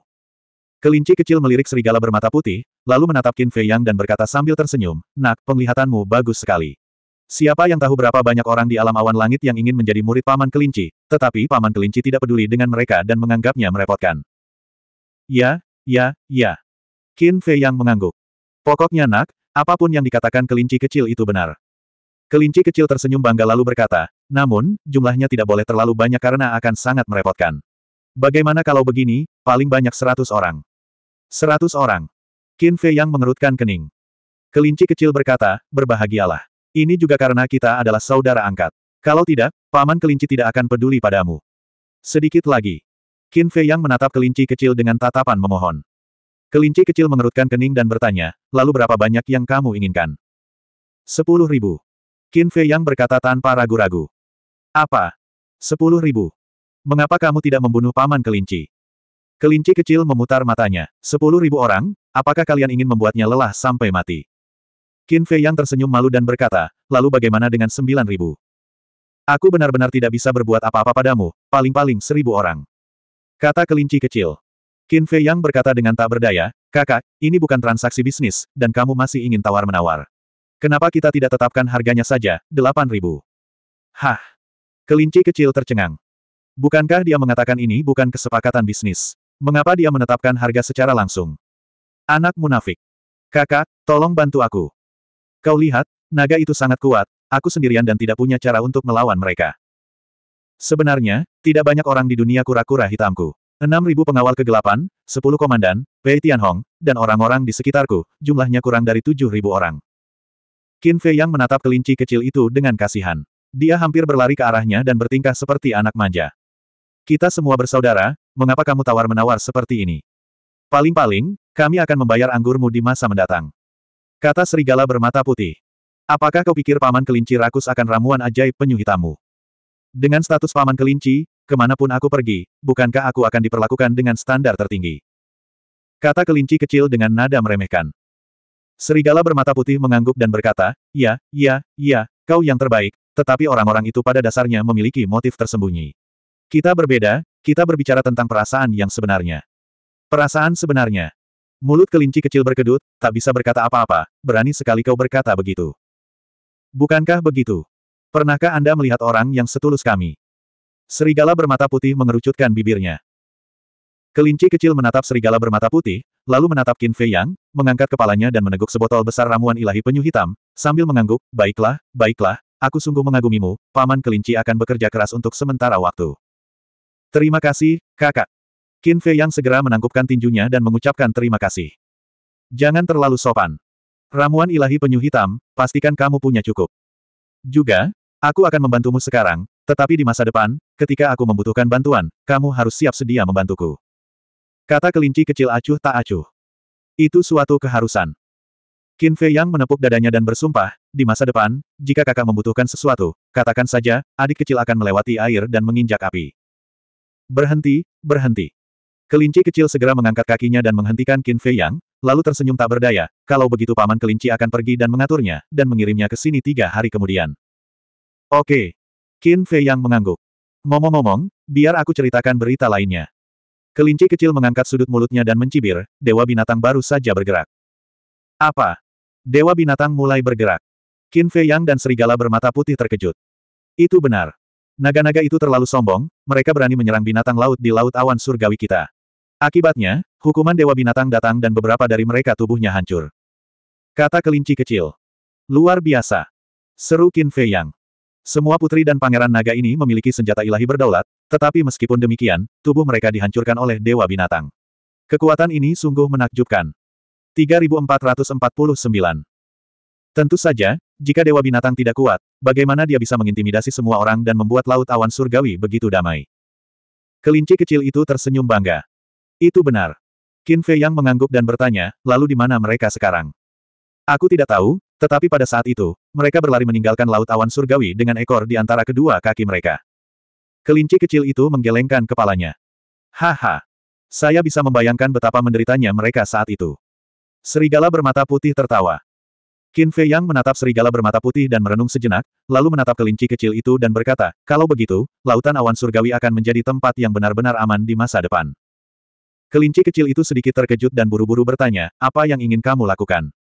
Kelinci kecil melirik serigala bermata putih, lalu menatap Qin Fei Yang dan berkata sambil tersenyum, Nak, penglihatanmu bagus sekali. Siapa yang tahu berapa banyak orang di alam awan langit yang ingin menjadi murid paman kelinci, tetapi paman kelinci tidak peduli dengan mereka dan menganggapnya merepotkan. Ya, ya, ya. Qin Fei Yang mengangguk. Pokoknya nak, Apapun yang dikatakan kelinci kecil itu benar. Kelinci kecil tersenyum bangga lalu berkata, namun, jumlahnya tidak boleh terlalu banyak karena akan sangat merepotkan. Bagaimana kalau begini, paling banyak seratus orang. Seratus orang. Qin Fei yang mengerutkan kening. Kelinci kecil berkata, berbahagialah. Ini juga karena kita adalah saudara angkat. Kalau tidak, paman kelinci tidak akan peduli padamu. Sedikit lagi. Qin Fei yang menatap kelinci kecil dengan tatapan memohon. Kelinci kecil mengerutkan kening dan bertanya, lalu berapa banyak yang kamu inginkan? Sepuluh ribu. Qin Fei Yang berkata tanpa ragu-ragu. Apa? Sepuluh ribu. Mengapa kamu tidak membunuh paman kelinci? Kelinci kecil memutar matanya. Sepuluh ribu orang, apakah kalian ingin membuatnya lelah sampai mati? Qin Fei Yang tersenyum malu dan berkata, lalu bagaimana dengan sembilan ribu? Aku benar-benar tidak bisa berbuat apa-apa padamu, paling-paling seribu orang. Kata kelinci kecil. Qin Fei Yang berkata dengan tak berdaya, kakak, ini bukan transaksi bisnis, dan kamu masih ingin tawar-menawar. Kenapa kita tidak tetapkan harganya saja, ribu? Hah! Kelinci kecil tercengang. Bukankah dia mengatakan ini bukan kesepakatan bisnis? Mengapa dia menetapkan harga secara langsung? Anak munafik. Kakak, tolong bantu aku. Kau lihat, naga itu sangat kuat, aku sendirian dan tidak punya cara untuk melawan mereka. Sebenarnya, tidak banyak orang di dunia kura-kura hitamku. 6.000 pengawal kegelapan, 10 komandan, Pei Tianhong, dan orang-orang di sekitarku, jumlahnya kurang dari 7.000 orang. Qin Fei yang menatap kelinci kecil itu dengan kasihan. Dia hampir berlari ke arahnya dan bertingkah seperti anak manja. Kita semua bersaudara, mengapa kamu tawar-menawar seperti ini? Paling-paling, kami akan membayar anggurmu di masa mendatang. Kata serigala bermata putih. Apakah kau pikir paman kelinci rakus akan ramuan ajaib penyuhitamu? hitammu? Dengan status paman kelinci, kemanapun aku pergi, bukankah aku akan diperlakukan dengan standar tertinggi? Kata kelinci kecil dengan nada meremehkan. Serigala bermata putih mengangguk dan berkata, ya, ya, ya, kau yang terbaik, tetapi orang-orang itu pada dasarnya memiliki motif tersembunyi. Kita berbeda, kita berbicara tentang perasaan yang sebenarnya. Perasaan sebenarnya. Mulut kelinci kecil berkedut, tak bisa berkata apa-apa, berani sekali kau berkata begitu. Bukankah begitu? Pernahkah Anda melihat orang yang setulus kami? Serigala bermata putih mengerucutkan bibirnya. Kelinci kecil menatap serigala bermata putih, lalu menatap Qin Fei Yang, mengangkat kepalanya dan meneguk sebotol besar ramuan ilahi penyu hitam, sambil mengangguk, baiklah, baiklah, aku sungguh mengagumimu, paman kelinci akan bekerja keras untuk sementara waktu. Terima kasih, kakak. Qin Fei Yang segera menangkupkan tinjunya dan mengucapkan terima kasih. Jangan terlalu sopan. Ramuan ilahi penyu hitam, pastikan kamu punya cukup. Juga, Aku akan membantumu sekarang, tetapi di masa depan, ketika aku membutuhkan bantuan, kamu harus siap sedia membantuku. Kata kelinci kecil acuh tak acuh. Itu suatu keharusan. Qin Fei Yang menepuk dadanya dan bersumpah, di masa depan, jika kakak membutuhkan sesuatu, katakan saja, adik kecil akan melewati air dan menginjak api. Berhenti, berhenti. Kelinci kecil segera mengangkat kakinya dan menghentikan Qin Fei Yang, lalu tersenyum tak berdaya, kalau begitu paman kelinci akan pergi dan mengaturnya, dan mengirimnya ke sini tiga hari kemudian. Oke. Qin Fei yang mengangguk. Ngomong-ngomong, biar aku ceritakan berita lainnya. Kelinci kecil mengangkat sudut mulutnya dan mencibir, dewa binatang baru saja bergerak. Apa? Dewa binatang mulai bergerak. Qin Fei Yang dan serigala bermata putih terkejut. Itu benar. Naga-naga itu terlalu sombong, mereka berani menyerang binatang laut di laut awan surgawi kita. Akibatnya, hukuman dewa binatang datang dan beberapa dari mereka tubuhnya hancur. Kata kelinci kecil. Luar biasa. Seru Qin Fei Yang. Semua putri dan pangeran naga ini memiliki senjata ilahi berdaulat, tetapi meskipun demikian, tubuh mereka dihancurkan oleh dewa binatang. Kekuatan ini sungguh menakjubkan. 3449 Tentu saja, jika dewa binatang tidak kuat, bagaimana dia bisa mengintimidasi semua orang dan membuat laut awan surgawi begitu damai? Kelinci kecil itu tersenyum bangga. Itu benar. Qin Fei yang mengangguk dan bertanya, lalu di mana mereka sekarang? Aku tidak tahu, tetapi pada saat itu, mereka berlari meninggalkan laut awan surgawi dengan ekor di antara kedua kaki mereka. Kelinci kecil itu menggelengkan kepalanya. Haha. Saya bisa membayangkan betapa menderitanya mereka saat itu. Serigala bermata putih tertawa. Qin Fei Yang menatap serigala bermata putih dan merenung sejenak, lalu menatap kelinci kecil itu dan berkata, kalau begitu, lautan awan surgawi akan menjadi tempat yang benar-benar aman di masa depan. Kelinci kecil itu sedikit terkejut dan buru-buru bertanya, apa yang ingin kamu lakukan?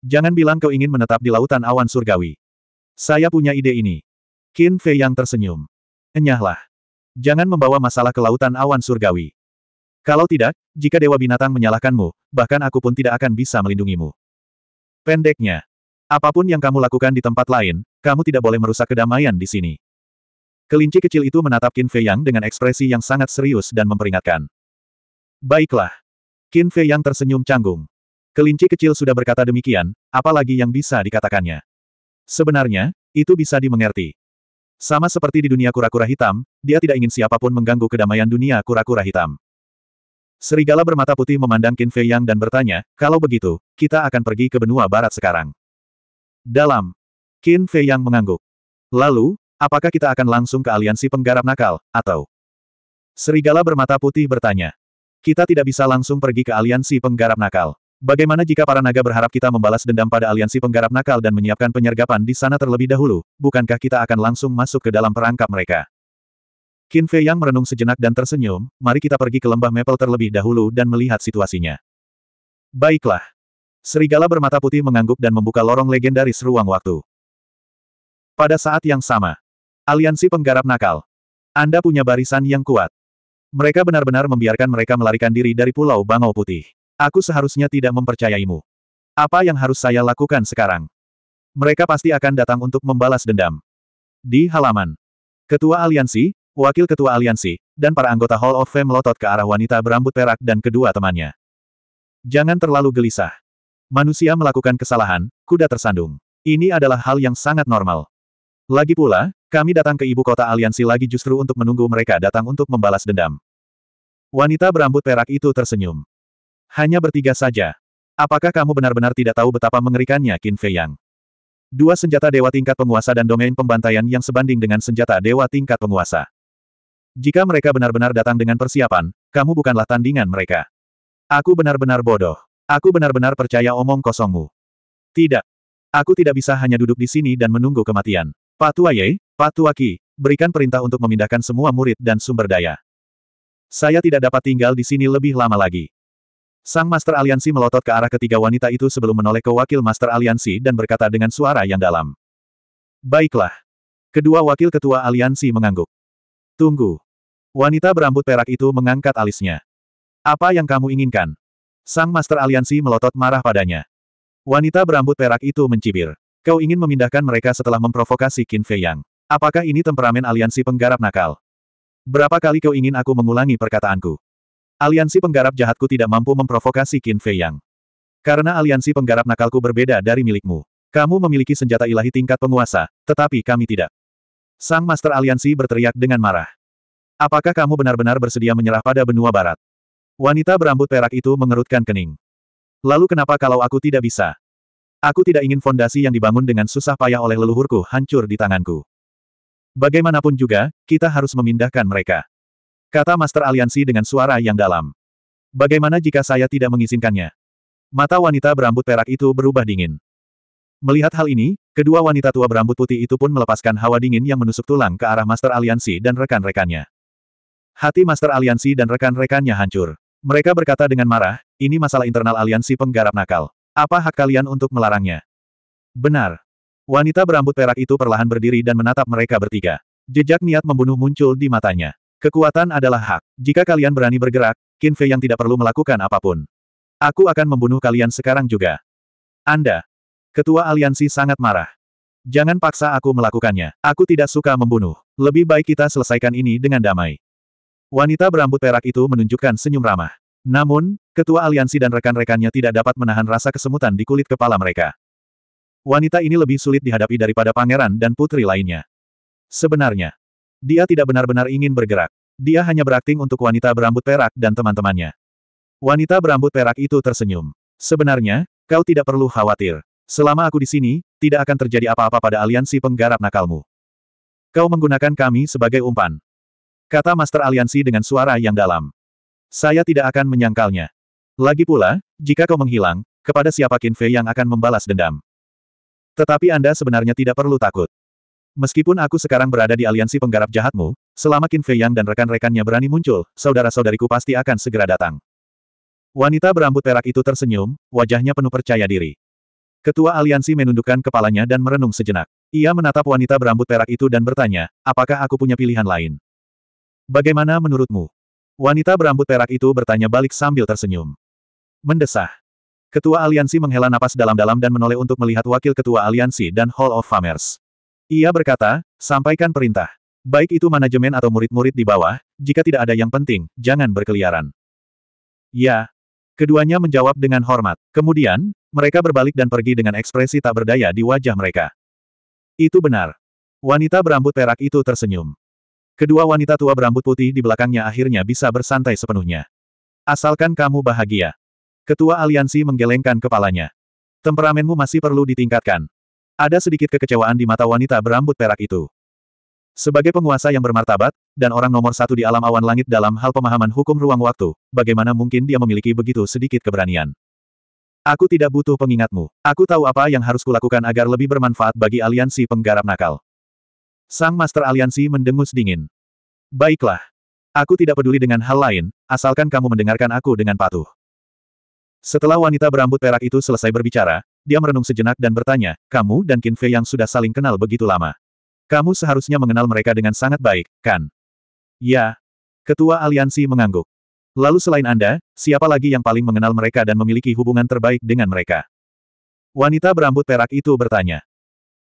Jangan bilang kau ingin menetap di lautan awan surgawi. Saya punya ide ini. Qin Fei yang tersenyum. Enyahlah. Jangan membawa masalah ke lautan awan surgawi. Kalau tidak, jika Dewa Binatang menyalahkanmu, bahkan aku pun tidak akan bisa melindungimu. Pendeknya. Apapun yang kamu lakukan di tempat lain, kamu tidak boleh merusak kedamaian di sini. Kelinci kecil itu menatap Qin Fei Yang dengan ekspresi yang sangat serius dan memperingatkan. Baiklah. Qin Fei Yang tersenyum canggung. Kelinci kecil sudah berkata demikian, apalagi yang bisa dikatakannya. Sebenarnya, itu bisa dimengerti. Sama seperti di dunia kura-kura hitam, dia tidak ingin siapapun mengganggu kedamaian dunia kura-kura hitam. Serigala bermata putih memandang Qin Fei Yang dan bertanya, kalau begitu, kita akan pergi ke benua barat sekarang. Dalam. Qin Fei Yang mengangguk. Lalu, apakah kita akan langsung ke aliansi penggarap nakal, atau? Serigala bermata putih bertanya. Kita tidak bisa langsung pergi ke aliansi penggarap nakal. Bagaimana jika para naga berharap kita membalas dendam pada aliansi penggarap nakal dan menyiapkan penyergapan di sana terlebih dahulu, bukankah kita akan langsung masuk ke dalam perangkap mereka? Qin Fei yang merenung sejenak dan tersenyum, mari kita pergi ke lembah Maple terlebih dahulu dan melihat situasinya. Baiklah. Serigala bermata putih mengangguk dan membuka lorong legendaris ruang waktu. Pada saat yang sama, aliansi penggarap nakal. Anda punya barisan yang kuat. Mereka benar-benar membiarkan mereka melarikan diri dari Pulau Bangau Putih. Aku seharusnya tidak mempercayaimu. Apa yang harus saya lakukan sekarang? Mereka pasti akan datang untuk membalas dendam. Di halaman. Ketua Aliansi, Wakil Ketua Aliansi, dan para anggota Hall of Fame melotot ke arah wanita berambut perak dan kedua temannya. Jangan terlalu gelisah. Manusia melakukan kesalahan, kuda tersandung. Ini adalah hal yang sangat normal. Lagi pula, kami datang ke ibu kota aliansi lagi justru untuk menunggu mereka datang untuk membalas dendam. Wanita berambut perak itu tersenyum. Hanya bertiga saja. Apakah kamu benar-benar tidak tahu betapa mengerikannya Qin Fei Yang? Dua senjata dewa tingkat penguasa dan domain pembantaian yang sebanding dengan senjata dewa tingkat penguasa. Jika mereka benar-benar datang dengan persiapan, kamu bukanlah tandingan mereka. Aku benar-benar bodoh. Aku benar-benar percaya omong kosongmu. Tidak. Aku tidak bisa hanya duduk di sini dan menunggu kematian. Patua Ye, Patua Ki, berikan perintah untuk memindahkan semua murid dan sumber daya. Saya tidak dapat tinggal di sini lebih lama lagi. Sang Master Aliansi melotot ke arah ketiga wanita itu sebelum menoleh ke wakil Master Aliansi dan berkata dengan suara yang dalam. Baiklah. Kedua wakil ketua aliansi mengangguk. Tunggu. Wanita berambut perak itu mengangkat alisnya. Apa yang kamu inginkan? Sang Master Aliansi melotot marah padanya. Wanita berambut perak itu mencibir. Kau ingin memindahkan mereka setelah memprovokasi Qin Fei Yang. Apakah ini temperamen aliansi penggarap nakal? Berapa kali kau ingin aku mengulangi perkataanku? Aliansi penggarap jahatku tidak mampu memprovokasi Qin Fei Yang. Karena aliansi penggarap nakalku berbeda dari milikmu. Kamu memiliki senjata ilahi tingkat penguasa, tetapi kami tidak. Sang Master Aliansi berteriak dengan marah. Apakah kamu benar-benar bersedia menyerah pada benua barat? Wanita berambut perak itu mengerutkan kening. Lalu kenapa kalau aku tidak bisa? Aku tidak ingin fondasi yang dibangun dengan susah payah oleh leluhurku hancur di tanganku. Bagaimanapun juga, kita harus memindahkan mereka. Kata Master Aliansi dengan suara yang dalam. Bagaimana jika saya tidak mengizinkannya? Mata wanita berambut perak itu berubah dingin. Melihat hal ini, kedua wanita tua berambut putih itu pun melepaskan hawa dingin yang menusuk tulang ke arah Master Aliansi dan rekan-rekannya. Hati Master Aliansi dan rekan-rekannya hancur. Mereka berkata dengan marah, ini masalah internal aliansi penggarap nakal. Apa hak kalian untuk melarangnya? Benar. Wanita berambut perak itu perlahan berdiri dan menatap mereka bertiga. Jejak niat membunuh muncul di matanya. Kekuatan adalah hak. Jika kalian berani bergerak, Qin Fei yang tidak perlu melakukan apapun. Aku akan membunuh kalian sekarang juga. Anda. Ketua aliansi sangat marah. Jangan paksa aku melakukannya. Aku tidak suka membunuh. Lebih baik kita selesaikan ini dengan damai. Wanita berambut perak itu menunjukkan senyum ramah. Namun, ketua aliansi dan rekan-rekannya tidak dapat menahan rasa kesemutan di kulit kepala mereka. Wanita ini lebih sulit dihadapi daripada pangeran dan putri lainnya. Sebenarnya, dia tidak benar-benar ingin bergerak. Dia hanya berakting untuk wanita berambut perak dan teman-temannya. Wanita berambut perak itu tersenyum. Sebenarnya, kau tidak perlu khawatir. Selama aku di sini, tidak akan terjadi apa-apa pada aliansi penggarap nakalmu. Kau menggunakan kami sebagai umpan. Kata Master Aliansi dengan suara yang dalam. Saya tidak akan menyangkalnya. Lagi pula, jika kau menghilang, kepada siapa Kinfe yang akan membalas dendam? Tetapi Anda sebenarnya tidak perlu takut. Meskipun aku sekarang berada di aliansi penggarap jahatmu, selama Qin Fei Yang dan rekan-rekannya berani muncul, saudara-saudariku pasti akan segera datang. Wanita berambut perak itu tersenyum, wajahnya penuh percaya diri. Ketua aliansi menundukkan kepalanya dan merenung sejenak. Ia menatap wanita berambut perak itu dan bertanya, apakah aku punya pilihan lain? Bagaimana menurutmu? Wanita berambut perak itu bertanya balik sambil tersenyum. Mendesah. Ketua aliansi menghela napas dalam-dalam dan menoleh untuk melihat wakil ketua aliansi dan Hall of Famers. Ia berkata, sampaikan perintah. Baik itu manajemen atau murid-murid di bawah, jika tidak ada yang penting, jangan berkeliaran. Ya. Keduanya menjawab dengan hormat. Kemudian, mereka berbalik dan pergi dengan ekspresi tak berdaya di wajah mereka. Itu benar. Wanita berambut perak itu tersenyum. Kedua wanita tua berambut putih di belakangnya akhirnya bisa bersantai sepenuhnya. Asalkan kamu bahagia. Ketua aliansi menggelengkan kepalanya. Temperamenmu masih perlu ditingkatkan. Ada sedikit kekecewaan di mata wanita berambut perak itu. Sebagai penguasa yang bermartabat, dan orang nomor satu di alam awan langit dalam hal pemahaman hukum ruang waktu, bagaimana mungkin dia memiliki begitu sedikit keberanian? Aku tidak butuh pengingatmu. Aku tahu apa yang harus kulakukan agar lebih bermanfaat bagi aliansi penggarap nakal. Sang Master Aliansi mendengus dingin. Baiklah. Aku tidak peduli dengan hal lain, asalkan kamu mendengarkan aku dengan patuh. Setelah wanita berambut perak itu selesai berbicara, dia merenung sejenak dan bertanya, kamu dan Qin Fei yang sudah saling kenal begitu lama. Kamu seharusnya mengenal mereka dengan sangat baik, kan? Ya. Ketua aliansi mengangguk. Lalu selain Anda, siapa lagi yang paling mengenal mereka dan memiliki hubungan terbaik dengan mereka? Wanita berambut perak itu bertanya.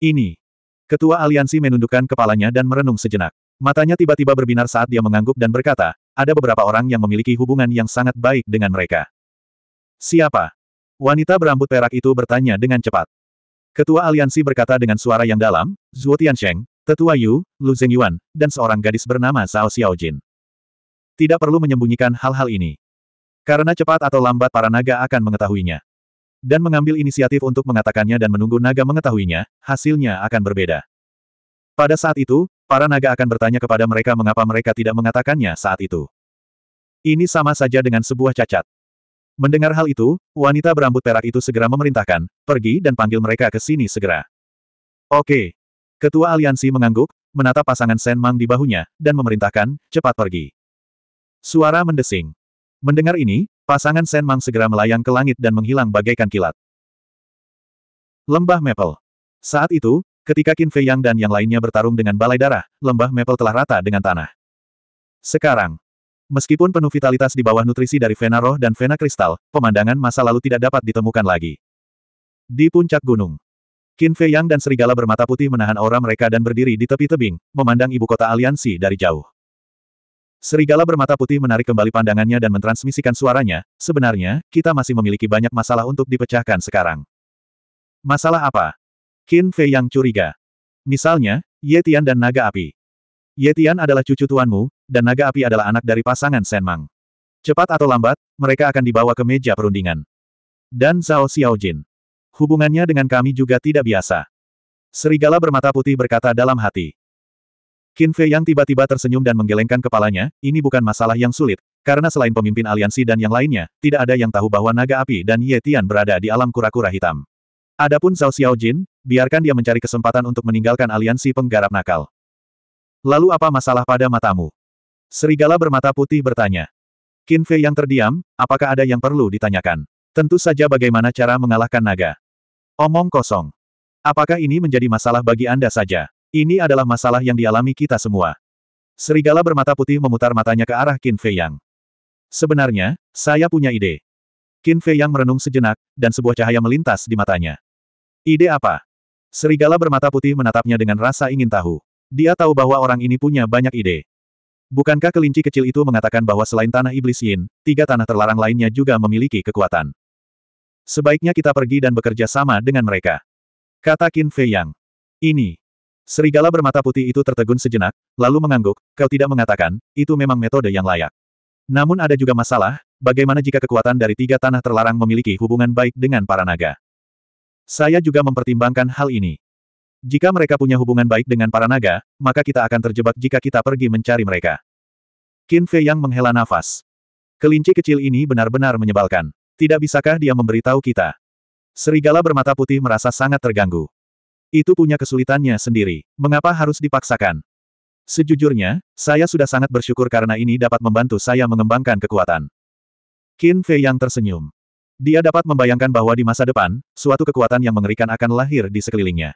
Ini. Ketua aliansi menundukkan kepalanya dan merenung sejenak. Matanya tiba-tiba berbinar saat dia mengangguk dan berkata, ada beberapa orang yang memiliki hubungan yang sangat baik dengan mereka. Siapa? Wanita berambut perak itu bertanya dengan cepat. Ketua aliansi berkata dengan suara yang dalam, Zuo Tiansheng, Tetua Yu, Lu Zengyuan, dan seorang gadis bernama Zhao Xiaojin. Tidak perlu menyembunyikan hal-hal ini. Karena cepat atau lambat para naga akan mengetahuinya. Dan mengambil inisiatif untuk mengatakannya dan menunggu naga mengetahuinya, hasilnya akan berbeda. Pada saat itu, para naga akan bertanya kepada mereka mengapa mereka tidak mengatakannya saat itu. Ini sama saja dengan sebuah cacat. Mendengar hal itu, wanita berambut perak itu segera memerintahkan, pergi dan panggil mereka ke sini segera. Oke. Ketua aliansi mengangguk, menata pasangan Sen Mang di bahunya, dan memerintahkan, cepat pergi. Suara mendesing. Mendengar ini, pasangan Sen Mang segera melayang ke langit dan menghilang bagaikan kilat. Lembah Maple. Saat itu, ketika Qin Fei Yang dan yang lainnya bertarung dengan balai darah, lembah Maple telah rata dengan tanah. Sekarang, Meskipun penuh vitalitas di bawah nutrisi dari vena roh dan vena kristal, pemandangan masa lalu tidak dapat ditemukan lagi. Di puncak gunung. Qin Fei Yang dan serigala bermata putih menahan aura mereka dan berdiri di tepi tebing, memandang ibu kota aliansi dari jauh. Serigala bermata putih menarik kembali pandangannya dan mentransmisikan suaranya, sebenarnya, kita masih memiliki banyak masalah untuk dipecahkan sekarang. Masalah apa? Qin Fei Yang curiga. Misalnya, Ye Tian dan Naga Api. Ye Tian adalah cucu tuanmu, dan naga api adalah anak dari pasangan Senmang. Cepat atau lambat, mereka akan dibawa ke meja perundingan. Dan Zhao Xiaojin. Hubungannya dengan kami juga tidak biasa. Serigala bermata putih berkata dalam hati. Qin Fei yang tiba-tiba tersenyum dan menggelengkan kepalanya, ini bukan masalah yang sulit, karena selain pemimpin aliansi dan yang lainnya, tidak ada yang tahu bahwa naga api dan Ye Tian berada di alam kura-kura hitam. Adapun Zhao Xiaojin, biarkan dia mencari kesempatan untuk meninggalkan aliansi penggarap nakal. Lalu apa masalah pada matamu? Serigala bermata putih bertanya. Qin Fei yang terdiam, apakah ada yang perlu ditanyakan? Tentu saja bagaimana cara mengalahkan naga. Omong kosong. Apakah ini menjadi masalah bagi Anda saja? Ini adalah masalah yang dialami kita semua. Serigala bermata putih memutar matanya ke arah Qin Fei Yang. Sebenarnya, saya punya ide. Qin Fei Yang merenung sejenak, dan sebuah cahaya melintas di matanya. Ide apa? Serigala bermata putih menatapnya dengan rasa ingin tahu. Dia tahu bahwa orang ini punya banyak ide. Bukankah kelinci kecil itu mengatakan bahwa selain tanah iblis Yin, tiga tanah terlarang lainnya juga memiliki kekuatan? Sebaiknya kita pergi dan bekerja sama dengan mereka. Kata Qin Fei Yang. Ini. Serigala bermata putih itu tertegun sejenak, lalu mengangguk, kau tidak mengatakan, itu memang metode yang layak. Namun ada juga masalah, bagaimana jika kekuatan dari tiga tanah terlarang memiliki hubungan baik dengan para naga? Saya juga mempertimbangkan hal ini. Jika mereka punya hubungan baik dengan para naga, maka kita akan terjebak jika kita pergi mencari mereka. Qin Fei yang menghela nafas. Kelinci kecil ini benar-benar menyebalkan. Tidak bisakah dia memberitahu kita? Serigala bermata putih merasa sangat terganggu. Itu punya kesulitannya sendiri. Mengapa harus dipaksakan? Sejujurnya, saya sudah sangat bersyukur karena ini dapat membantu saya mengembangkan kekuatan. Qin Fei yang tersenyum. Dia dapat membayangkan bahwa di masa depan, suatu kekuatan yang mengerikan akan lahir di sekelilingnya.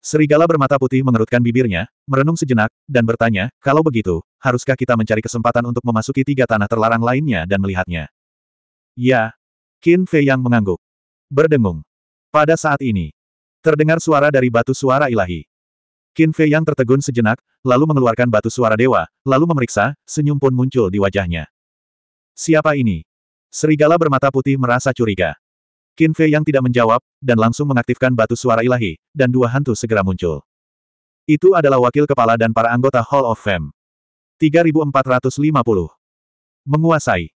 Serigala bermata putih mengerutkan bibirnya, merenung sejenak, dan bertanya, kalau begitu, haruskah kita mencari kesempatan untuk memasuki tiga tanah terlarang lainnya dan melihatnya? Ya. Qin Fei yang mengangguk. Berdengung. Pada saat ini. Terdengar suara dari batu suara ilahi. Qin Fei yang tertegun sejenak, lalu mengeluarkan batu suara dewa, lalu memeriksa, senyum pun muncul di wajahnya. Siapa ini? Serigala bermata putih merasa curiga. Qin Fei yang tidak menjawab, dan langsung mengaktifkan batu suara ilahi, dan dua hantu segera muncul. Itu adalah wakil kepala dan para anggota Hall of Fame. 3450. Menguasai.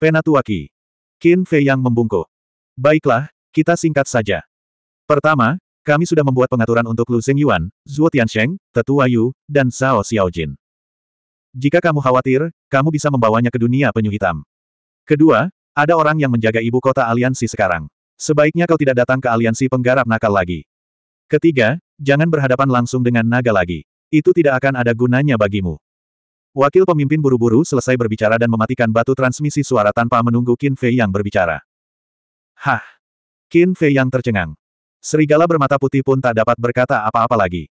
Penatuaki. Qin Fei yang membungkuk. Baiklah, kita singkat saja. Pertama, kami sudah membuat pengaturan untuk Lu Zeng Yuan, Zhuo Tiansheng, Tetua Yu, dan Zhao Xiaojin. Jika kamu khawatir, kamu bisa membawanya ke dunia penyu hitam. Kedua, ada orang yang menjaga ibu kota aliansi sekarang. Sebaiknya kau tidak datang ke aliansi penggarap nakal lagi. Ketiga, jangan berhadapan langsung dengan naga lagi. Itu tidak akan ada gunanya bagimu. Wakil pemimpin buru-buru selesai berbicara dan mematikan batu transmisi suara tanpa menunggu Qin Fei yang berbicara. Hah! Qin Fei yang tercengang. Serigala bermata putih pun tak dapat berkata apa-apa lagi.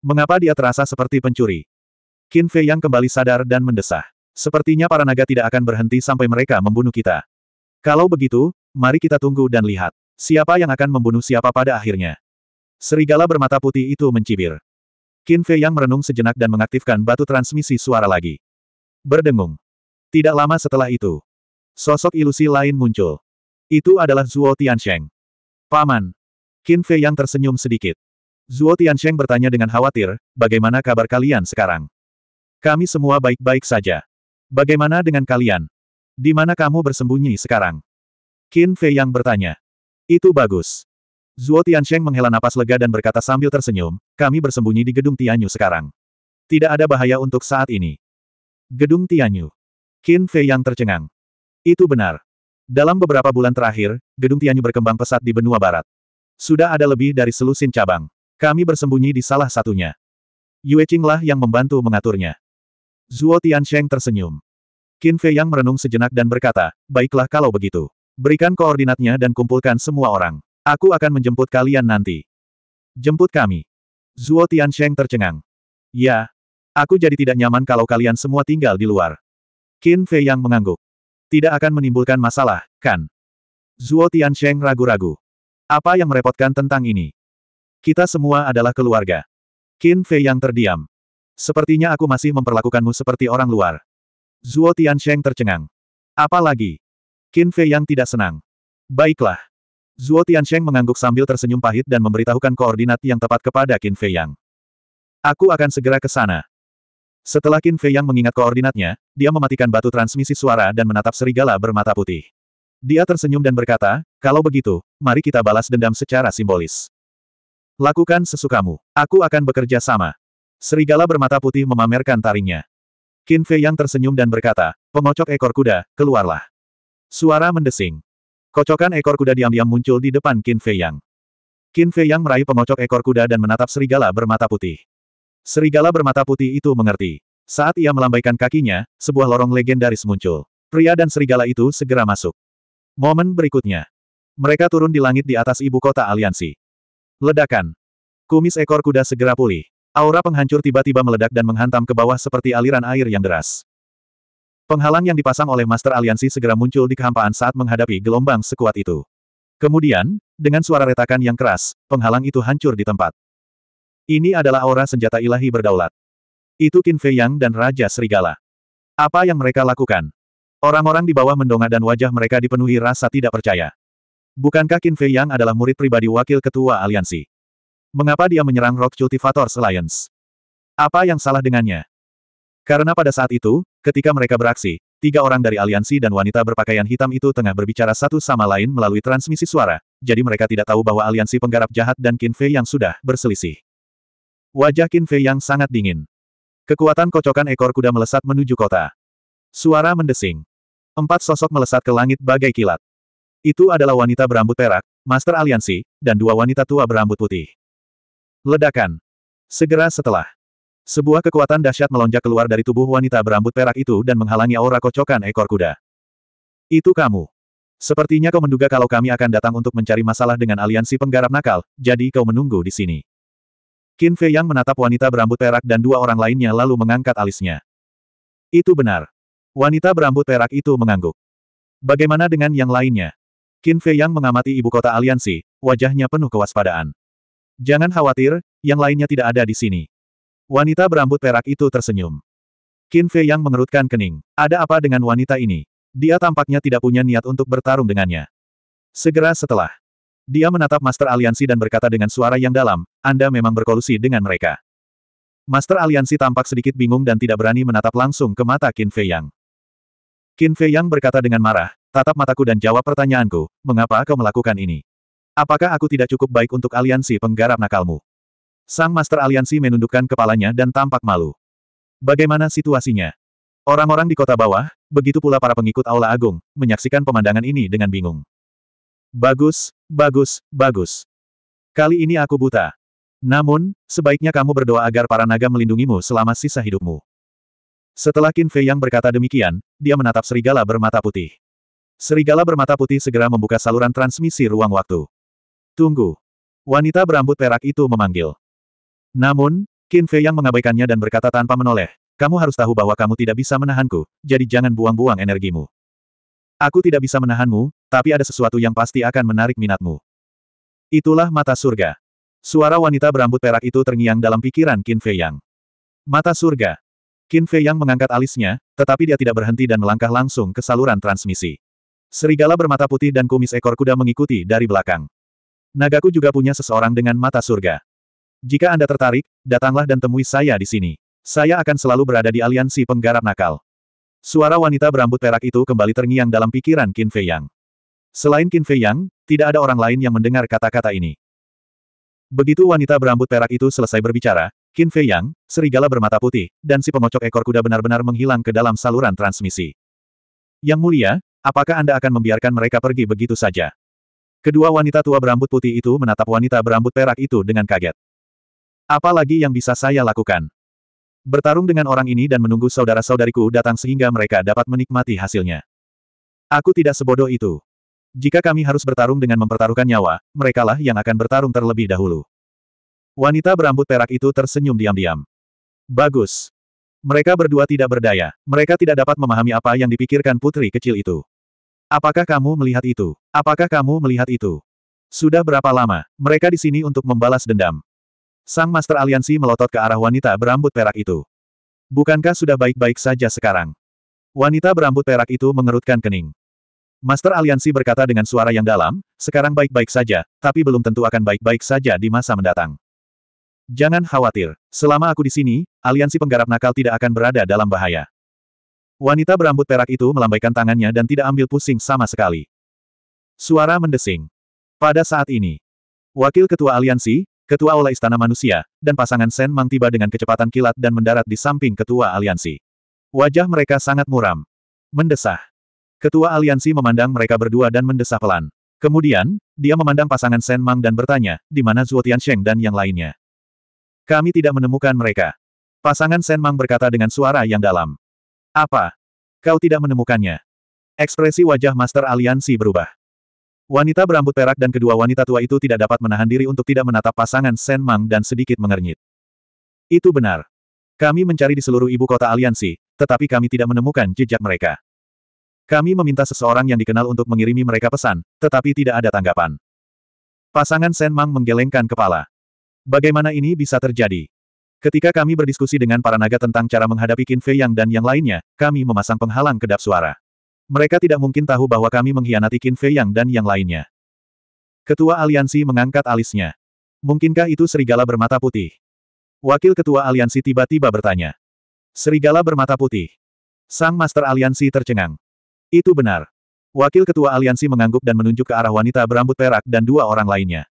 Mengapa dia terasa seperti pencuri? Qin Fei yang kembali sadar dan mendesah. Sepertinya para naga tidak akan berhenti sampai mereka membunuh kita. Kalau begitu, Mari kita tunggu dan lihat. Siapa yang akan membunuh siapa pada akhirnya. Serigala bermata putih itu mencibir. Qin Fei yang merenung sejenak dan mengaktifkan batu transmisi suara lagi. Berdengung. Tidak lama setelah itu, sosok ilusi lain muncul. Itu adalah Zuo Tiansheng. Paman. Qin Fei yang tersenyum sedikit. Zuo Tiansheng bertanya dengan khawatir, bagaimana kabar kalian sekarang? Kami semua baik-baik saja. Bagaimana dengan kalian? Di mana kamu bersembunyi sekarang? Qin Fei yang bertanya. Itu bagus. Zuo Tiansheng menghela napas lega dan berkata sambil tersenyum, kami bersembunyi di gedung Tianyu sekarang. Tidak ada bahaya untuk saat ini. Gedung Tianyu. Qin Fei yang tercengang. Itu benar. Dalam beberapa bulan terakhir, gedung Tianyu berkembang pesat di benua barat. Sudah ada lebih dari selusin cabang. Kami bersembunyi di salah satunya. Yue lah yang membantu mengaturnya. Zuo Tiansheng tersenyum. Qin Fei yang merenung sejenak dan berkata, baiklah kalau begitu. Berikan koordinatnya dan kumpulkan semua orang. Aku akan menjemput kalian nanti. Jemput kami. Zuo Tiansheng tercengang. Ya. Aku jadi tidak nyaman kalau kalian semua tinggal di luar. Qin Fei yang mengangguk. Tidak akan menimbulkan masalah, kan? Zuo Tiansheng ragu-ragu. Apa yang merepotkan tentang ini? Kita semua adalah keluarga. Qin Fei yang terdiam. Sepertinya aku masih memperlakukanmu seperti orang luar. Zuo Tiansheng tercengang. Apalagi? Qin Fei yang tidak senang. Baiklah. Zhuo Tiansheng mengangguk sambil tersenyum pahit dan memberitahukan koordinat yang tepat kepada Qin Fei Yang. Aku akan segera ke sana. Setelah Qin Fei Yang mengingat koordinatnya, dia mematikan batu transmisi suara dan menatap serigala bermata putih. Dia tersenyum dan berkata, kalau begitu, mari kita balas dendam secara simbolis. Lakukan sesukamu. Aku akan bekerja sama. Serigala bermata putih memamerkan taringnya. Qin Fei Yang tersenyum dan berkata, pengocok ekor kuda, keluarlah. Suara mendesing. Kocokan ekor kuda diam-diam muncul di depan Qin Fei Yang. Qin Fei Yang meraih pengocok ekor kuda dan menatap serigala bermata putih. Serigala bermata putih itu mengerti. Saat ia melambaikan kakinya, sebuah lorong legendaris muncul. Pria dan serigala itu segera masuk. Momen berikutnya. Mereka turun di langit di atas ibu kota aliansi. Ledakan. Kumis ekor kuda segera pulih. Aura penghancur tiba-tiba meledak dan menghantam ke bawah seperti aliran air yang deras. Penghalang yang dipasang oleh Master Aliansi segera muncul di kehampaan saat menghadapi gelombang sekuat itu. Kemudian, dengan suara retakan yang keras, penghalang itu hancur di tempat. Ini adalah aura senjata ilahi berdaulat. Itu Qin Fei Yang dan Raja Serigala. Apa yang mereka lakukan? Orang-orang di bawah mendongak dan wajah mereka dipenuhi rasa tidak percaya. Bukankah Qin Fei Yang adalah murid pribadi wakil ketua aliansi? Mengapa dia menyerang Rock Cultivators Alliance? Apa yang salah dengannya? Karena pada saat itu, Ketika mereka beraksi, tiga orang dari aliansi dan wanita berpakaian hitam itu tengah berbicara satu sama lain melalui transmisi suara, jadi mereka tidak tahu bahwa aliansi penggarap jahat dan Qin Fei yang sudah berselisih. Wajah Qin Fei yang sangat dingin. Kekuatan kocokan ekor kuda melesat menuju kota. Suara mendesing. Empat sosok melesat ke langit bagai kilat. Itu adalah wanita berambut perak, Master Aliansi, dan dua wanita tua berambut putih. Ledakan. Segera setelah sebuah kekuatan dahsyat melonjak keluar dari tubuh wanita berambut perak itu dan menghalangi aura kocokan ekor kuda. Itu kamu. Sepertinya kau menduga kalau kami akan datang untuk mencari masalah dengan aliansi penggarap nakal, jadi kau menunggu di sini. Qin Fei Yang menatap wanita berambut perak dan dua orang lainnya lalu mengangkat alisnya. Itu benar. Wanita berambut perak itu mengangguk. Bagaimana dengan yang lainnya? Qin Fei Yang mengamati ibu kota aliansi, wajahnya penuh kewaspadaan. Jangan khawatir, yang lainnya tidak ada di sini. Wanita berambut perak itu tersenyum. Qin Fei yang mengerutkan kening. Ada apa dengan wanita ini? Dia tampaknya tidak punya niat untuk bertarung dengannya. Segera setelah. Dia menatap Master Aliansi dan berkata dengan suara yang dalam, Anda memang berkolusi dengan mereka. Master Aliansi tampak sedikit bingung dan tidak berani menatap langsung ke mata Qin Fei Yang. Qin Fei Yang berkata dengan marah, tatap mataku dan jawab pertanyaanku, mengapa kau melakukan ini? Apakah aku tidak cukup baik untuk aliansi penggarap nakalmu? Sang Master Aliansi menundukkan kepalanya dan tampak malu. Bagaimana situasinya? Orang-orang di kota bawah, begitu pula para pengikut Aula Agung, menyaksikan pemandangan ini dengan bingung. Bagus, bagus, bagus. Kali ini aku buta. Namun, sebaiknya kamu berdoa agar para naga melindungimu selama sisa hidupmu. Setelah Qin Fei yang berkata demikian, dia menatap serigala bermata putih. Serigala bermata putih segera membuka saluran transmisi ruang waktu. Tunggu. Wanita berambut perak itu memanggil. Namun, Qin Fei yang mengabaikannya dan berkata tanpa menoleh, kamu harus tahu bahwa kamu tidak bisa menahanku, jadi jangan buang-buang energimu. Aku tidak bisa menahanmu, tapi ada sesuatu yang pasti akan menarik minatmu. Itulah mata surga. Suara wanita berambut perak itu terngiang dalam pikiran Qin Fei Yang. Mata surga. Qin Fei Yang mengangkat alisnya, tetapi dia tidak berhenti dan melangkah langsung ke saluran transmisi. Serigala bermata putih dan kumis ekor kuda mengikuti dari belakang. Nagaku juga punya seseorang dengan mata surga. Jika Anda tertarik, datanglah dan temui saya di sini. Saya akan selalu berada di aliansi penggarap nakal. Suara wanita berambut perak itu kembali terngiang dalam pikiran Qin Fei Yang. Selain Qin Fei Yang, tidak ada orang lain yang mendengar kata-kata ini. Begitu wanita berambut perak itu selesai berbicara, Qin Fei Yang, serigala bermata putih, dan si pengocok ekor kuda benar-benar menghilang ke dalam saluran transmisi. Yang mulia, apakah Anda akan membiarkan mereka pergi begitu saja? Kedua wanita tua berambut putih itu menatap wanita berambut perak itu dengan kaget. Apa lagi yang bisa saya lakukan? Bertarung dengan orang ini dan menunggu saudara-saudariku datang sehingga mereka dapat menikmati hasilnya. Aku tidak sebodoh itu. Jika kami harus bertarung dengan mempertaruhkan nyawa, merekalah yang akan bertarung terlebih dahulu. Wanita berambut perak itu tersenyum diam-diam. Bagus. Mereka berdua tidak berdaya. Mereka tidak dapat memahami apa yang dipikirkan putri kecil itu. Apakah kamu melihat itu? Apakah kamu melihat itu? Sudah berapa lama mereka di sini untuk membalas dendam? Sang Master Aliansi melotot ke arah wanita berambut perak itu. Bukankah sudah baik-baik saja sekarang? Wanita berambut perak itu mengerutkan kening. Master Aliansi berkata dengan suara yang dalam, sekarang baik-baik saja, tapi belum tentu akan baik-baik saja di masa mendatang. Jangan khawatir, selama aku di sini, aliansi penggarap nakal tidak akan berada dalam bahaya. Wanita berambut perak itu melambaikan tangannya dan tidak ambil pusing sama sekali. Suara mendesing. Pada saat ini, Wakil Ketua Aliansi, Ketua Ola Istana Manusia, dan pasangan Sen Mang tiba dengan kecepatan kilat dan mendarat di samping Ketua Aliansi. Wajah mereka sangat muram. Mendesah. Ketua Aliansi memandang mereka berdua dan mendesah pelan. Kemudian, dia memandang pasangan Sen Mang dan bertanya, di mana Zuo Tiansheng dan yang lainnya. Kami tidak menemukan mereka. Pasangan Sen Mang berkata dengan suara yang dalam. Apa? Kau tidak menemukannya? Ekspresi wajah Master Aliansi berubah. Wanita berambut perak dan kedua wanita tua itu tidak dapat menahan diri untuk tidak menatap pasangan Sen Mang dan sedikit mengernyit. Itu benar. Kami mencari di seluruh ibu kota aliansi, tetapi kami tidak menemukan jejak mereka. Kami meminta seseorang yang dikenal untuk mengirimi mereka pesan, tetapi tidak ada tanggapan. Pasangan Sen Mang menggelengkan kepala. Bagaimana ini bisa terjadi? Ketika kami berdiskusi dengan para naga tentang cara menghadapi Qin Fei Yang dan yang lainnya, kami memasang penghalang kedap suara. Mereka tidak mungkin tahu bahwa kami mengkhianati Qin Fei Yang dan yang lainnya. Ketua aliansi mengangkat alisnya. Mungkinkah itu serigala bermata putih? Wakil ketua aliansi tiba-tiba bertanya. Serigala bermata putih. Sang master aliansi tercengang. Itu benar. Wakil ketua aliansi mengangguk dan menunjuk ke arah wanita berambut perak dan dua orang lainnya.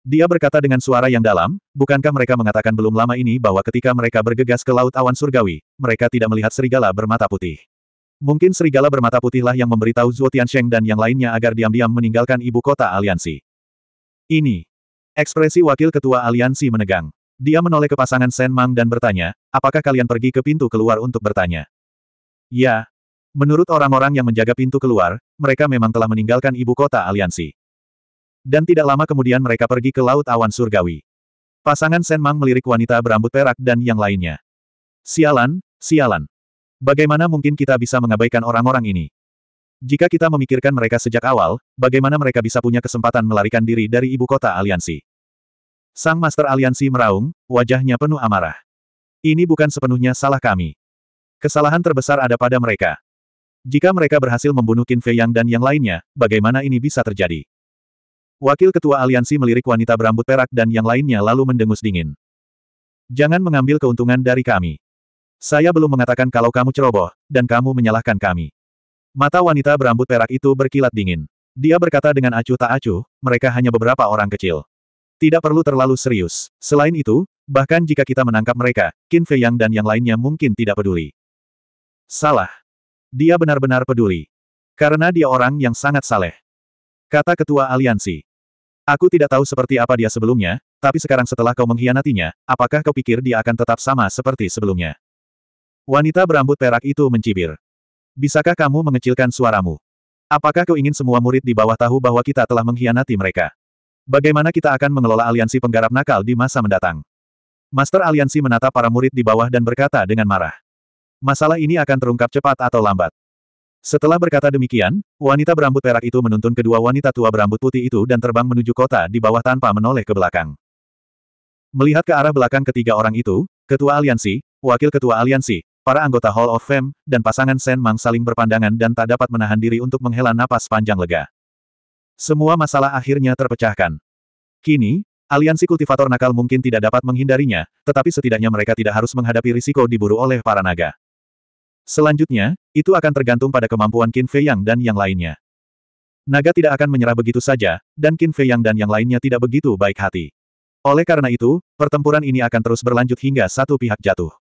Dia berkata dengan suara yang dalam, bukankah mereka mengatakan belum lama ini bahwa ketika mereka bergegas ke Laut Awan Surgawi, mereka tidak melihat serigala bermata putih. Mungkin serigala bermata putihlah yang memberitahu Zhuo Tiansheng dan yang lainnya agar diam-diam meninggalkan ibu kota aliansi. Ini. Ekspresi wakil ketua aliansi menegang. Dia menoleh ke pasangan Sen Mang dan bertanya, apakah kalian pergi ke pintu keluar untuk bertanya? Ya. Menurut orang-orang yang menjaga pintu keluar, mereka memang telah meninggalkan ibu kota aliansi. Dan tidak lama kemudian mereka pergi ke Laut Awan Surgawi. Pasangan Sen Mang melirik wanita berambut perak dan yang lainnya. Sialan, sialan. Bagaimana mungkin kita bisa mengabaikan orang-orang ini? Jika kita memikirkan mereka sejak awal, bagaimana mereka bisa punya kesempatan melarikan diri dari ibu kota aliansi? Sang Master Aliansi meraung, wajahnya penuh amarah. Ini bukan sepenuhnya salah kami. Kesalahan terbesar ada pada mereka. Jika mereka berhasil membunuh Qin Fei Yang dan yang lainnya, bagaimana ini bisa terjadi? Wakil Ketua Aliansi melirik wanita berambut perak dan yang lainnya lalu mendengus dingin. Jangan mengambil keuntungan dari kami. Saya belum mengatakan kalau kamu ceroboh, dan kamu menyalahkan kami. Mata wanita berambut perak itu berkilat dingin. Dia berkata dengan acuh tak acuh, mereka hanya beberapa orang kecil. Tidak perlu terlalu serius. Selain itu, bahkan jika kita menangkap mereka, Qin Fei Yang dan yang lainnya mungkin tidak peduli. Salah. Dia benar-benar peduli. Karena dia orang yang sangat saleh. Kata ketua aliansi. Aku tidak tahu seperti apa dia sebelumnya, tapi sekarang setelah kau mengkhianatinya, apakah kau pikir dia akan tetap sama seperti sebelumnya? Wanita berambut perak itu mencibir. Bisakah kamu mengecilkan suaramu? Apakah kau ingin semua murid di bawah tahu bahwa kita telah mengkhianati mereka? Bagaimana kita akan mengelola aliansi penggarap nakal di masa mendatang? Master aliansi menatap para murid di bawah dan berkata dengan marah. Masalah ini akan terungkap cepat atau lambat. Setelah berkata demikian, wanita berambut perak itu menuntun kedua wanita tua berambut putih itu dan terbang menuju kota di bawah tanpa menoleh ke belakang. Melihat ke arah belakang ketiga orang itu, Ketua Aliansi, Wakil Ketua Aliansi, Para anggota Hall of Fame dan pasangan Sen Mang saling berpandangan dan tak dapat menahan diri untuk menghela napas panjang lega. Semua masalah akhirnya terpecahkan. Kini, aliansi kultivator nakal mungkin tidak dapat menghindarinya, tetapi setidaknya mereka tidak harus menghadapi risiko diburu oleh para naga. Selanjutnya, itu akan tergantung pada kemampuan Qin Fei Yang dan yang lainnya. Naga tidak akan menyerah begitu saja, dan Qin Fei Yang dan yang lainnya tidak begitu baik hati. Oleh karena itu, pertempuran ini akan terus berlanjut hingga satu pihak jatuh.